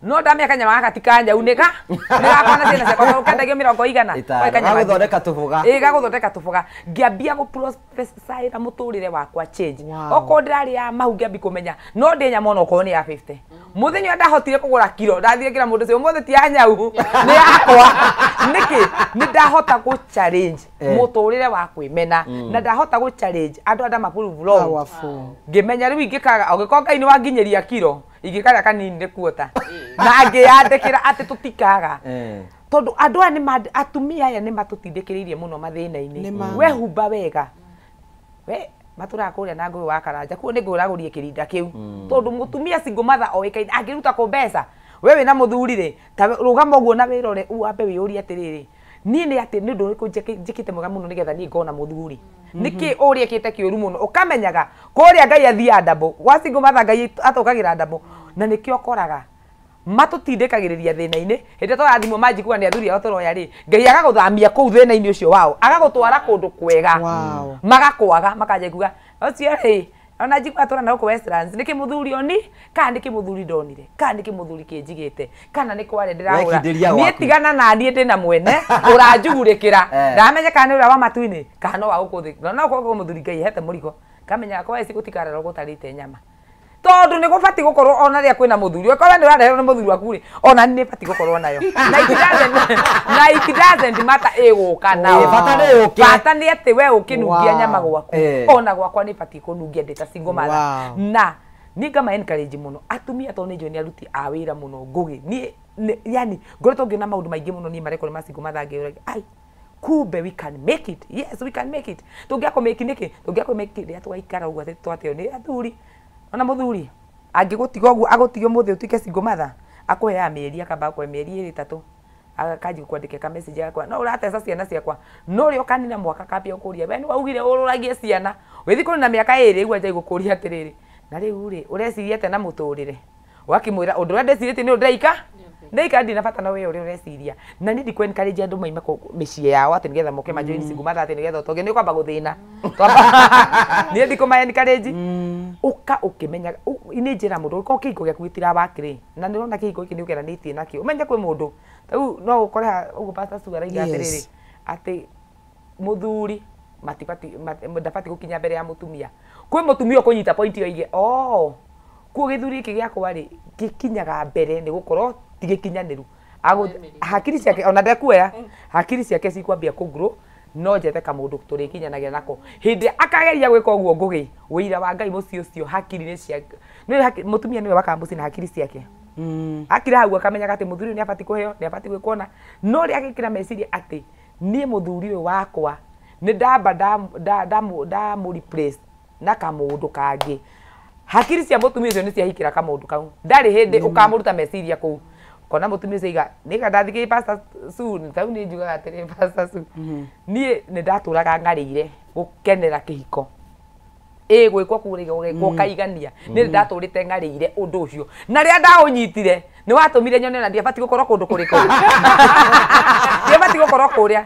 no ndamä kanyama gaka ti ka nä gakona cina ciakwa kendagio mä rongo igana gagåthondeka tå boga ä gagåthondeka tå boga ngäambia gå må tå rä re wakwa okorwo ndä rarä ya mahu ngäambi kå menya no ndä nyama ona okorwo nä ya må thenya ndahotire kå gå ra kiro ndathire kä ra må ndå cio må thä nyau nä yakwa nä kä nä ndahota gå må tå rä re wa kwä mena mm. na ndahota gå andå andamabå ngä menya rä u ingä kaga å gä kongai nä wanginyä ria kiro ingikaria kanini kuota na ngiyandĩkĩra atĩ tũtikaga tondå andå aya atumia aya nä matåtindäkä rä irie må no mathä-na-inä wehumba wega we maturaga kuria na ngå wa karanja kuo nä ngåragurie kä rinda kä u mm. tondå må tumia cingå matha oĩkaine angä ruta kå mbeca we wä na må thuri rä ta rå gama å guo na wä rore wambe wä å rie atä rä rä niä nä atä nä å ndå rä kå njä kä te mwega må no nä getha niä ngona må thuri mm-hmm. nä kä å rä kä te kä å ru må no å kamenyaga kå rä a ngai athiaga ndambå gwacingå matha ngai atåkagä ra ndambå na nikio koraga kagiriria thina-ini athimo twathimwo manjikua ni athuri ao turoya ri ngai aga guthamia ku thina-ini ucio wao aga gutwara kundu kwega wow. magakwaga makanja kuga ocio ri ona jikwa tora na ku Westlands niki muthuri oni ka niki muthuri donire ka niki muthuri kinjigite kana ni kware ndirahura ni tigana na nie ndina mwene uranjugurikira eh. ndamenya kana ni uria wa matuini kana wa guku thi no no ku muthuri ngai hete muriko kamenya kwa isi rogo tarite nyama tondu nä gå batiä gå korwo ona rä a kwä na må thuri korwo nä å rareherwo nä må thuri waku rä ona nä batiä gå korwo nayo na e ä ni ka nabata ni ati we å kä nungia nyama gwaku ona gwakwa nä batiä kå nungia ndä ta cingåmara na ni ngama encourage muno atumia to ni jo ni aruti a wä ra må no yani ngoretwo ngä na maå ndå maingä må no niä marekwo nä macingå ai kube we can make it yes we can make it tå ngä akå mä ki nä kä tå ngä akå mä ki rä twateo nä athuri ona muthuri angigutiga uguo agutiga muthi utuike singo matha ya mieri akamba kwa mieri iri tatu akanji kwandike ka message gakwa no urateca ciana ciakwa no ri okanina mwaka kambia okuria we ni waugire ururagie ciana withi kuri na miaka iri igwa njai gukuria atiriri na riu ri ureciria tena muturire wakimwira undu uria ndecirite ni undaika yeah na ikandi na bata na we uri ureciria na ni ndikwen encourage andu maime ko micie yao ati nigetha moke ma join mm. singu matha ati nigetha utonge ni kwamba guthina ni ndiko ma encourage uka mm. ukimenya ni njira mundu ko kiko gya kwitira wakiri na ni rona kiko kini ukera nitie nakio umenya kwi mundu u no ukore ugu pastor sugar iga atiriri ati muthuri matibati ndabati gukinya mbere ya mutumia kwi mutumia kunyita point yo ige oh kuo githuri iki giakwa ri gikinyaga mbere ni gukorwo ti agu hakiri ciake ona ndekuoya mm. hakiri ciake cikwambia kå grow no njete kamundu turikinyanagira nako hindi akageria gwika uguo ngugi wira wa ngai mucio cio hakiri-ini cia mutumia niwe wakambuci na hakiri ciake mm. akira hau akamenyaga ati muthuri ni abati kuheo ni abati gwikona no ri agikira meciria ati nie muthuri uyu wakwa ni ndamba ndamå replace na kamundu kangi hakiri cia mutumia ucio ni ciahikira kamundu kau ndarä hä ndä å mm. kamå ruta meciria kå u kona må tumä cio iga nä pasta soon tau nä njugaga atä rä pasta soon mhm. niä nä ndatå raga ngarä ire gå kenera kä hiko ä gwä kwo kå mhm. kaigania nä rä mhm. ndatå rä te ngarä ire å ndå å cio na rä a ndaå nyitire nä watå mire nyone na ndiabati gå korwo kå ndå kå rä kå ndiabati gå korwo kå rä a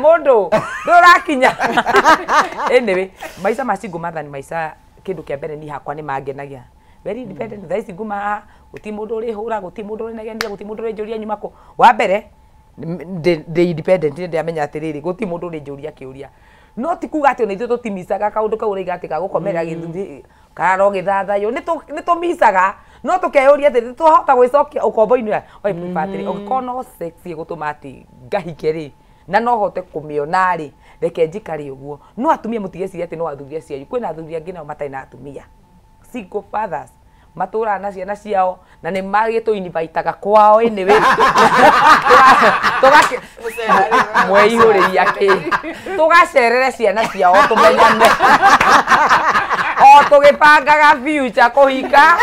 mundu ndurakinya anyway maica macingu matha ni maica kindu kia mbere ni hakwa ni mangenagia very hmm. independent thaa ici nguma haha guti mundu uri hura guti mundu uri negendia guti mundu uri njuria nyuma ku wa mbere ndi independent ndi amenya atiriri guti mundu uri njuria kiuria no ti kuga atä ona ithuä tå timicaga kaå ndå kau rä gatä ga gå komerera hmm. gä thuri kararo gä thathayå nä tå micaga no tå keå ria atä tå hota gwä cokia å kombo-inä å hmm. korwo no gå tå ma atä ngahike rä na no hote kumiona rä reke njikare å guo no atumia må tigeciria atä no athuria ciayu kwä na athuri angä nao matarä na atumia single fathers maturaga na ciana ciao na nä magä tå inivaitaga kwao ä nä wä mweihå rä ria kä tå gacerere ciana ciao tå menyane o tå gä bangaga kå hinga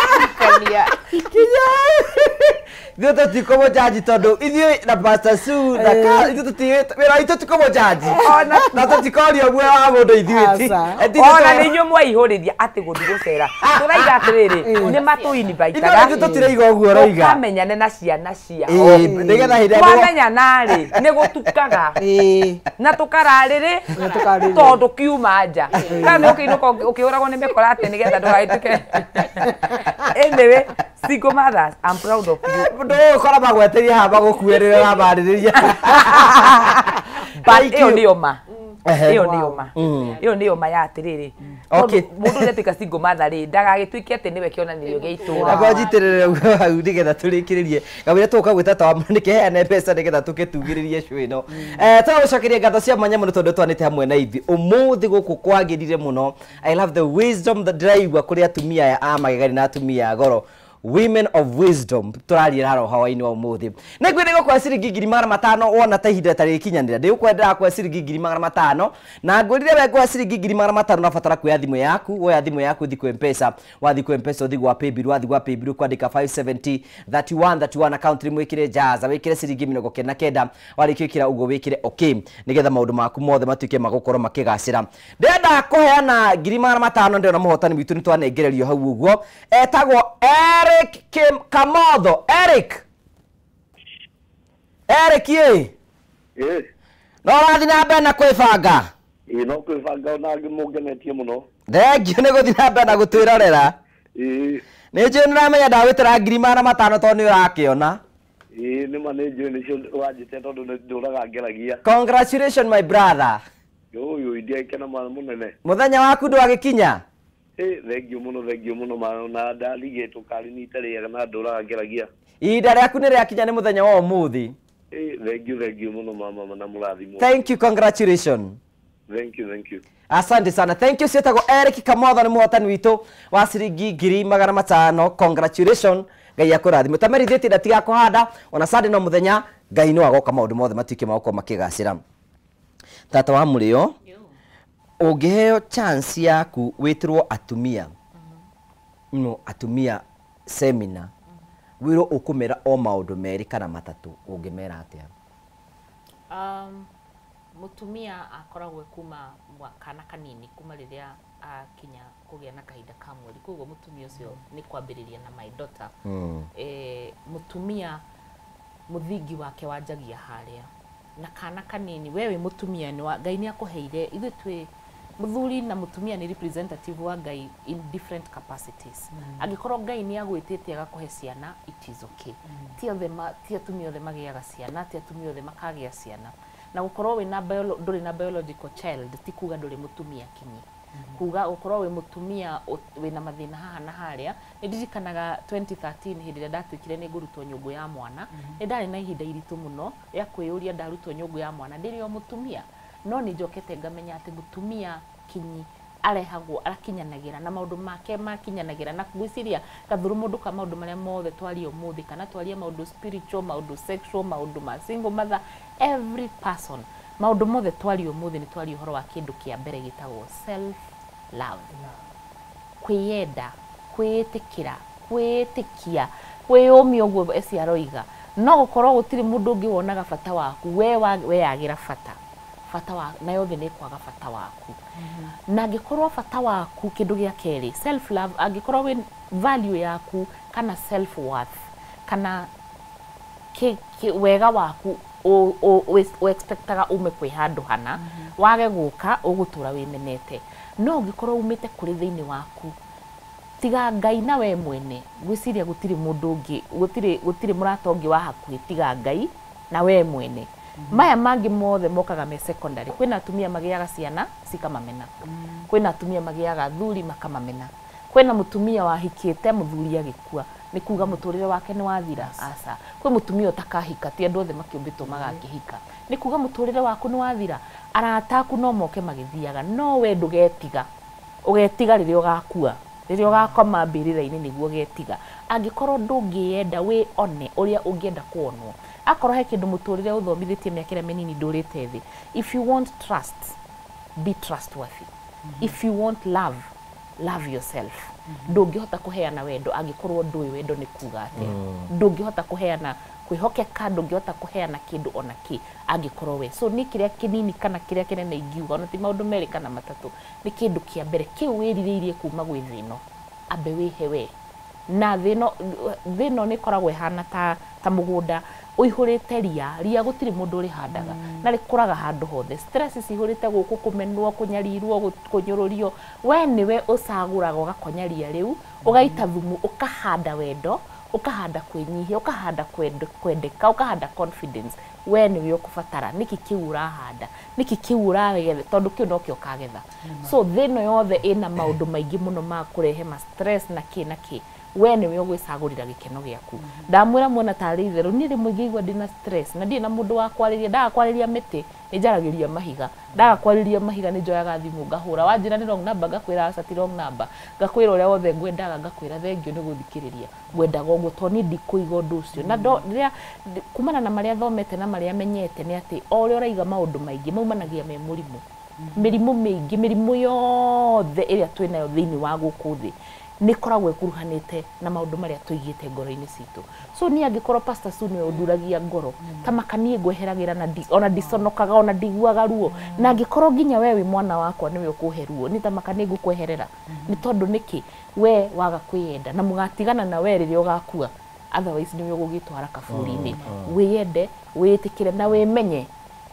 ithuĩ tũtikũ mũnjanji tondũ ithuĩ na pastor su na eh. ithuĩ tũtiĩ wĩra witũ tikũ mũnjanji na tũtikorio muoyo wa mũndũ ithuĩ ti eh, ona nĩ inyuĩ mwaihũrĩria atĩ gũthi gũcera tũraiga atĩrĩrĩ eh. nĩ matũini baikara ithuĩ tũtiraiga ũguo ũraiga ũkamenyane na ciana ciao rä hĩndĩ twamenyana-rĩ nĩ gũtukaga na tũkararĩrĩ tondũ kiuma nja kana nĩ ũkĩinũka ũkĩũragwo nĩ mĩkora atĩ ä ndũgagĩtuke anyway single mothers i'm proud of you ndu ukora magweteria ha magukuirira na maririria iyo niyo ma iyo niyo ma iyo mm. niyo ma ya atiriri okay mundu ndetika single mother ri ndagagituike ati niwe kionanirio gia itura kwa njitirire guo hau nigetha turikiririe gawira tuka gwita ta mwanike heane mbeca nigetha tukitugiririe cwi ino eh twa gucokeria ngatho cia mwanya muno tondu twanite hamwe na ithi umuthi guku kwagirire muno i love the wisdom that wa kuri tumia ya ama magegani na tumia a goro women of wisdom turarira roho hawaini wa umuthi na ngwire kwa ciringi gigiri mara matano wona ta ihinda tari kinyanira ndi kwenda kwa ciringi gigiri mara matano na ngurire we kwa ciringi gigiri mara matano na fatara kwa thimu yaku woya thimu yaku thiku mpesa wa ku mpesa uthi gwa paybill wathi gwa paybill dika 570 that 31 31 account rimwe kire jaza siri ciringi no kenda kenda wali kira ugo wikire okay nigetha maundu maku mothe matuike magukoro makigacira ndenda kuheana gigiri mara matano ndio na muhotani witu ni twanengererio hau uguo etagwo ere Eric Kamodho. Eric. Eric ye. Yes. No rathi na mbere na kwibanga. Ii no kwibanga ona ngi mungenetie muno. Thengiũ nĩ gũthiĩ na mbere na gũtwĩrorera. Ii. Nĩ njũĩ nĩ ũramenya ndagwĩtĩra ngiri magana matano tondũ nĩ ũrakĩona. Ii nĩ ma nĩ njũĩ nĩcio wanjĩte tondũ ndũraga ngeragia. Congratulations my brother. Yũyũ ndiagĩkena mũnene. Mũthenya waku ndwagĩkinya? thengio må no thengio må na ndarigä kari nä itarä na andå raga ngeragia ihinda rĩaku nä rĩakinya nä må thenya wa må thengio thengio må no mama na må rathimwo asante sana thank you cietagwo eric kamotho nä muhotani witå wa ciringi ngiri magana matano congratulation ngai akå rathimå tamerithäti ndatiga kå handa ona sande no må thenya ngai no agoka maå ndå mothe matuä ke magåkorwo makä gacä ra tata wa må rä o ungiheo chance yaku witirwo atumia no atumia semina wirwo ukumera o maundu meri kana matatu ungimera atia um mutumia akoragwo kuma mwakana kanini kuma riria akinya kugia na kahinda ka mweri koguo mutumia ucio hmm. ni kwambiriria na my daughter mm. e, mutumia muthingi wake wanjagia haria na kana kanini we wi mutumia ni ngai ni akuheire ithuĩ twi muthuri na mutumia ni representative wa ngai in different capacities mm. angikorwo ngai ni agwitite agakuhe ciana it is okay mm. ti othe ti atumia othe magiaga ciana ti atumia othe makagia ciana na gukorwo we na nduri na biological child ti kuga nduri mutumia kinyi mm -hmm. kuga gukorwo we mutumia na mathina haha na haria ni ndirikanaga 2013 hindi ria ndatuikire ni ngurutwo nyungu ya mwana mm -hmm. ndari na ihinda iritu muno ria kwiyuria ndarutwo nyungu ya mwana ndiri o mutumia mm no nä njokete ngamenya atä gå tumia kinyi arehagwo arakinyanagira na maundu make makinyanagira na gwiciria gathuru mundu ka maundu a mothe må thä kana twaria maundu spiritual maundu sexual maundu ma single mother every person maundu mothe twaria umuthi ni twaria uhoro wa kindu kia mbere gitagwo self love kwiyenda kwitikira kwitikia kwiyumia uguo eci aroiga no må gutiri mundu ngä wonaga bata waku we ra bata bata wa na yothe nä kwaga bata waku mm -hmm. na angä bata waku kä ndå gä a kerä self love angä we value yaku kana self worth kana ke, ke wega waku expectaga ume kwä handå hana mm -hmm. wage gå ka å gå tå ra wä menete no ngä korwo kuri te kå rä thä inä waku tiga ngai na we mwene gwiciria gutiri mundu ngi gutiri gutiri murata ngi wa hakuhi tiga ngai na we mwene maya mangä mothe mokaga me secondary kwä na atumia magäaga ciana cikamamena kwä na atumia magäaga thuri makamamena kwä na må tumia wahikä te må thuri agä nä kuga må tå rä re wake nä wathira aca kwä må tumia å takahika ti andå othe makä ũmbä two magakä hika nä kuga må tå rä re waku nä wathira arataku no moke magä thiaga no we ndå getiga å getiga rä rä a å gakua rä rä a å gakoma mbä rä ra-inä nä guo getiga angä korwo ndå ngä enda wä one å rä a å ngä enda kuonwo akorwo he kindu muturire uthomithitie miaka ĩrĩa mĩnini ndũrĩte thĩ if you want trust be trustworthy mm -hmm. if you want love love yourself mm-hmm. ndungihota kuheana wendo angikorwo ndũĩ wendo ni kuga ati mm. ndungihota kuheana kwihokeka ndungihota kuheana kindu ona ki angikorwo we so ni kĩrĩa kinini kana kĩrĩa kĩnene ingiuga ona ti maundu meri kana matatu ni kindu kia mbere kĩu wĩrirĩirie kuma gwĩ thĩno ambe wihe we na thino thino ni ĩkoragwo ĩhana ta ta mugunda uihurite ria ria gutiri mundu urihandaga handaga mm. na rikuraga handu hothe stress cihurite guku kumenwa kunyarirwo kunyururio we niwe usaguraga ugakonya ria riu ugaita mm. thumu ukahanda wendo ukahanda kwinyihia ukahanda kwendeka ukahanda confidence we niwe ukubatara niki kiu urahanda niki kiu uragethe tondu kiu nokio kagetha mm. so thino yothe ina maundu maingi muno ma kurehe ma stress na ki na ki we ni we å gwä gikeno giaku ndamwira gä keno gä aku ndamwä ra mwana tarä itherå niä rä mwe ngä igua na na ndirä na må ndå wa kwarä ria ndagakwarä ria mä mahiga ndagakwarä ria mahiga ni njoyaga thimu ngahura wanjira ni wrong number ngakwira asa ti wrong number ngakwira namba wothe ngwendaga ngakwira ra thengio ni guthikiriria thikä rä ria ngwendaga å guo tondå niä ndikå iga na rä a kumana na maria thomete na maria menyete ni ati o rä a å raiga maå ndå maingä maumanagia me må rimå mä rimå mä yothe ä rä a nayo thä wa gå kå nä koragwo na maå ndå marä a tå igä ngoro ini citå so ni angä korwo pastor su ni uduragia ngoro mm. ta makanie ngweheragä ra di, ona ndiconokaga ona ndiguaga ruo na angä korwo nginya we wä mwana wakwa nä we å kåhe nä ta makanie ngå kweherera nä tondå nä kä we waga kwä na må gatigana na we rä rä a å gakua otherwise nä we gå gä twara kaburi mm, mm. wä yende wä tä kä re na wä menye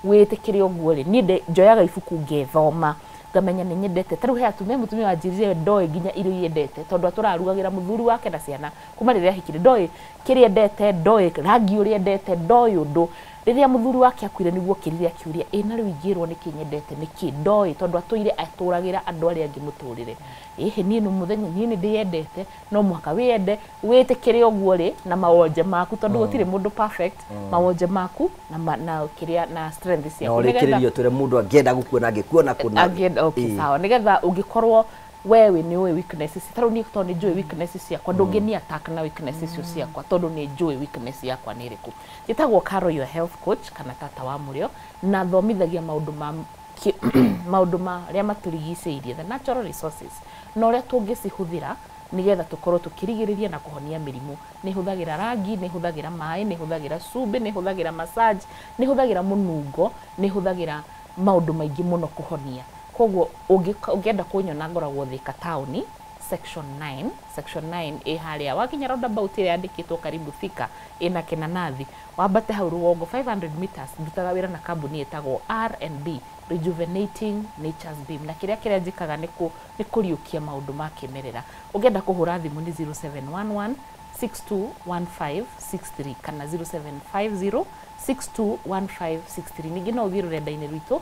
wä tä kä re å guo rä njoyaga ibuku ngethoma ngamenya nä nyendete tarĩu he atumia mũtumia wanjĩrire ndoä nginya irio yendete ra må thuri wake na ciana kuma rĩrĩa ndoä kä rä endete ndoä rangi ũrĩa endete å ndå riria muthuri wake akuire nä guo kä rä niguo kirire akiuria ä na rä u ingä rwo nä kä nyendete nä kä ndoä tondå atå ire atå ragä ra andå arä angä må tå rä re ähä niä nä må thenya niä nä ndä yendete no mwaka wä ende wä tä kä rä å guo rä na mawonje maku tondå mm. gå tirä må ndå mm. mawonje maku na kä rä a na strength kä rä rio tå rä må ndå angä enda gå kuona angä kuona kå sawa nä getha å ngä korwo wewe ni we weakness tarä niä tondå ni njå mm. weakness weaknesses ciakwa ndå mm. ngä ni attack na weakness icio ciakwa tondå nä ni ä weakness yakwa nä rä kå njätagwo karo your health coach kana tata wa murio na thomithagia maå ndå ma maundu maria maturigicĩirie the natural resources na ũrĩa tũngĩcihũthĩra nigetha tũkorwo tukirigiriria na kuhonia mĩrimũ nĩ hũthagĩra rangi nĩ hũthagĩra maĩ nĩ hũthagĩra cumbĩ nĩ hũthagĩra massage nĩ hũthagĩra mũnungo nĩ hũthagĩra maundu maingi muno kuhonia koguo ũngĩenda kũnyona ngoragwo thika taoni section 9 section 9 ĩ harĩa wakinya roundabout ĩrĩa yandĩkĩtwo karibu thika ĩna kinanathi wambate hau rũgongo 500 meters ndutaga wĩra na kambuni ĩtagwo R&B rejuvenating nature's beam na kĩrĩa kĩrĩa njĩkaga nĩ kũriũkia maũndũ ma kĩmerera ũngĩenda kũhũra thimũ nĩ 0711 621563 kana 0750 621563 ningä no å thiä rå renda-inä rwitå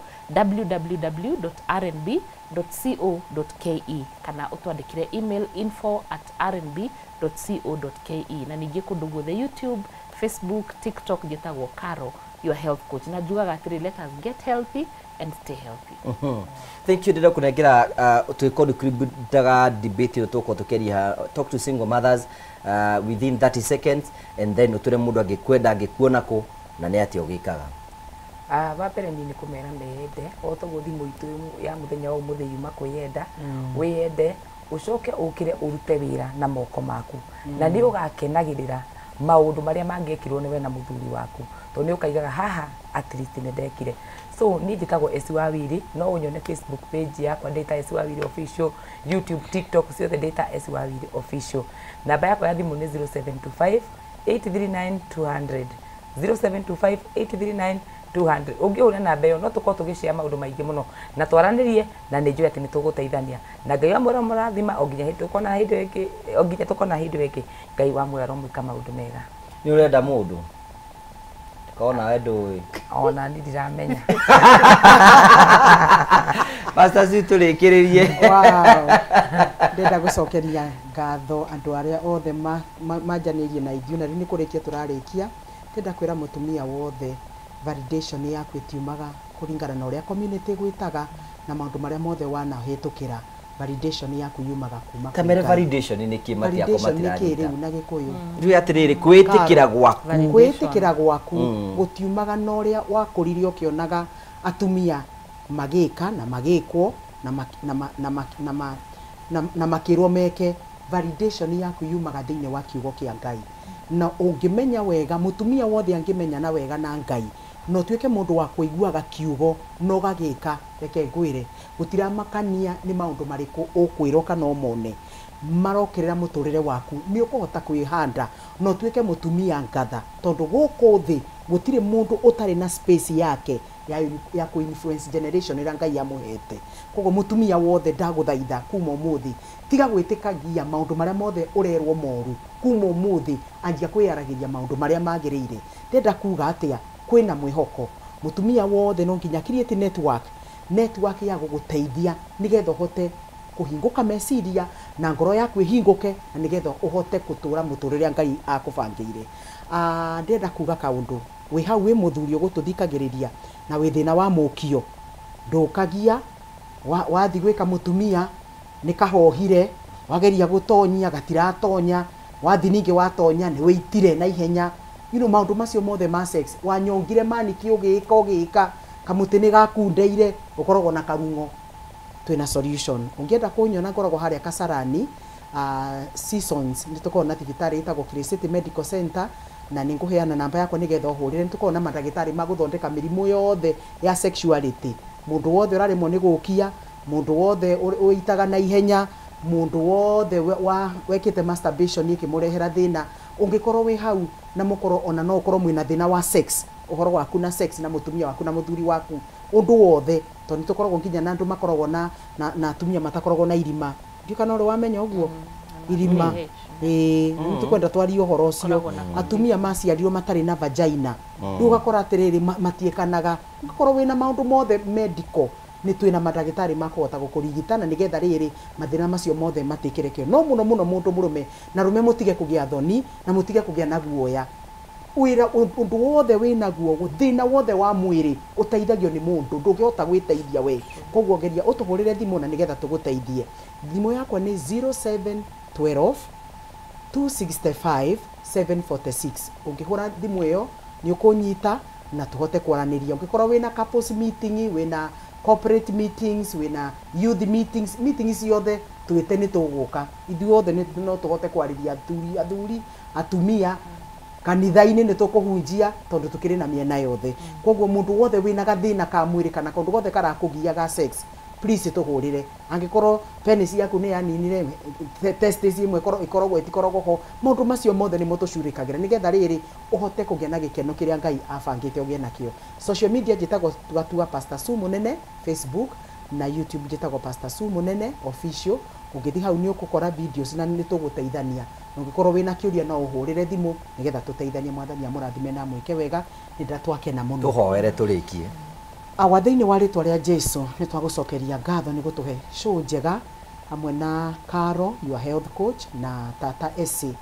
www.rnb.co.ke kana å twandä kä re email info at rnb.co.ke na ningä kå ndå guothe youtube facebook tiktok njä tagwo karo your health coach na njugaga atĩrĩ let us get healthy and stay healthy mm -hmm. thank you ndä kunengera uh, twĩko ndukiributaga debate ä yo tåkorwo tå kĩaria uh, talk to single mothers uh, within 30 seconds and then å tå re må ndå angä kwenda angä kuona kå na nä atä å gä kaga ah, wa mbere niä nä kå mera meyende o toguo thimå itå ya må thenya wa må thä yuma kwä yenda mm. wä yende å coke å kä re å rute wä ra na moko maku mm. na nä å gakenagä rä ra maå ndå marä a mangäkirwo nä we na må thuri waku to nä å kaigaga haha atlist nä ndekire so ni njä tagwo esi wa wirä no å nyone facebook page yakwa ndäta esi wa wirä official youtube tiktok ciothe ndäta esi wa wiri official namba yakwa ya thimå nä 0725 839 200 0725839200 ũngĩhũra namba ĩyo no tũkorwo tũgĩcea maũndũ maingi muno na twaranĩrie na nĩ njũĩ atĩ nĩ na ngai wa murathima mũrathima o nginya tũkona hĩndĩ ĩngĩ o nginya tũkona hĩndĩ ĩngĩ ngai wa mwĩra mwĩka maũndũ mega ni urenda mũndũ kona we ndũĩ ona ni ndiramenya pastor si turikiririe ndenda gucokeria ngatho andu aria othe majanirie na ithuĩ na riu ni kurikia turarikia ndenda kwira mutumia wothe validation yaku kå kuringana na uria community gwitaga na maundu maria mothe kä validation yaku yumaga kuma tamere validation ni kĩ matiako matirarĩ rĩu na gĩkũyũ mm. rĩu atĩrĩrĩ kwĩtĩkĩra gwaku kwĩtĩkĩra mm. gwaku gũtiumaga na ũrĩa wakũrire ũkĩonaga atumia magĩka na magĩkwo na makĩrwo meke validation yaku yumaga inä wa kiugo a Ngai na ũngĩmenya wega mũtumia wothe angĩmenya na wega na ngai na ũtuĩke mũndũ wa kũiguaga kiugo na ũgagĩka reke ngwĩre gũtiramakania nĩ maũndũ marĩkũ ũkwĩrwo kana mone marokerera mũtũrĩre waku nĩ ũkũhota kwĩhanda na ũtuĩke mũtumia ngatha tondũ gũkũ thĩ gũtirĩ mũndũ ũtarĩ na space yake ya, ya ku influence generation ira ngai amuhete kogo mutumia wothe ndaguthaitha kuma muthi tiga gwitikagia maundu maria mothe urerwo moru kuma muthi anjia kwiyaragiria maundu maria magiriire ndenda kuga atia kwina mwihoko mutumia wothe no nginya create network network ya guguteithia nigetho hote kuhinguka meciria na ngoro yaku ihinguke na nigetho uhote kutura muturire ngai akubangire ndenda kuga kaundu wä hau wä må thuri å gå tå thikagä rä ria na wä thä na wa må kio ndå kagia wathi gwä ka må tumia nä kahohire wageria gå tonyia gatiratonya wathi ningä watonya nä wä itire na ihenya you know, maå ndå macio mothe ma sex wanyongire maniki å gä ka å gä ka kamå nä gakundeire å koragwo na karung'o twina solution ungienda kunyona ngoragwo harĩa kasarani uh, seasons nä tå koragwo na thibitarä ĩtagwo medical center na nä ngå heana namba yakwa nä getha å hå rä re nä tå koragwo na madagä tarä magå thondeka mä rimå yothe ya sexuality må ndå wothe å mwo nä gå kia må ndå wothe wä itaga na ihenya må ndå wothe wekä te masturbation kä må rehera thä na å ngä korwo wä hau na må korwo ona no å korwo mwä na thä na wa sex å horo waku na sex na må tumia waku na må thuri waku å ndå wothe tondå nä tå koragwo nginya na andå makoragwo na atumia matakoragwo na irima ndiå kana å rä wamenya å guo mm -hmm irima rä tå kwenda twari å horo å cio atumia maciarirwo matarä na vajaina rä oh. u gakora atä rä rä matiäkanaga gakorwo wä na maå ndå mothe mendiko nä twä na mandagätarä makåhota gå kå rigitana nä getha rä rä mathä na macio mothe matä kä rekio no må no må no må ndå må rå me na rå me må tige kå gä a thoni na må tige kå gä a na guoya wira undu wothe winaguo thina wothe wa mwiri uteithagio ni mundu ndungihota teithia we koguo rä utuhurire thimu na nigetha tuguteithie thimu yakwa ni 07 12 265 746 ungihura thimu iyo ni ukunyita na tuhote kwaraniria ungikorwo wina couples meeting wina corporate meetings wina youth meetings meetings yothe twite ni tuguka ithuothe no tuhote kwariria athuri athuri atumia kanitha-inĩ nĩ tũkũhunjia tondũ tũkĩrĩ na mĩena yothe mm. koguo mũndũ wothe wĩna gathĩna ka mwĩrĩ kana kaũndũ gothe karakũgia ga sex please tuhurire angikorwo penis yaku ni yaninire test imwe ikoragwo itikoragwo ho maundu macio mothe ni mutucurikagira nigetha riri uhote kugia na gikeno kiria ngai abangite ugie nakio social media njitagwo gatua pastor su munene facebook na youtube njitagwo pastor su nene official ungithi hau ni ukukora videos na ni tuguteithania ungikorwo wina kiuria no uhurire thimu nigetha tuteithanie mwathani amurathime na mwike wega ni ndatwakena muno tuhoere turikie awa thini wa ritwa ria jesu ni twagucokeria ngatho ni gutuhe show njega hamwe na karo your health coach na tata esi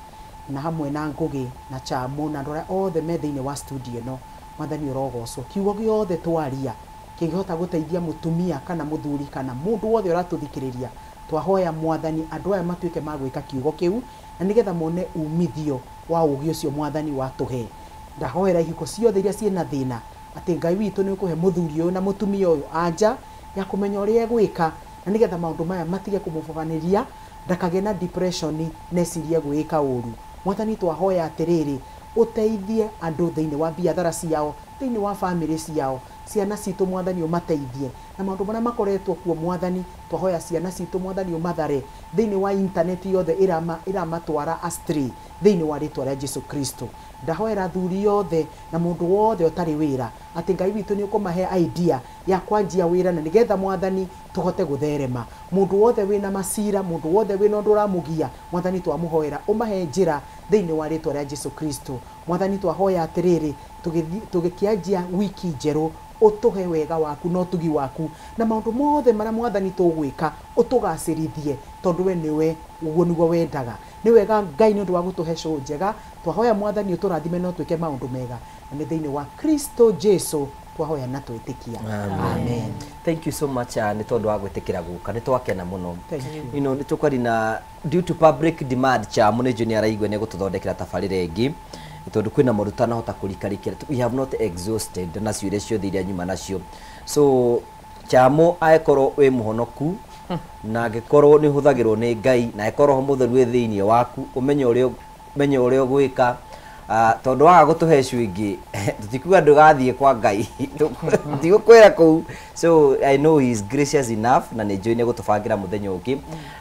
na hamwe na ngugi na chamu na ndora arä a me thini wa studio no mwathani å rogocwo kiugo gä othe twaria kä ngä mutumia kana muthuri kana mundu wothe uratuthikiriria ratå thikä twahoya mwathani andå aya matuike ke kiugo kiu na nigetha getha mone umithio wa å gä å cio mwathani watuhe he ndahoera ihiko ciothe iria ciä thina thä na atä ngai witå nä å kå he må thuri å yå na må tumia å yå anja ya kå menya å rä a ka na nä getha maå ndå maya matige kå må bobanä ria ndakagä na necirie gwä ka å ru mwathani twahoya atä rä rä å teithie andå thä wa biathara ciao thä wa bamä ciao ciana citå mwathani å mateithie na maå ndå marä a makoretwo kuo mwathani twahoya ciana citå mwathani å mathare thä wa intaneti yothe ä ramatwara thä inä wa rä rä a jesu kristo ndahoera thuri yothe na må ndå wothe å tarä wä ra atä ngai witå nä å kå mahe idea ya kwanjia wä ra na nä getha mwathani tå hote gå therema må ndå wothe wä na macira må ndå wothe wä na å ndå å ramå gia mwathani twamå hoera å mahe njä ra thä inä wa rä rä a jesu kristo mwathani twahoya atiriri tugikianjia wiki njeru utuhe wega waku na utugi waku na maundu mothe maria mwathani tugwika utugacirithie tondu we niwe uguo niguo wendaga ni wega ngai ni undu wa gutuhe cũ njega twahoya mwathani uturathime na utwike maundu mega na ni thä wa kristo jesu twahoya na twätäkia amen thank you so much uh, ah, ni tondu wa gwitikira guka nä twakena må no you know, nä tå na due to public demand cha må nä nä araigua nä gå tå thondekera tabarä ra ä ngä tondu kwina na tanahota kurikarikira we have not exhausted na ciuria ciothe iria nyuma nacio so chamu aekorwo må muhonoku hmm. na hå ni huthagirwo ni ngai na korwo ho mutheru wi thiini waku umenye uria umenye uria ugwika Ah, tondå waga gutuhe cuingi tutikuga ndugathie kwa ngai tigukwira kuu so i know he is gracious enough na ni njui ni gutubangira muthenya uki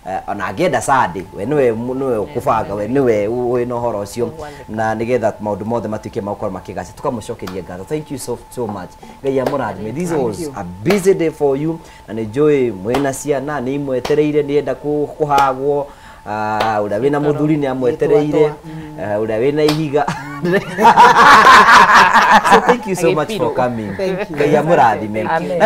eh, ona angienda sadi we niwe niwe ukubanga we niwe wi na uhoro ucio na nigetha maundu mothe matuike magukorwo makigaca tukamucokeria ngatho thank you so, so much ngai gaci this was a busy day for you na ni mwä na ciana ni imwetereire enda kuhagwo hagwo å rä a wä na må thuri nä amwetereire å rä a wä na ihiga ngai amå nayo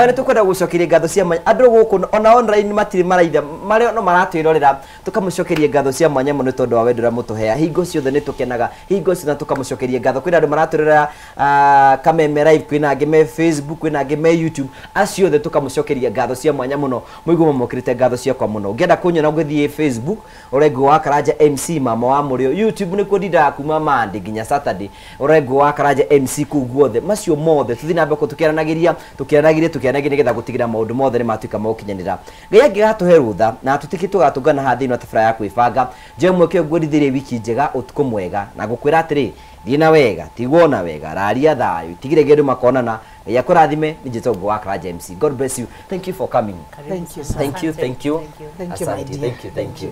nä tå kwenda gå cokeria ngatho cia mwanya andå gå kå ona online matirä maraitha marä no maratwä rorera tå kamå cokerie ngatho cia mwanya må nä tondå wa wendo rä a må tå hea hingo ciothe nä tå kenaga hingo ciothe tå kamå cokerie ngatho kwä na andå maratwä rorera kameme live kwä na angä me facebook kwä na angä me youtube acio tå kamå cokeria ngatho cia mwanya må no må iguo mamokä rä te ngatho ciakwa må no ngä enda kå nyona ngä thiä facebook urengu wa karanja MC mama wa murio YouTube nikuo ndindaga kuma mandi nginya Saturday urengu wa karanja MC kuu guothe macio mothe tuthi na mbere tukiaranagiria tukiaranagiria tukiaranagiria nigetha gutigirira maundu mothe ni matuika mokinyanira ngai angigatuhe rutha na tutiki tugatungana haha thiini wa tabara ya kwibanga jemwe kio ngwendithirie wiki njega utuku mwega na gukwira atiri thiĩ na wega tigwo wega raria thayo tigire gä andå makonana ngai akårathime nä njä wa kra james god bless you thank you for coming thank you, thank you, thank you. Thank you, thank you. Thank you, thank you.